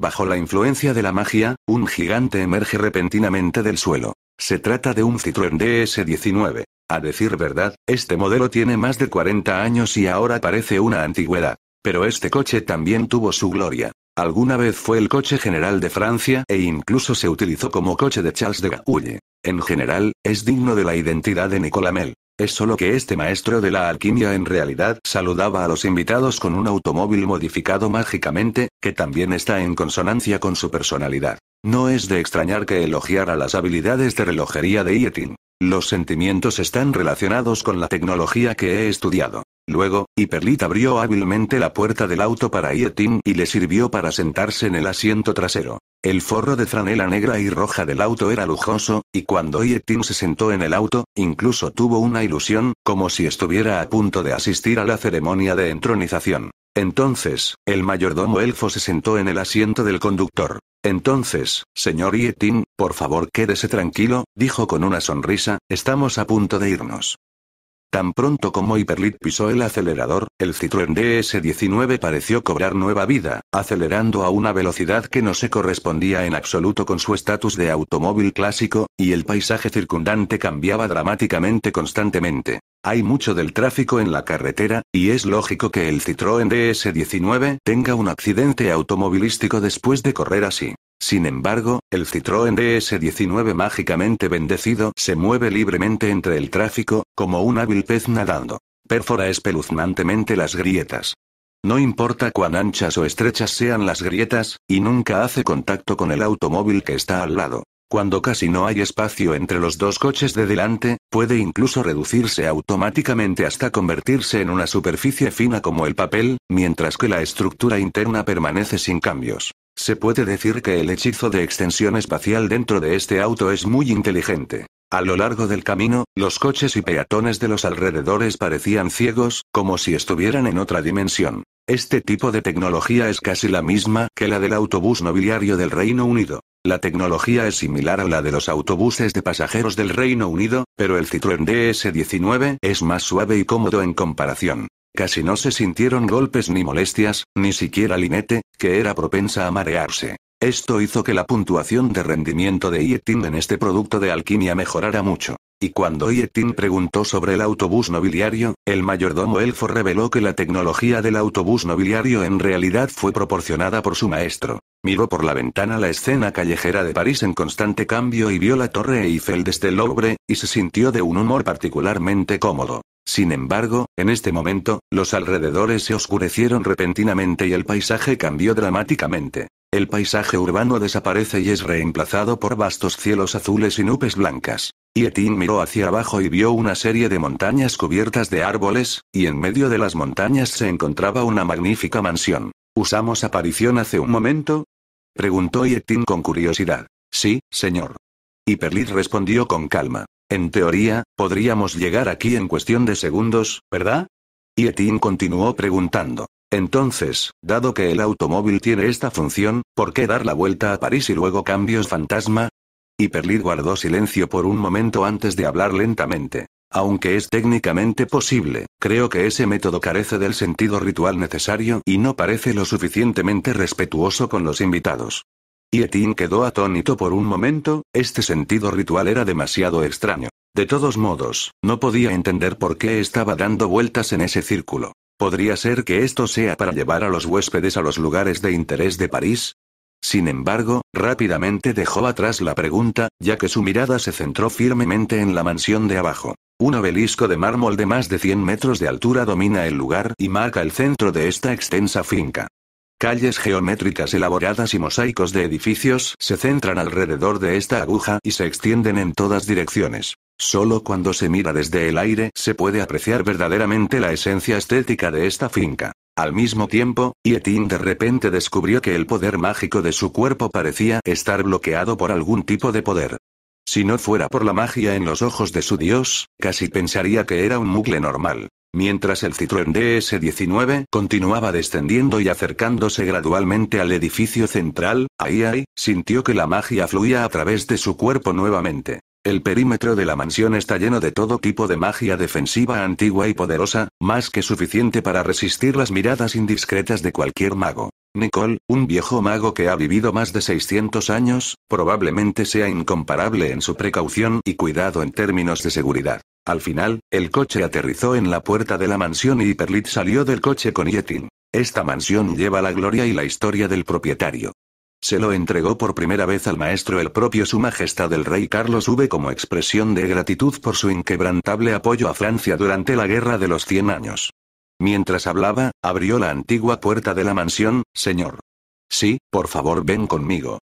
Bajo la influencia de la magia, un gigante emerge repentinamente del suelo. Se trata de un Citroën DS-19. A decir verdad, este modelo tiene más de 40 años y ahora parece una antigüedad. Pero este coche también tuvo su gloria. Alguna vez fue el coche general de Francia e incluso se utilizó como coche de Charles de Gaulle. En general, es digno de la identidad de Mel. Es solo que este maestro de la alquimia en realidad saludaba a los invitados con un automóvil modificado mágicamente, que también está en consonancia con su personalidad. No es de extrañar que elogiara las habilidades de relojería de Yetin. Los sentimientos están relacionados con la tecnología que he estudiado. Luego, Hiperlit abrió hábilmente la puerta del auto para Yetin y le sirvió para sentarse en el asiento trasero. El forro de franela negra y roja del auto era lujoso, y cuando Yetin se sentó en el auto, incluso tuvo una ilusión, como si estuviera a punto de asistir a la ceremonia de entronización. Entonces, el mayordomo elfo se sentó en el asiento del conductor. Entonces, señor Yetin, por favor quédese tranquilo, dijo con una sonrisa, estamos a punto de irnos. Tan pronto como hyperlite pisó el acelerador, el Citroën DS19 pareció cobrar nueva vida, acelerando a una velocidad que no se correspondía en absoluto con su estatus de automóvil clásico, y el paisaje circundante cambiaba dramáticamente constantemente. Hay mucho del tráfico en la carretera, y es lógico que el Citroën DS19 tenga un accidente automovilístico después de correr así. Sin embargo, el Citroën e DS19 mágicamente bendecido se mueve libremente entre el tráfico, como un hábil pez nadando. Perfora espeluznantemente las grietas. No importa cuán anchas o estrechas sean las grietas, y nunca hace contacto con el automóvil que está al lado. Cuando casi no hay espacio entre los dos coches de delante, puede incluso reducirse automáticamente hasta convertirse en una superficie fina como el papel, mientras que la estructura interna permanece sin cambios. Se puede decir que el hechizo de extensión espacial dentro de este auto es muy inteligente. A lo largo del camino, los coches y peatones de los alrededores parecían ciegos, como si estuvieran en otra dimensión. Este tipo de tecnología es casi la misma que la del autobús nobiliario del Reino Unido. La tecnología es similar a la de los autobuses de pasajeros del Reino Unido, pero el Citroën DS19 es más suave y cómodo en comparación. Casi no se sintieron golpes ni molestias, ni siquiera Linete, que era propensa a marearse. Esto hizo que la puntuación de rendimiento de Yetim en este producto de alquimia mejorara mucho. Y cuando Yetim preguntó sobre el autobús nobiliario, el mayordomo elfo reveló que la tecnología del autobús nobiliario en realidad fue proporcionada por su maestro. Miró por la ventana la escena callejera de París en constante cambio y vio la Torre Eiffel desde el Louvre, y se sintió de un humor particularmente cómodo. Sin embargo, en este momento, los alrededores se oscurecieron repentinamente y el paisaje cambió dramáticamente. El paisaje urbano desaparece y es reemplazado por vastos cielos azules y nubes blancas. Y miró hacia abajo y vio una serie de montañas cubiertas de árboles, y en medio de las montañas se encontraba una magnífica mansión. Usamos aparición hace un momento, Preguntó Yetin con curiosidad. Sí, señor. Y Perlit respondió con calma. En teoría, podríamos llegar aquí en cuestión de segundos, ¿verdad? Yetin continuó preguntando. Entonces, dado que el automóvil tiene esta función, ¿por qué dar la vuelta a París y luego cambios fantasma? Y Perlit guardó silencio por un momento antes de hablar lentamente. Aunque es técnicamente posible, creo que ese método carece del sentido ritual necesario y no parece lo suficientemente respetuoso con los invitados. Y quedó atónito por un momento, este sentido ritual era demasiado extraño. De todos modos, no podía entender por qué estaba dando vueltas en ese círculo. ¿Podría ser que esto sea para llevar a los huéspedes a los lugares de interés de París? Sin embargo, rápidamente dejó atrás la pregunta, ya que su mirada se centró firmemente en la mansión de abajo. Un obelisco de mármol de más de 100 metros de altura domina el lugar y marca el centro de esta extensa finca. Calles geométricas elaboradas y mosaicos de edificios se centran alrededor de esta aguja y se extienden en todas direcciones. Solo cuando se mira desde el aire se puede apreciar verdaderamente la esencia estética de esta finca. Al mismo tiempo, Yetin de repente descubrió que el poder mágico de su cuerpo parecía estar bloqueado por algún tipo de poder. Si no fuera por la magia en los ojos de su dios, casi pensaría que era un mugle normal. Mientras el Citroën DS-19 continuaba descendiendo y acercándose gradualmente al edificio central, Ai, Ai sintió que la magia fluía a través de su cuerpo nuevamente. El perímetro de la mansión está lleno de todo tipo de magia defensiva antigua y poderosa, más que suficiente para resistir las miradas indiscretas de cualquier mago. Nicole, un viejo mago que ha vivido más de 600 años, probablemente sea incomparable en su precaución y cuidado en términos de seguridad. Al final, el coche aterrizó en la puerta de la mansión y Perlit salió del coche con Yetin. Esta mansión lleva la gloria y la historia del propietario. Se lo entregó por primera vez al maestro el propio Su Majestad el Rey Carlos V como expresión de gratitud por su inquebrantable apoyo a Francia durante la Guerra de los Cien Años. Mientras hablaba, abrió la antigua puerta de la mansión, señor. Sí, por favor ven conmigo.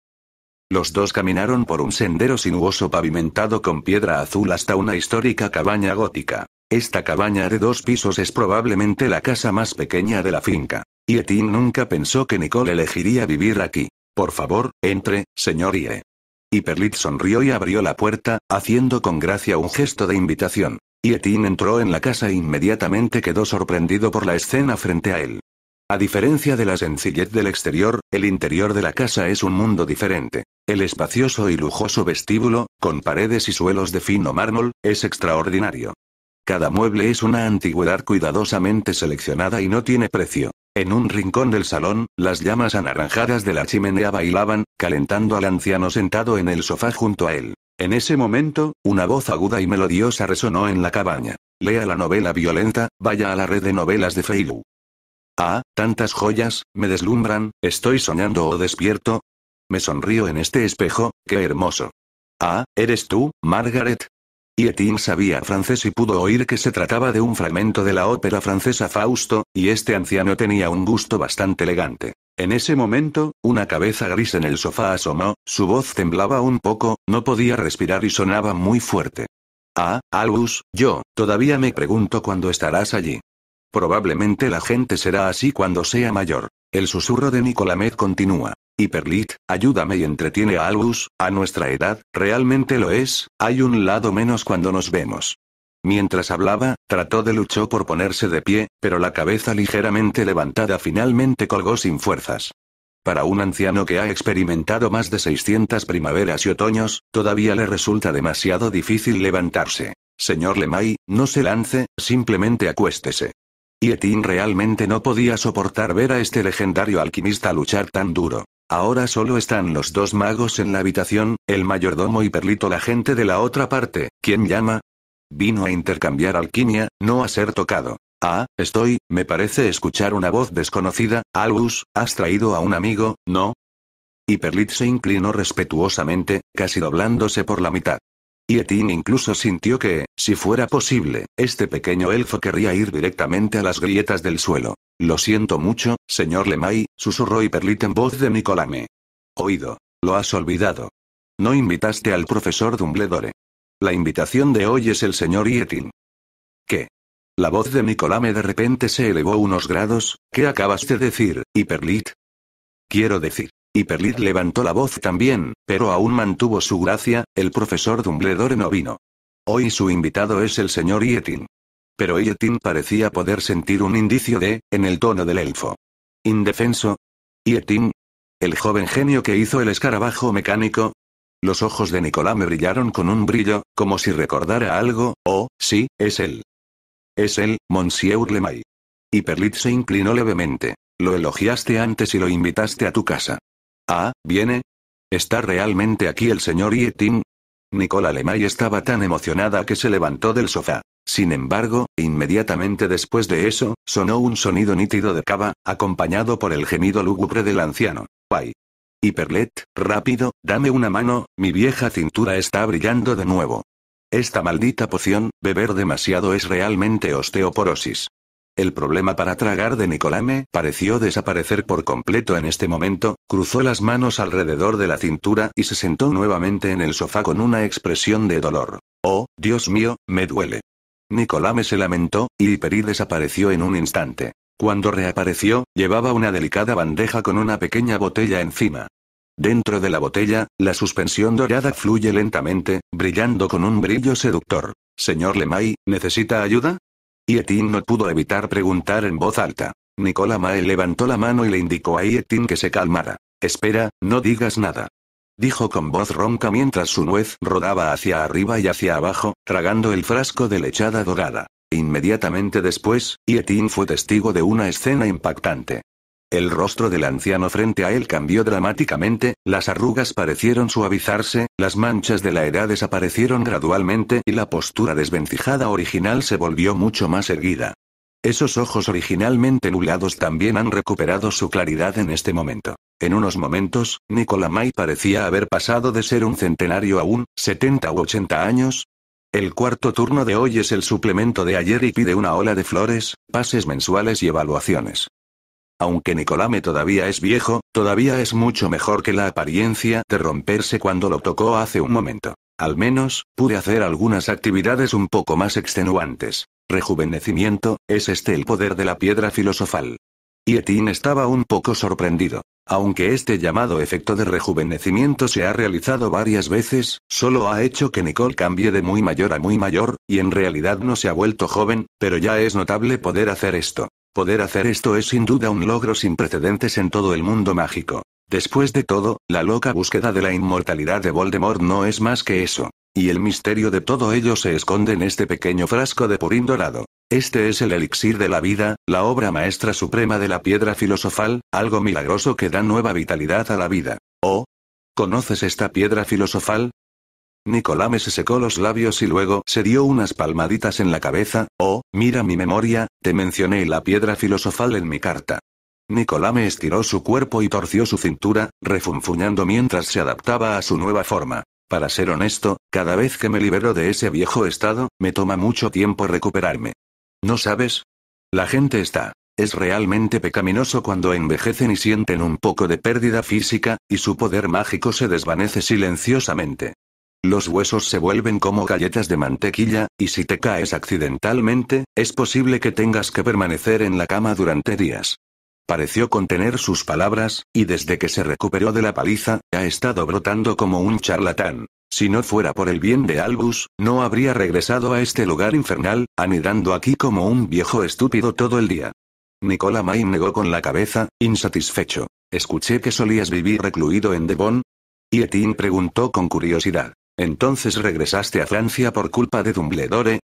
Los dos caminaron por un sendero sinuoso pavimentado con piedra azul hasta una histórica cabaña gótica. Esta cabaña de dos pisos es probablemente la casa más pequeña de la finca. Y Etin nunca pensó que Nicole elegiría vivir aquí. Por favor, entre, señor Y Perlit sonrió y abrió la puerta, haciendo con gracia un gesto de invitación. Y Etin entró en la casa e inmediatamente quedó sorprendido por la escena frente a él. A diferencia de la sencillez del exterior, el interior de la casa es un mundo diferente. El espacioso y lujoso vestíbulo, con paredes y suelos de fino mármol, es extraordinario. Cada mueble es una antigüedad cuidadosamente seleccionada y no tiene precio. En un rincón del salón, las llamas anaranjadas de la chimenea bailaban, calentando al anciano sentado en el sofá junto a él. En ese momento, una voz aguda y melodiosa resonó en la cabaña. Lea la novela violenta, vaya a la red de novelas de Feilu. Ah, tantas joyas, me deslumbran, estoy soñando o despierto. Me sonrío en este espejo, qué hermoso. Ah, ¿eres tú, Margaret? Y sabía francés y pudo oír que se trataba de un fragmento de la ópera francesa Fausto, y este anciano tenía un gusto bastante elegante. En ese momento, una cabeza gris en el sofá asomó, su voz temblaba un poco, no podía respirar y sonaba muy fuerte. Ah, Albus, yo, todavía me pregunto cuándo estarás allí. Probablemente la gente será así cuando sea mayor. El susurro de Nicolamed continúa. Hiperlit, ayúdame y entretiene a Albus, a nuestra edad, realmente lo es, hay un lado menos cuando nos vemos. Mientras hablaba, trató de luchó por ponerse de pie, pero la cabeza ligeramente levantada finalmente colgó sin fuerzas. Para un anciano que ha experimentado más de 600 primaveras y otoños, todavía le resulta demasiado difícil levantarse. Señor Lemay, no se lance, simplemente acuéstese. Yetin realmente no podía soportar ver a este legendario alquimista luchar tan duro. Ahora solo están los dos magos en la habitación, el mayordomo y Perlito la gente de la otra parte, ¿quién llama? Vino a intercambiar alquimia, no a ser tocado. Ah, estoy, me parece escuchar una voz desconocida, Albus, ¿has traído a un amigo, no? Y se inclinó respetuosamente, casi doblándose por la mitad. Y incluso sintió que, si fuera posible, este pequeño elfo querría ir directamente a las grietas del suelo. Lo siento mucho, señor Lemay, susurró Hiperlit en voz de Nicolame. Oído. Lo has olvidado. No invitaste al profesor Dumbledore. La invitación de hoy es el señor Yetin. ¿Qué? La voz de Nicolame de repente se elevó unos grados. ¿Qué acabas de decir, Hiperlit? Quiero decir. Perlit levantó la voz también, pero aún mantuvo su gracia, el profesor Dumbledore no vino. Hoy su invitado es el señor Yetin. Pero Yetin parecía poder sentir un indicio de, en el tono del elfo. Indefenso. Yetin. El joven genio que hizo el escarabajo mecánico. Los ojos de Nicolás me brillaron con un brillo, como si recordara algo, oh, sí, es él. Es él, Monsieur Lemay. Perlit se inclinó levemente. Lo elogiaste antes y lo invitaste a tu casa. Ah, ¿viene? ¿Está realmente aquí el señor Yetin? Nicola Lemay estaba tan emocionada que se levantó del sofá. Sin embargo, inmediatamente después de eso, sonó un sonido nítido de cava, acompañado por el gemido lúgubre del anciano. ¡Ay! Y rápido, dame una mano, mi vieja cintura está brillando de nuevo. Esta maldita poción, beber demasiado es realmente osteoporosis. El problema para tragar de Nicolame pareció desaparecer por completo en este momento, cruzó las manos alrededor de la cintura y se sentó nuevamente en el sofá con una expresión de dolor. Oh, Dios mío, me duele. Nicolame se lamentó, y Peri desapareció en un instante. Cuando reapareció, llevaba una delicada bandeja con una pequeña botella encima. Dentro de la botella, la suspensión dorada fluye lentamente, brillando con un brillo seductor. Señor Lemay, ¿necesita ayuda? Yetin no pudo evitar preguntar en voz alta. Nicola Mae levantó la mano y le indicó a Yetin que se calmara. Espera, no digas nada. Dijo con voz ronca mientras su nuez rodaba hacia arriba y hacia abajo, tragando el frasco de lechada dorada. Inmediatamente después, Yetin fue testigo de una escena impactante. El rostro del anciano frente a él cambió dramáticamente, las arrugas parecieron suavizarse, las manchas de la edad desaparecieron gradualmente y la postura desvencijada original se volvió mucho más erguida. Esos ojos originalmente nublados también han recuperado su claridad en este momento. En unos momentos, May parecía haber pasado de ser un centenario a un 70 u 80 años, el cuarto turno de hoy es el suplemento de ayer y pide una ola de flores, pases mensuales y evaluaciones. Aunque Nicolame todavía es viejo, todavía es mucho mejor que la apariencia de romperse cuando lo tocó hace un momento. Al menos, pude hacer algunas actividades un poco más extenuantes. Rejuvenecimiento, es este el poder de la piedra filosofal. Y estaba un poco sorprendido. Aunque este llamado efecto de rejuvenecimiento se ha realizado varias veces, solo ha hecho que Nicole cambie de muy mayor a muy mayor, y en realidad no se ha vuelto joven, pero ya es notable poder hacer esto. Poder hacer esto es sin duda un logro sin precedentes en todo el mundo mágico. Después de todo, la loca búsqueda de la inmortalidad de Voldemort no es más que eso. Y el misterio de todo ello se esconde en este pequeño frasco de purín dorado. Este es el elixir de la vida, la obra maestra suprema de la piedra filosofal, algo milagroso que da nueva vitalidad a la vida. ¿Oh? ¿Conoces esta piedra filosofal? Nicolame se secó los labios y luego se dio unas palmaditas en la cabeza. Oh, mira mi memoria, te mencioné la piedra filosofal en mi carta. Nicolame estiró su cuerpo y torció su cintura, refunfuñando mientras se adaptaba a su nueva forma. Para ser honesto, cada vez que me libero de ese viejo estado, me toma mucho tiempo recuperarme. ¿No sabes? La gente está. Es realmente pecaminoso cuando envejecen y sienten un poco de pérdida física, y su poder mágico se desvanece silenciosamente. Los huesos se vuelven como galletas de mantequilla, y si te caes accidentalmente, es posible que tengas que permanecer en la cama durante días. Pareció contener sus palabras, y desde que se recuperó de la paliza, ha estado brotando como un charlatán. Si no fuera por el bien de Albus, no habría regresado a este lugar infernal, anidando aquí como un viejo estúpido todo el día. Nicola May negó con la cabeza, insatisfecho. Escuché que solías vivir recluido en Devon. Y Etin preguntó con curiosidad. ¿Entonces regresaste a Francia por culpa de Dumbledore?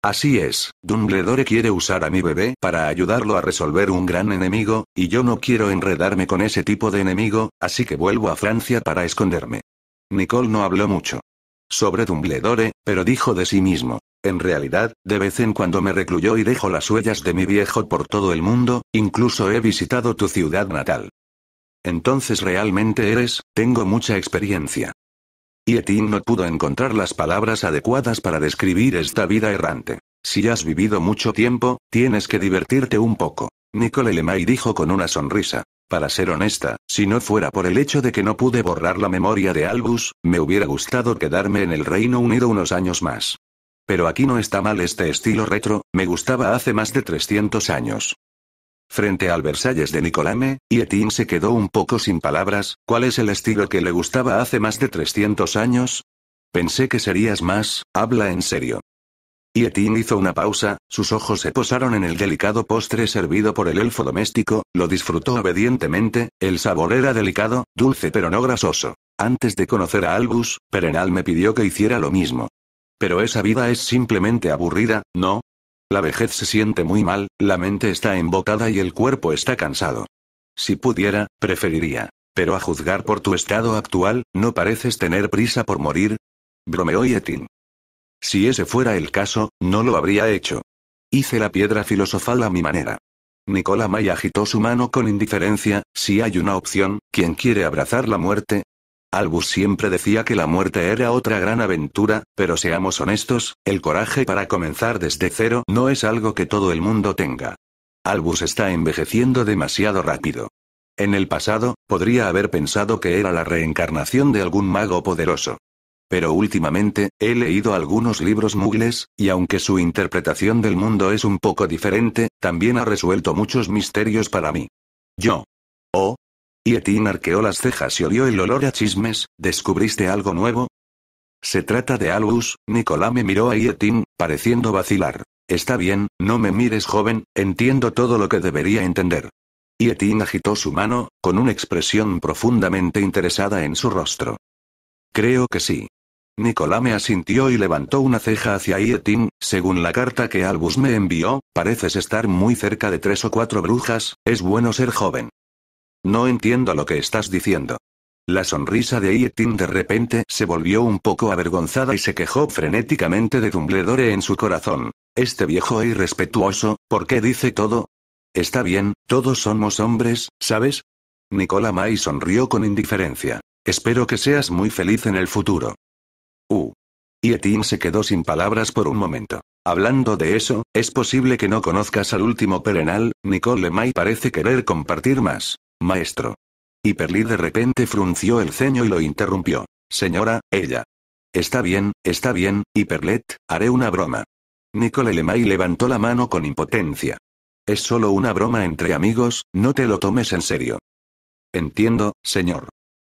Así es, Dumbledore quiere usar a mi bebé para ayudarlo a resolver un gran enemigo, y yo no quiero enredarme con ese tipo de enemigo, así que vuelvo a Francia para esconderme. Nicole no habló mucho sobre Dumbledore, pero dijo de sí mismo. En realidad, de vez en cuando me recluyó y dejo las huellas de mi viejo por todo el mundo, incluso he visitado tu ciudad natal. Entonces realmente eres, tengo mucha experiencia. Y no pudo encontrar las palabras adecuadas para describir esta vida errante. Si has vivido mucho tiempo, tienes que divertirte un poco. Nicole Lemay dijo con una sonrisa. Para ser honesta, si no fuera por el hecho de que no pude borrar la memoria de Albus, me hubiera gustado quedarme en el Reino Unido unos años más. Pero aquí no está mal este estilo retro, me gustaba hace más de 300 años. Frente al Versalles de Nicolame, Yetin se quedó un poco sin palabras, ¿cuál es el estilo que le gustaba hace más de 300 años? Pensé que serías más, habla en serio. Yetin hizo una pausa, sus ojos se posaron en el delicado postre servido por el elfo doméstico, lo disfrutó obedientemente, el sabor era delicado, dulce pero no grasoso. Antes de conocer a Albus, Perenal me pidió que hiciera lo mismo. Pero esa vida es simplemente aburrida, ¿no? La vejez se siente muy mal, la mente está embotada y el cuerpo está cansado. Si pudiera, preferiría. Pero a juzgar por tu estado actual, ¿no pareces tener prisa por morir? Bromeó Yetin. Si ese fuera el caso, no lo habría hecho. Hice la piedra filosofal a mi manera. Nicola May agitó su mano con indiferencia, si hay una opción, quien quiere abrazar la muerte, Albus siempre decía que la muerte era otra gran aventura, pero seamos honestos, el coraje para comenzar desde cero no es algo que todo el mundo tenga. Albus está envejeciendo demasiado rápido. En el pasado, podría haber pensado que era la reencarnación de algún mago poderoso. Pero últimamente, he leído algunos libros mugles, y aunque su interpretación del mundo es un poco diferente, también ha resuelto muchos misterios para mí. Yo. Oh, y arqueó las cejas y olió el olor a chismes, ¿descubriste algo nuevo? Se trata de Albus, Nicolás me miró a Yetin, pareciendo vacilar. Está bien, no me mires joven, entiendo todo lo que debería entender. Yetín agitó su mano, con una expresión profundamente interesada en su rostro. Creo que sí. Nicolás me asintió y levantó una ceja hacia Yetin, según la carta que Albus me envió, pareces estar muy cerca de tres o cuatro brujas, es bueno ser joven. No entiendo lo que estás diciendo. La sonrisa de Yetin de repente se volvió un poco avergonzada y se quejó frenéticamente de Dumbledore en su corazón. Este viejo e irrespetuoso, ¿por qué dice todo? Está bien, todos somos hombres, ¿sabes? Nicola May sonrió con indiferencia. Espero que seas muy feliz en el futuro. Uh. Yetin se quedó sin palabras por un momento. Hablando de eso, es posible que no conozcas al último perenal, Nicole May parece querer compartir más. Maestro. Hiperlit de repente frunció el ceño y lo interrumpió. Señora, ella. Está bien, está bien, Hiperlet, haré una broma. Nicole Lemay levantó la mano con impotencia. Es solo una broma entre amigos, no te lo tomes en serio. Entiendo, señor.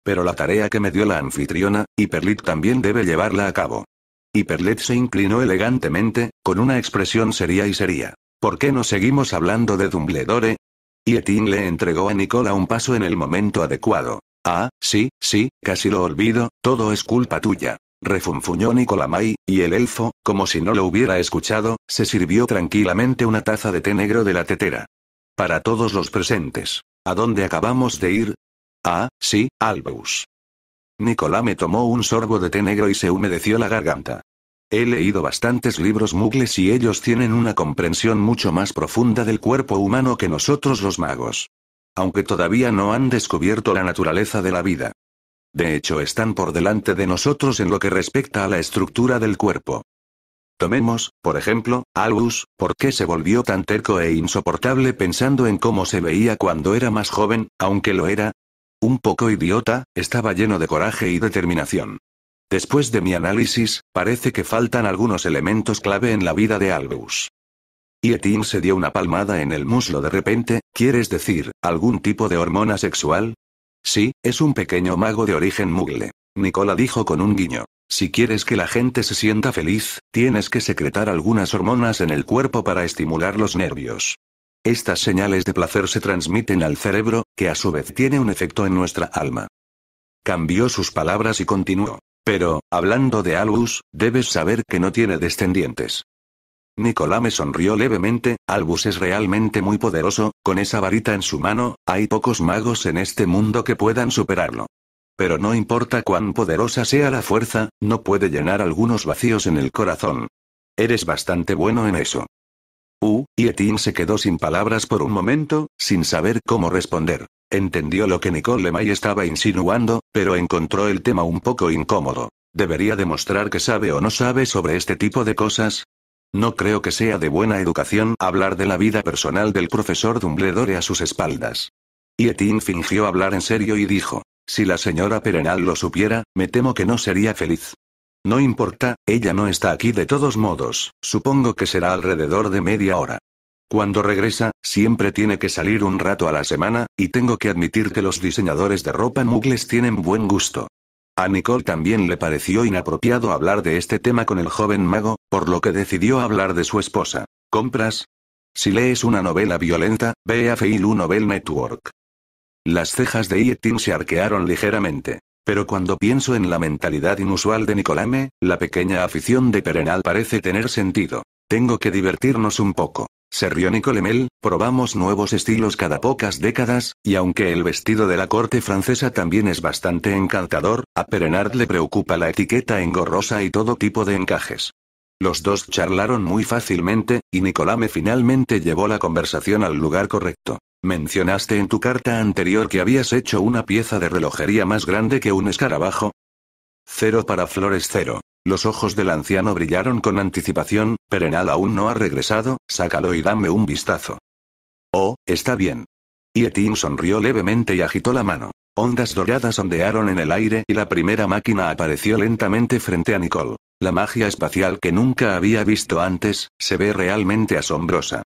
Pero la tarea que me dio la anfitriona, Hiperlit también debe llevarla a cabo. Hiperlet se inclinó elegantemente, con una expresión seria y seria. ¿Por qué no seguimos hablando de Dumbledore, y Etin le entregó a Nicola un paso en el momento adecuado. Ah, sí, sí, casi lo olvido, todo es culpa tuya. Refunfuñó Nicola May, y el elfo, como si no lo hubiera escuchado, se sirvió tranquilamente una taza de té negro de la tetera. Para todos los presentes. ¿A dónde acabamos de ir? Ah, sí, Albus. Nicolás me tomó un sorbo de té negro y se humedeció la garganta. He leído bastantes libros mugles y ellos tienen una comprensión mucho más profunda del cuerpo humano que nosotros los magos. Aunque todavía no han descubierto la naturaleza de la vida. De hecho, están por delante de nosotros en lo que respecta a la estructura del cuerpo. Tomemos, por ejemplo, Albus, por qué se volvió tan terco e insoportable pensando en cómo se veía cuando era más joven, aunque lo era. Un poco idiota, estaba lleno de coraje y determinación. Después de mi análisis, parece que faltan algunos elementos clave en la vida de Albus. Y se dio una palmada en el muslo de repente, ¿quieres decir, algún tipo de hormona sexual? Sí, es un pequeño mago de origen mugle. Nicola dijo con un guiño. Si quieres que la gente se sienta feliz, tienes que secretar algunas hormonas en el cuerpo para estimular los nervios. Estas señales de placer se transmiten al cerebro, que a su vez tiene un efecto en nuestra alma. Cambió sus palabras y continuó. Pero, hablando de Albus, debes saber que no tiene descendientes. Nicolás me sonrió levemente, Albus es realmente muy poderoso, con esa varita en su mano, hay pocos magos en este mundo que puedan superarlo. Pero no importa cuán poderosa sea la fuerza, no puede llenar algunos vacíos en el corazón. Eres bastante bueno en eso. Uh, y se quedó sin palabras por un momento, sin saber cómo responder. Entendió lo que Nicole May estaba insinuando, pero encontró el tema un poco incómodo. ¿Debería demostrar que sabe o no sabe sobre este tipo de cosas? No creo que sea de buena educación hablar de la vida personal del profesor Dumbledore a sus espaldas. Y fingió hablar en serio y dijo, si la señora Perenal lo supiera, me temo que no sería feliz. No importa, ella no está aquí de todos modos, supongo que será alrededor de media hora. Cuando regresa, siempre tiene que salir un rato a la semana, y tengo que admitir que los diseñadores de ropa mugles tienen buen gusto. A Nicole también le pareció inapropiado hablar de este tema con el joven mago, por lo que decidió hablar de su esposa. ¿Compras? Si lees una novela violenta, ve a Feilu Novel Network. Las cejas de Yetin se arquearon ligeramente. Pero cuando pienso en la mentalidad inusual de Nicolame, la pequeña afición de Perenal parece tener sentido. Tengo que divertirnos un poco. Se rió Nicolemel, probamos nuevos estilos cada pocas décadas, y aunque el vestido de la corte francesa también es bastante encantador, a Perenard le preocupa la etiqueta engorrosa y todo tipo de encajes. Los dos charlaron muy fácilmente, y Nicolame finalmente llevó la conversación al lugar correcto. Mencionaste en tu carta anterior que habías hecho una pieza de relojería más grande que un escarabajo. Cero para Flores cero. Los ojos del anciano brillaron con anticipación, pero Perenal aún no ha regresado, sácalo y dame un vistazo. Oh, está bien. Yetin sonrió levemente y agitó la mano. Ondas doradas ondearon en el aire y la primera máquina apareció lentamente frente a Nicole. La magia espacial que nunca había visto antes, se ve realmente asombrosa.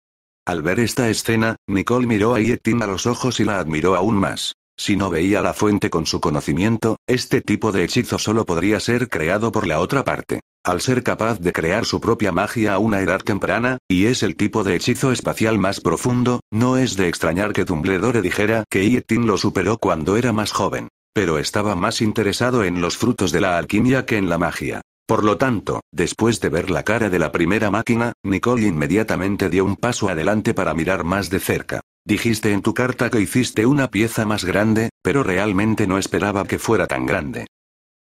Al ver esta escena, Nicole miró a Yetin a los ojos y la admiró aún más. Si no veía la fuente con su conocimiento, este tipo de hechizo solo podría ser creado por la otra parte. Al ser capaz de crear su propia magia a una edad temprana, y es el tipo de hechizo espacial más profundo, no es de extrañar que Dumbledore dijera que Yetin lo superó cuando era más joven. Pero estaba más interesado en los frutos de la alquimia que en la magia. Por lo tanto, después de ver la cara de la primera máquina, Nicole inmediatamente dio un paso adelante para mirar más de cerca. Dijiste en tu carta que hiciste una pieza más grande, pero realmente no esperaba que fuera tan grande.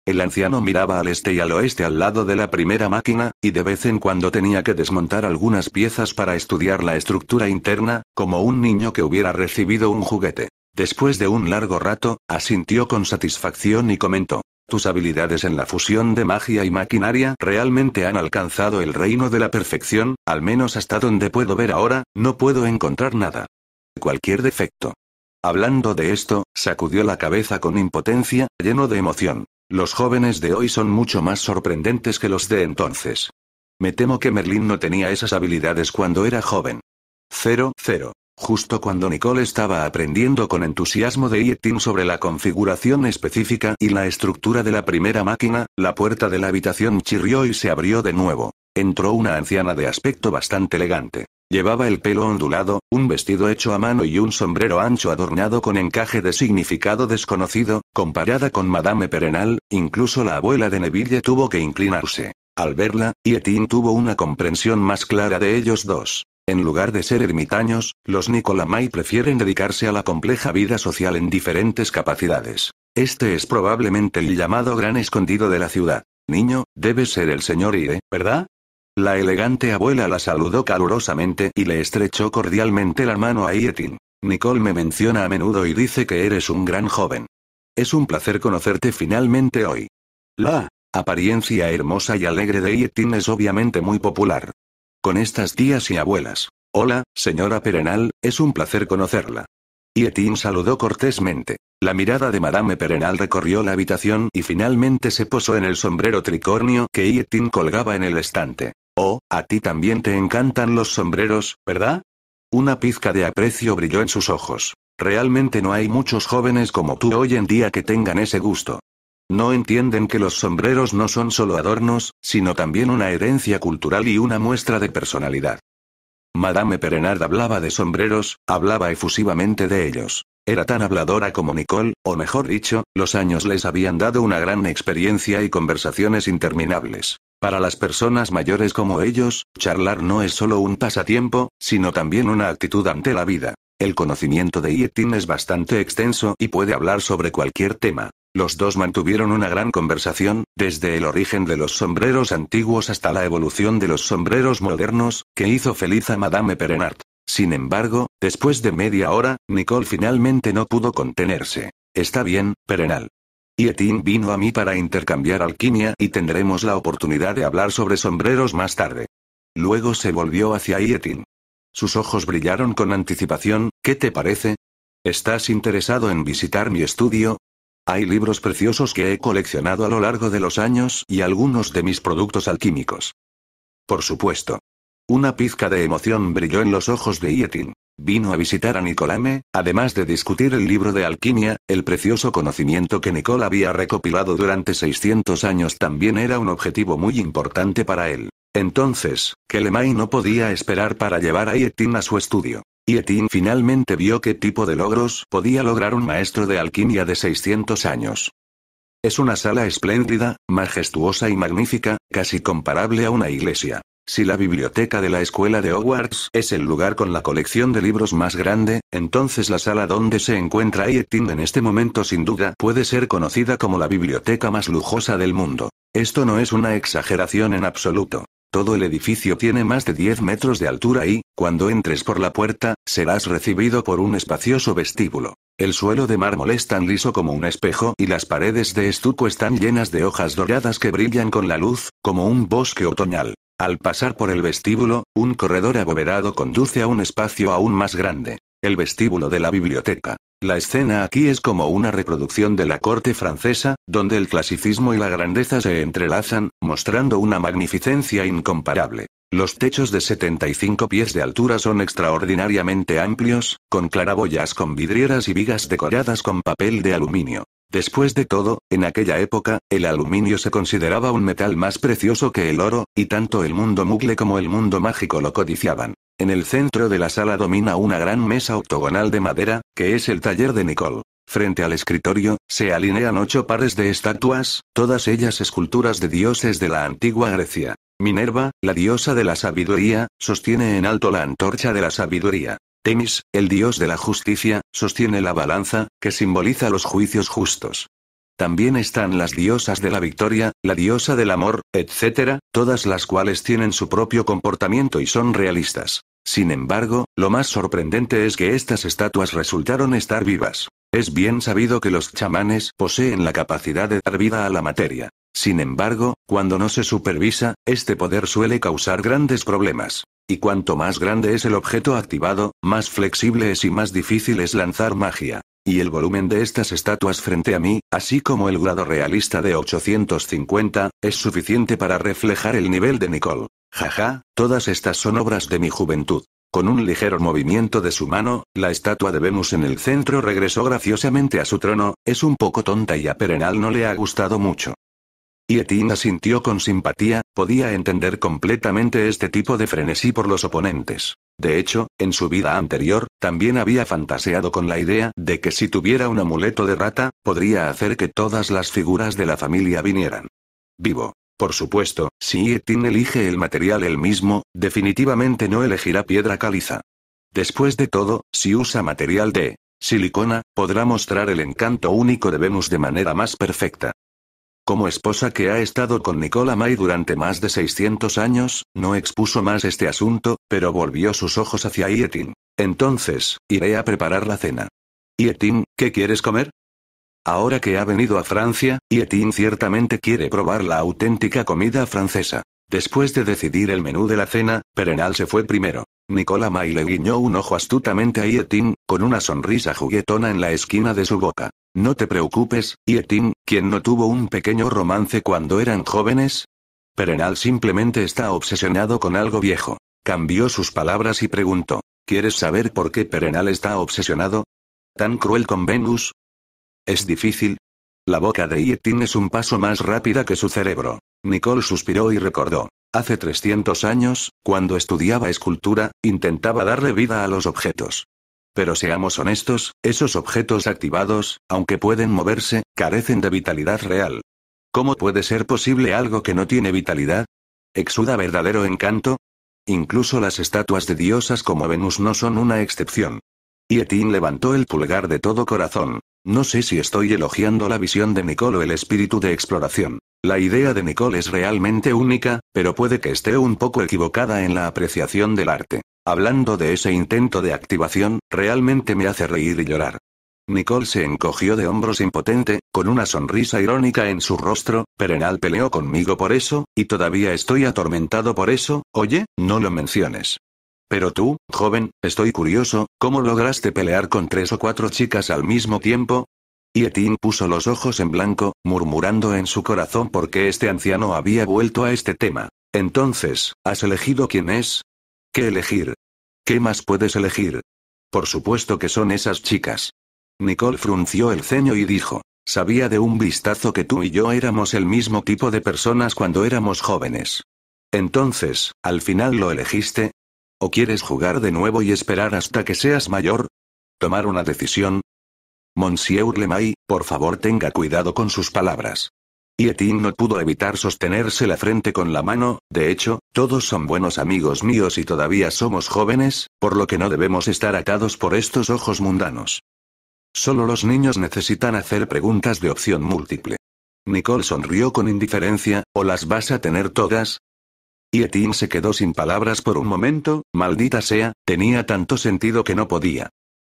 El anciano miraba al este y al oeste al lado de la primera máquina, y de vez en cuando tenía que desmontar algunas piezas para estudiar la estructura interna, como un niño que hubiera recibido un juguete. Después de un largo rato, asintió con satisfacción y comentó. Tus habilidades en la fusión de magia y maquinaria realmente han alcanzado el reino de la perfección, al menos hasta donde puedo ver ahora, no puedo encontrar nada. Cualquier defecto. Hablando de esto, sacudió la cabeza con impotencia, lleno de emoción. Los jóvenes de hoy son mucho más sorprendentes que los de entonces. Me temo que Merlín no tenía esas habilidades cuando era joven. Cero, cero. Justo cuando Nicole estaba aprendiendo con entusiasmo de Yetin sobre la configuración específica y la estructura de la primera máquina, la puerta de la habitación chirrió y se abrió de nuevo. Entró una anciana de aspecto bastante elegante. Llevaba el pelo ondulado, un vestido hecho a mano y un sombrero ancho adornado con encaje de significado desconocido, comparada con Madame Perenal, incluso la abuela de Neville tuvo que inclinarse. Al verla, Yetin tuvo una comprensión más clara de ellos dos. En lugar de ser ermitaños, los Nicolamai prefieren dedicarse a la compleja vida social en diferentes capacidades. Este es probablemente el llamado gran escondido de la ciudad. Niño, debe ser el señor Ide, ¿verdad? La elegante abuela la saludó calurosamente y le estrechó cordialmente la mano a Ietin. Nicole me menciona a menudo y dice que eres un gran joven. Es un placer conocerte finalmente hoy. La apariencia hermosa y alegre de Ietin es obviamente muy popular con estas tías y abuelas. Hola, señora Perenal, es un placer conocerla. Ietín saludó cortésmente. La mirada de Madame Perenal recorrió la habitación y finalmente se posó en el sombrero tricornio que Ietín colgaba en el estante. Oh, a ti también te encantan los sombreros, ¿verdad? Una pizca de aprecio brilló en sus ojos. Realmente no hay muchos jóvenes como tú hoy en día que tengan ese gusto. No entienden que los sombreros no son solo adornos, sino también una herencia cultural y una muestra de personalidad. Madame Perenard hablaba de sombreros, hablaba efusivamente de ellos. Era tan habladora como Nicole, o mejor dicho, los años les habían dado una gran experiencia y conversaciones interminables. Para las personas mayores como ellos, charlar no es solo un pasatiempo, sino también una actitud ante la vida. El conocimiento de Yetin es bastante extenso y puede hablar sobre cualquier tema. Los dos mantuvieron una gran conversación, desde el origen de los sombreros antiguos hasta la evolución de los sombreros modernos, que hizo feliz a Madame Perenard. Sin embargo, después de media hora, Nicole finalmente no pudo contenerse. Está bien, Perenal. Yetin vino a mí para intercambiar alquimia y tendremos la oportunidad de hablar sobre sombreros más tarde. Luego se volvió hacia Yetin. Sus ojos brillaron con anticipación, ¿qué te parece? ¿Estás interesado en visitar mi estudio? Hay libros preciosos que he coleccionado a lo largo de los años y algunos de mis productos alquímicos. Por supuesto. Una pizca de emoción brilló en los ojos de Yetin. Vino a visitar a Nicolame, además de discutir el libro de alquimia, el precioso conocimiento que Nicole había recopilado durante 600 años también era un objetivo muy importante para él. Entonces, Kelemay no podía esperar para llevar a Yetin a su estudio. Yetin finalmente vio qué tipo de logros podía lograr un maestro de alquimia de 600 años. Es una sala espléndida, majestuosa y magnífica, casi comparable a una iglesia. Si la biblioteca de la escuela de Hogwarts es el lugar con la colección de libros más grande, entonces la sala donde se encuentra Yetin en este momento sin duda puede ser conocida como la biblioteca más lujosa del mundo. Esto no es una exageración en absoluto. Todo el edificio tiene más de 10 metros de altura y, cuando entres por la puerta, serás recibido por un espacioso vestíbulo. El suelo de mármol es tan liso como un espejo y las paredes de estuco están llenas de hojas doradas que brillan con la luz, como un bosque otoñal. Al pasar por el vestíbulo, un corredor abovedado conduce a un espacio aún más grande. El vestíbulo de la biblioteca. La escena aquí es como una reproducción de la corte francesa, donde el clasicismo y la grandeza se entrelazan, mostrando una magnificencia incomparable. Los techos de 75 pies de altura son extraordinariamente amplios, con claraboyas con vidrieras y vigas decoradas con papel de aluminio. Después de todo, en aquella época, el aluminio se consideraba un metal más precioso que el oro, y tanto el mundo mugle como el mundo mágico lo codiciaban. En el centro de la sala domina una gran mesa octogonal de madera, que es el taller de Nicole. Frente al escritorio, se alinean ocho pares de estatuas, todas ellas esculturas de dioses de la antigua Grecia. Minerva, la diosa de la sabiduría, sostiene en alto la antorcha de la sabiduría. Temis, el dios de la justicia, sostiene la balanza, que simboliza los juicios justos. También están las diosas de la victoria, la diosa del amor, etc., todas las cuales tienen su propio comportamiento y son realistas. Sin embargo, lo más sorprendente es que estas estatuas resultaron estar vivas. Es bien sabido que los chamanes poseen la capacidad de dar vida a la materia. Sin embargo, cuando no se supervisa, este poder suele causar grandes problemas. Y cuanto más grande es el objeto activado, más flexible es y más difícil es lanzar magia. Y el volumen de estas estatuas frente a mí, así como el grado realista de 850, es suficiente para reflejar el nivel de Nicole. Jaja, todas estas son obras de mi juventud. Con un ligero movimiento de su mano, la estatua de Venus en el centro regresó graciosamente a su trono, es un poco tonta y a Perenal no le ha gustado mucho. Y sintió con simpatía, podía entender completamente este tipo de frenesí por los oponentes. De hecho, en su vida anterior, también había fantaseado con la idea de que si tuviera un amuleto de rata, podría hacer que todas las figuras de la familia vinieran. Vivo. Por supuesto, si Yetin elige el material él mismo, definitivamente no elegirá piedra caliza. Después de todo, si usa material de silicona, podrá mostrar el encanto único de Venus de manera más perfecta. Como esposa que ha estado con Nicola May durante más de 600 años, no expuso más este asunto, pero volvió sus ojos hacia Yetin. Entonces, iré a preparar la cena. Yetin, ¿qué quieres comer? Ahora que ha venido a Francia, Yetin ciertamente quiere probar la auténtica comida francesa. Después de decidir el menú de la cena, Perenal se fue primero. Nicola May le guiñó un ojo astutamente a Yetin, con una sonrisa juguetona en la esquina de su boca. No te preocupes, Yetin, ¿Quién no tuvo un pequeño romance cuando eran jóvenes? Perenal simplemente está obsesionado con algo viejo. Cambió sus palabras y preguntó, ¿quieres saber por qué Perenal está obsesionado? ¿Tan cruel con Venus? Es difícil. La boca de Yetin es un paso más rápida que su cerebro. Nicole suspiró y recordó. Hace 300 años, cuando estudiaba escultura, intentaba darle vida a los objetos. Pero seamos honestos, esos objetos activados, aunque pueden moverse, carecen de vitalidad real. ¿Cómo puede ser posible algo que no tiene vitalidad? ¿Exuda verdadero encanto? Incluso las estatuas de diosas como Venus no son una excepción. Yetin levantó el pulgar de todo corazón. No sé si estoy elogiando la visión de Nicole o el espíritu de exploración. La idea de Nicole es realmente única, pero puede que esté un poco equivocada en la apreciación del arte. Hablando de ese intento de activación, realmente me hace reír y llorar. Nicole se encogió de hombros impotente, con una sonrisa irónica en su rostro, Perenal peleó conmigo por eso, y todavía estoy atormentado por eso, oye, no lo menciones. Pero tú, joven, estoy curioso, ¿cómo lograste pelear con tres o cuatro chicas al mismo tiempo? etín puso los ojos en blanco, murmurando en su corazón porque este anciano había vuelto a este tema. Entonces, ¿has elegido quién es? ¿Qué elegir? ¿Qué más puedes elegir? Por supuesto que son esas chicas. Nicole frunció el ceño y dijo, sabía de un vistazo que tú y yo éramos el mismo tipo de personas cuando éramos jóvenes. Entonces, ¿al final lo elegiste? ¿O quieres jugar de nuevo y esperar hasta que seas mayor? ¿Tomar una decisión? Monsieur Lemay, por favor tenga cuidado con sus palabras. Yetín no pudo evitar sostenerse la frente con la mano, de hecho, todos son buenos amigos míos y todavía somos jóvenes, por lo que no debemos estar atados por estos ojos mundanos. Solo los niños necesitan hacer preguntas de opción múltiple. Nicole sonrió con indiferencia, ¿o las vas a tener todas? Yetin se quedó sin palabras por un momento, maldita sea, tenía tanto sentido que no podía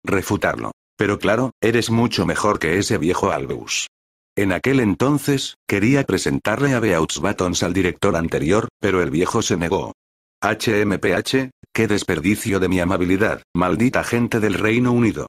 refutarlo. Pero claro, eres mucho mejor que ese viejo Albus. En aquel entonces, quería presentarle a Beouts Buttons al director anterior, pero el viejo se negó. HMPH, qué desperdicio de mi amabilidad, maldita gente del Reino Unido.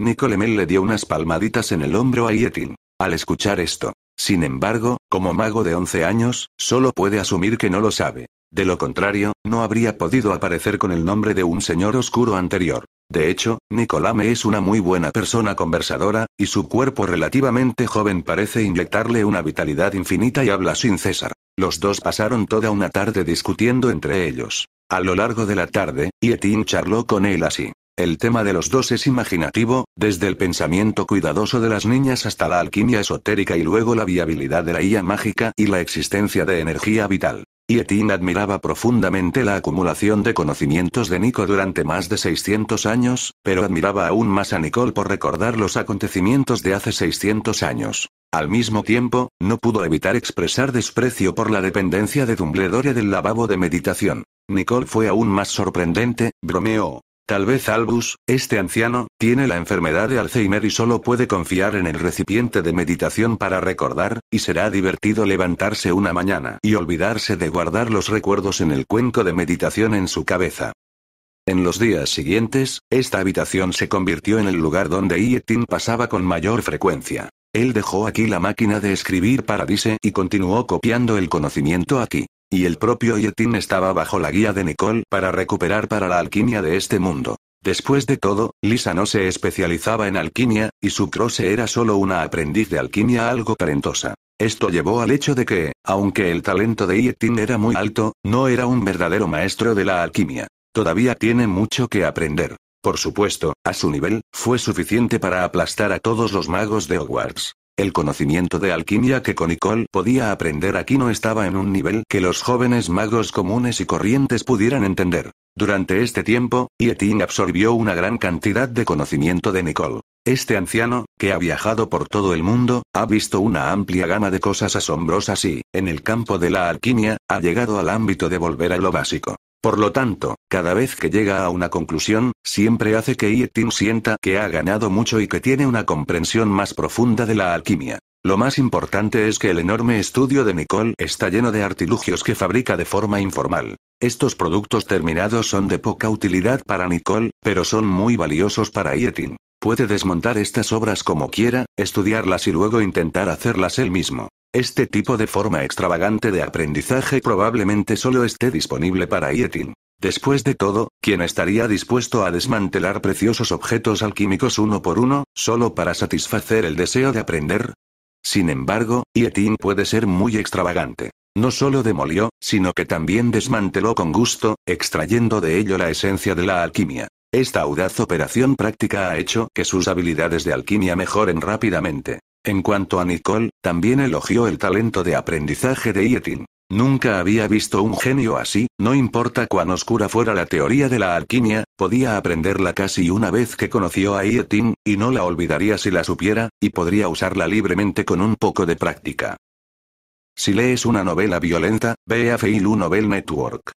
Nicolemel le dio unas palmaditas en el hombro a Yetin. Al escuchar esto, sin embargo, como mago de 11 años, solo puede asumir que no lo sabe. De lo contrario, no habría podido aparecer con el nombre de un señor oscuro anterior. De hecho, Nicolame es una muy buena persona conversadora, y su cuerpo relativamente joven parece inyectarle una vitalidad infinita y habla sin cesar. Los dos pasaron toda una tarde discutiendo entre ellos. A lo largo de la tarde, Yetin charló con él así. El tema de los dos es imaginativo, desde el pensamiento cuidadoso de las niñas hasta la alquimia esotérica y luego la viabilidad de la IA mágica y la existencia de energía vital. Y admiraba profundamente la acumulación de conocimientos de Nico durante más de 600 años, pero admiraba aún más a Nicole por recordar los acontecimientos de hace 600 años. Al mismo tiempo, no pudo evitar expresar desprecio por la dependencia de Dumbledore del lavabo de meditación. Nicole fue aún más sorprendente, bromeó, Tal vez Albus, este anciano, tiene la enfermedad de Alzheimer y solo puede confiar en el recipiente de meditación para recordar, y será divertido levantarse una mañana y olvidarse de guardar los recuerdos en el cuenco de meditación en su cabeza. En los días siguientes, esta habitación se convirtió en el lugar donde Yetin pasaba con mayor frecuencia. Él dejó aquí la máquina de escribir para Dice y continuó copiando el conocimiento aquí. Y el propio Yetin estaba bajo la guía de Nicole para recuperar para la alquimia de este mundo. Después de todo, Lisa no se especializaba en alquimia, y su cross era solo una aprendiz de alquimia algo talentosa. Esto llevó al hecho de que, aunque el talento de Yetin era muy alto, no era un verdadero maestro de la alquimia. Todavía tiene mucho que aprender. Por supuesto, a su nivel, fue suficiente para aplastar a todos los magos de Hogwarts. El conocimiento de alquimia que con Nicole podía aprender aquí no estaba en un nivel que los jóvenes magos comunes y corrientes pudieran entender. Durante este tiempo, Yetin absorbió una gran cantidad de conocimiento de Nicole. Este anciano, que ha viajado por todo el mundo, ha visto una amplia gama de cosas asombrosas y, en el campo de la alquimia, ha llegado al ámbito de volver a lo básico. Por lo tanto, cada vez que llega a una conclusión, siempre hace que Yetin sienta que ha ganado mucho y que tiene una comprensión más profunda de la alquimia. Lo más importante es que el enorme estudio de Nicole está lleno de artilugios que fabrica de forma informal. Estos productos terminados son de poca utilidad para Nicole, pero son muy valiosos para Yetin. Puede desmontar estas obras como quiera, estudiarlas y luego intentar hacerlas él mismo. Este tipo de forma extravagante de aprendizaje probablemente solo esté disponible para Yetin. Después de todo, ¿quién estaría dispuesto a desmantelar preciosos objetos alquímicos uno por uno, solo para satisfacer el deseo de aprender? Sin embargo, Yetin puede ser muy extravagante. No solo demolió, sino que también desmanteló con gusto, extrayendo de ello la esencia de la alquimia. Esta audaz operación práctica ha hecho que sus habilidades de alquimia mejoren rápidamente. En cuanto a Nicole, también elogió el talento de aprendizaje de Yetin. Nunca había visto un genio así, no importa cuán oscura fuera la teoría de la alquimia, podía aprenderla casi una vez que conoció a Yetin, y no la olvidaría si la supiera, y podría usarla libremente con un poco de práctica. Si lees una novela violenta, ve a Feilu Novel Network.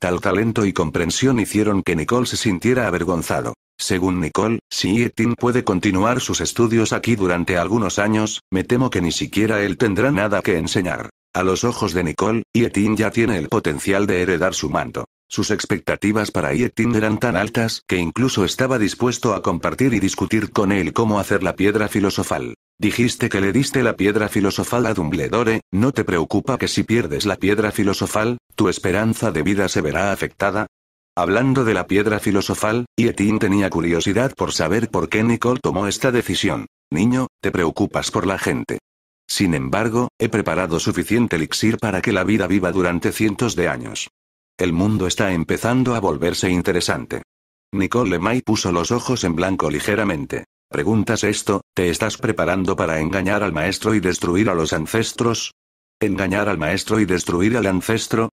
Tal talento y comprensión hicieron que Nicole se sintiera avergonzado. Según Nicole, si Etin puede continuar sus estudios aquí durante algunos años, me temo que ni siquiera él tendrá nada que enseñar. A los ojos de Nicole, Yetin ya tiene el potencial de heredar su manto. Sus expectativas para Yetin eran tan altas que incluso estaba dispuesto a compartir y discutir con él cómo hacer la piedra filosofal. Dijiste que le diste la piedra filosofal a Dumbledore, ¿no te preocupa que si pierdes la piedra filosofal, tu esperanza de vida se verá afectada? Hablando de la piedra filosofal, Yetin tenía curiosidad por saber por qué Nicole tomó esta decisión. Niño, te preocupas por la gente. Sin embargo, he preparado suficiente elixir para que la vida viva durante cientos de años. El mundo está empezando a volverse interesante. Nicole May puso los ojos en blanco ligeramente. ¿Preguntas esto? ¿Te estás preparando para engañar al maestro y destruir a los ancestros? ¿Engañar al maestro y destruir al ancestro?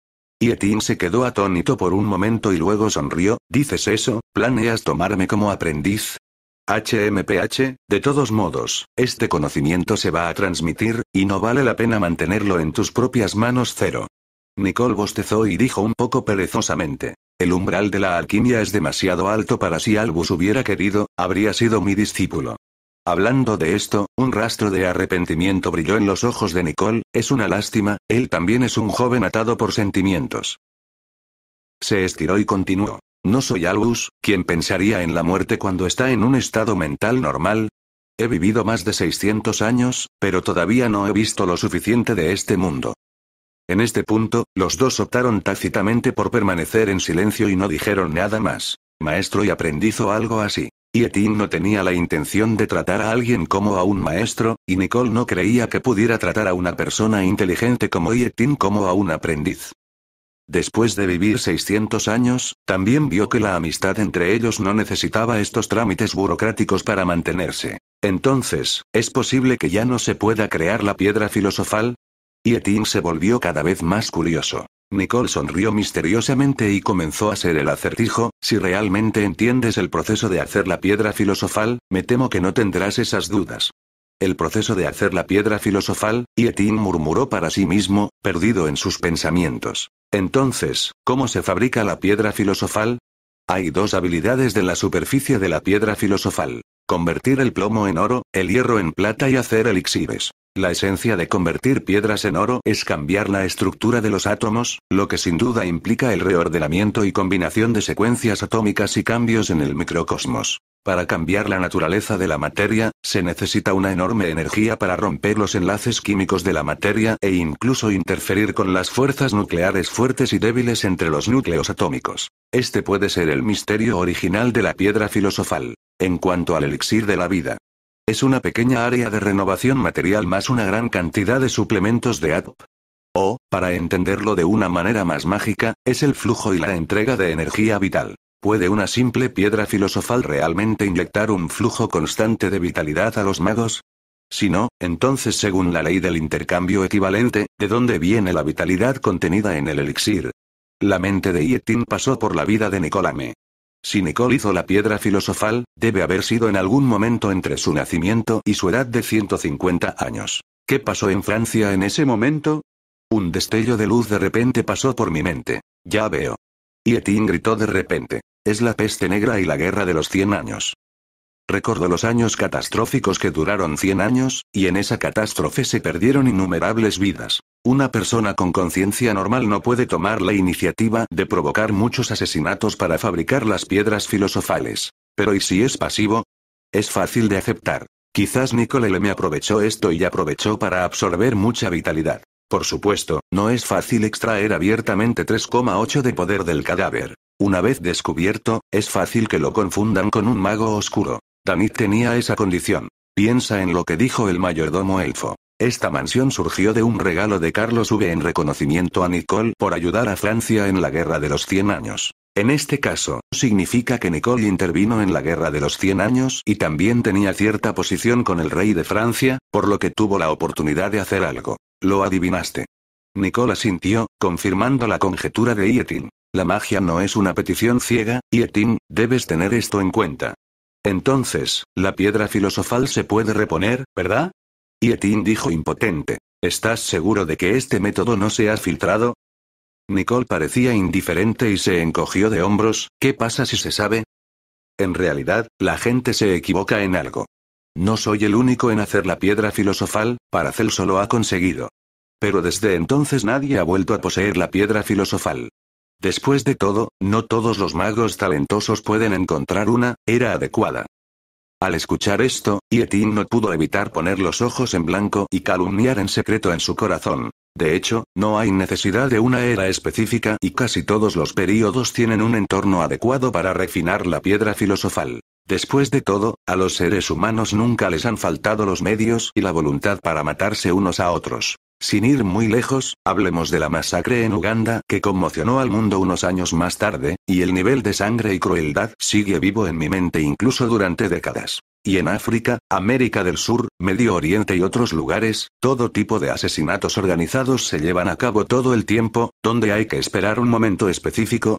Y se quedó atónito por un momento y luego sonrió, ¿dices eso? ¿Planeas tomarme como aprendiz? HMPH, de todos modos, este conocimiento se va a transmitir, y no vale la pena mantenerlo en tus propias manos cero. Nicole bostezó y dijo un poco perezosamente. El umbral de la alquimia es demasiado alto para si Albus hubiera querido, habría sido mi discípulo. Hablando de esto, un rastro de arrepentimiento brilló en los ojos de Nicole, es una lástima, él también es un joven atado por sentimientos. Se estiró y continuó. No soy Albus, quien pensaría en la muerte cuando está en un estado mental normal. He vivido más de 600 años, pero todavía no he visto lo suficiente de este mundo. En este punto, los dos optaron tácitamente por permanecer en silencio y no dijeron nada más. Maestro y aprendiz o algo así. Y no tenía la intención de tratar a alguien como a un maestro, y Nicole no creía que pudiera tratar a una persona inteligente como Yetin como a un aprendiz. Después de vivir 600 años, también vio que la amistad entre ellos no necesitaba estos trámites burocráticos para mantenerse. Entonces, ¿es posible que ya no se pueda crear la piedra filosofal? Y se volvió cada vez más curioso. Nicole sonrió misteriosamente y comenzó a ser el acertijo, si realmente entiendes el proceso de hacer la piedra filosofal, me temo que no tendrás esas dudas. El proceso de hacer la piedra filosofal, Yetín murmuró para sí mismo, perdido en sus pensamientos. Entonces, ¿cómo se fabrica la piedra filosofal? Hay dos habilidades de la superficie de la piedra filosofal. Convertir el plomo en oro, el hierro en plata y hacer elixires. La esencia de convertir piedras en oro es cambiar la estructura de los átomos, lo que sin duda implica el reordenamiento y combinación de secuencias atómicas y cambios en el microcosmos. Para cambiar la naturaleza de la materia, se necesita una enorme energía para romper los enlaces químicos de la materia e incluso interferir con las fuerzas nucleares fuertes y débiles entre los núcleos atómicos. Este puede ser el misterio original de la piedra filosofal. En cuanto al elixir de la vida, es una pequeña área de renovación material más una gran cantidad de suplementos de ADOP. O, para entenderlo de una manera más mágica, es el flujo y la entrega de energía vital. ¿Puede una simple piedra filosofal realmente inyectar un flujo constante de vitalidad a los magos? Si no, entonces según la ley del intercambio equivalente, ¿de dónde viene la vitalidad contenida en el elixir? La mente de Yetin pasó por la vida de Nicolame. Si Nicole hizo la piedra filosofal, debe haber sido en algún momento entre su nacimiento y su edad de 150 años. ¿Qué pasó en Francia en ese momento? Un destello de luz de repente pasó por mi mente. Ya veo. Y Etienne gritó de repente. Es la peste negra y la guerra de los 100 años. Recordó los años catastróficos que duraron 100 años, y en esa catástrofe se perdieron innumerables vidas. Una persona con conciencia normal no puede tomar la iniciativa de provocar muchos asesinatos para fabricar las piedras filosofales. Pero ¿y si es pasivo? Es fácil de aceptar. Quizás Nicole me aprovechó esto y aprovechó para absorber mucha vitalidad. Por supuesto, no es fácil extraer abiertamente 3,8 de poder del cadáver. Una vez descubierto, es fácil que lo confundan con un mago oscuro. Tanit tenía esa condición. Piensa en lo que dijo el mayordomo elfo. Esta mansión surgió de un regalo de Carlos V en reconocimiento a Nicole por ayudar a Francia en la Guerra de los Cien Años. En este caso, significa que Nicole intervino en la Guerra de los Cien Años y también tenía cierta posición con el rey de Francia, por lo que tuvo la oportunidad de hacer algo. Lo adivinaste. Nicole asintió, confirmando la conjetura de Yetin. La magia no es una petición ciega, Yetin, debes tener esto en cuenta. Entonces, la piedra filosofal se puede reponer, ¿verdad? Y dijo impotente. ¿Estás seguro de que este método no se ha filtrado? Nicole parecía indiferente y se encogió de hombros, ¿qué pasa si se sabe? En realidad, la gente se equivoca en algo. No soy el único en hacer la piedra filosofal, Paracelso lo ha conseguido. Pero desde entonces nadie ha vuelto a poseer la piedra filosofal. Después de todo, no todos los magos talentosos pueden encontrar una, era adecuada. Al escuchar esto, Yetin no pudo evitar poner los ojos en blanco y calumniar en secreto en su corazón. De hecho, no hay necesidad de una era específica y casi todos los períodos tienen un entorno adecuado para refinar la piedra filosofal. Después de todo, a los seres humanos nunca les han faltado los medios y la voluntad para matarse unos a otros. Sin ir muy lejos, hablemos de la masacre en Uganda que conmocionó al mundo unos años más tarde, y el nivel de sangre y crueldad sigue vivo en mi mente incluso durante décadas. Y en África, América del Sur, Medio Oriente y otros lugares, todo tipo de asesinatos organizados se llevan a cabo todo el tiempo, donde hay que esperar un momento específico,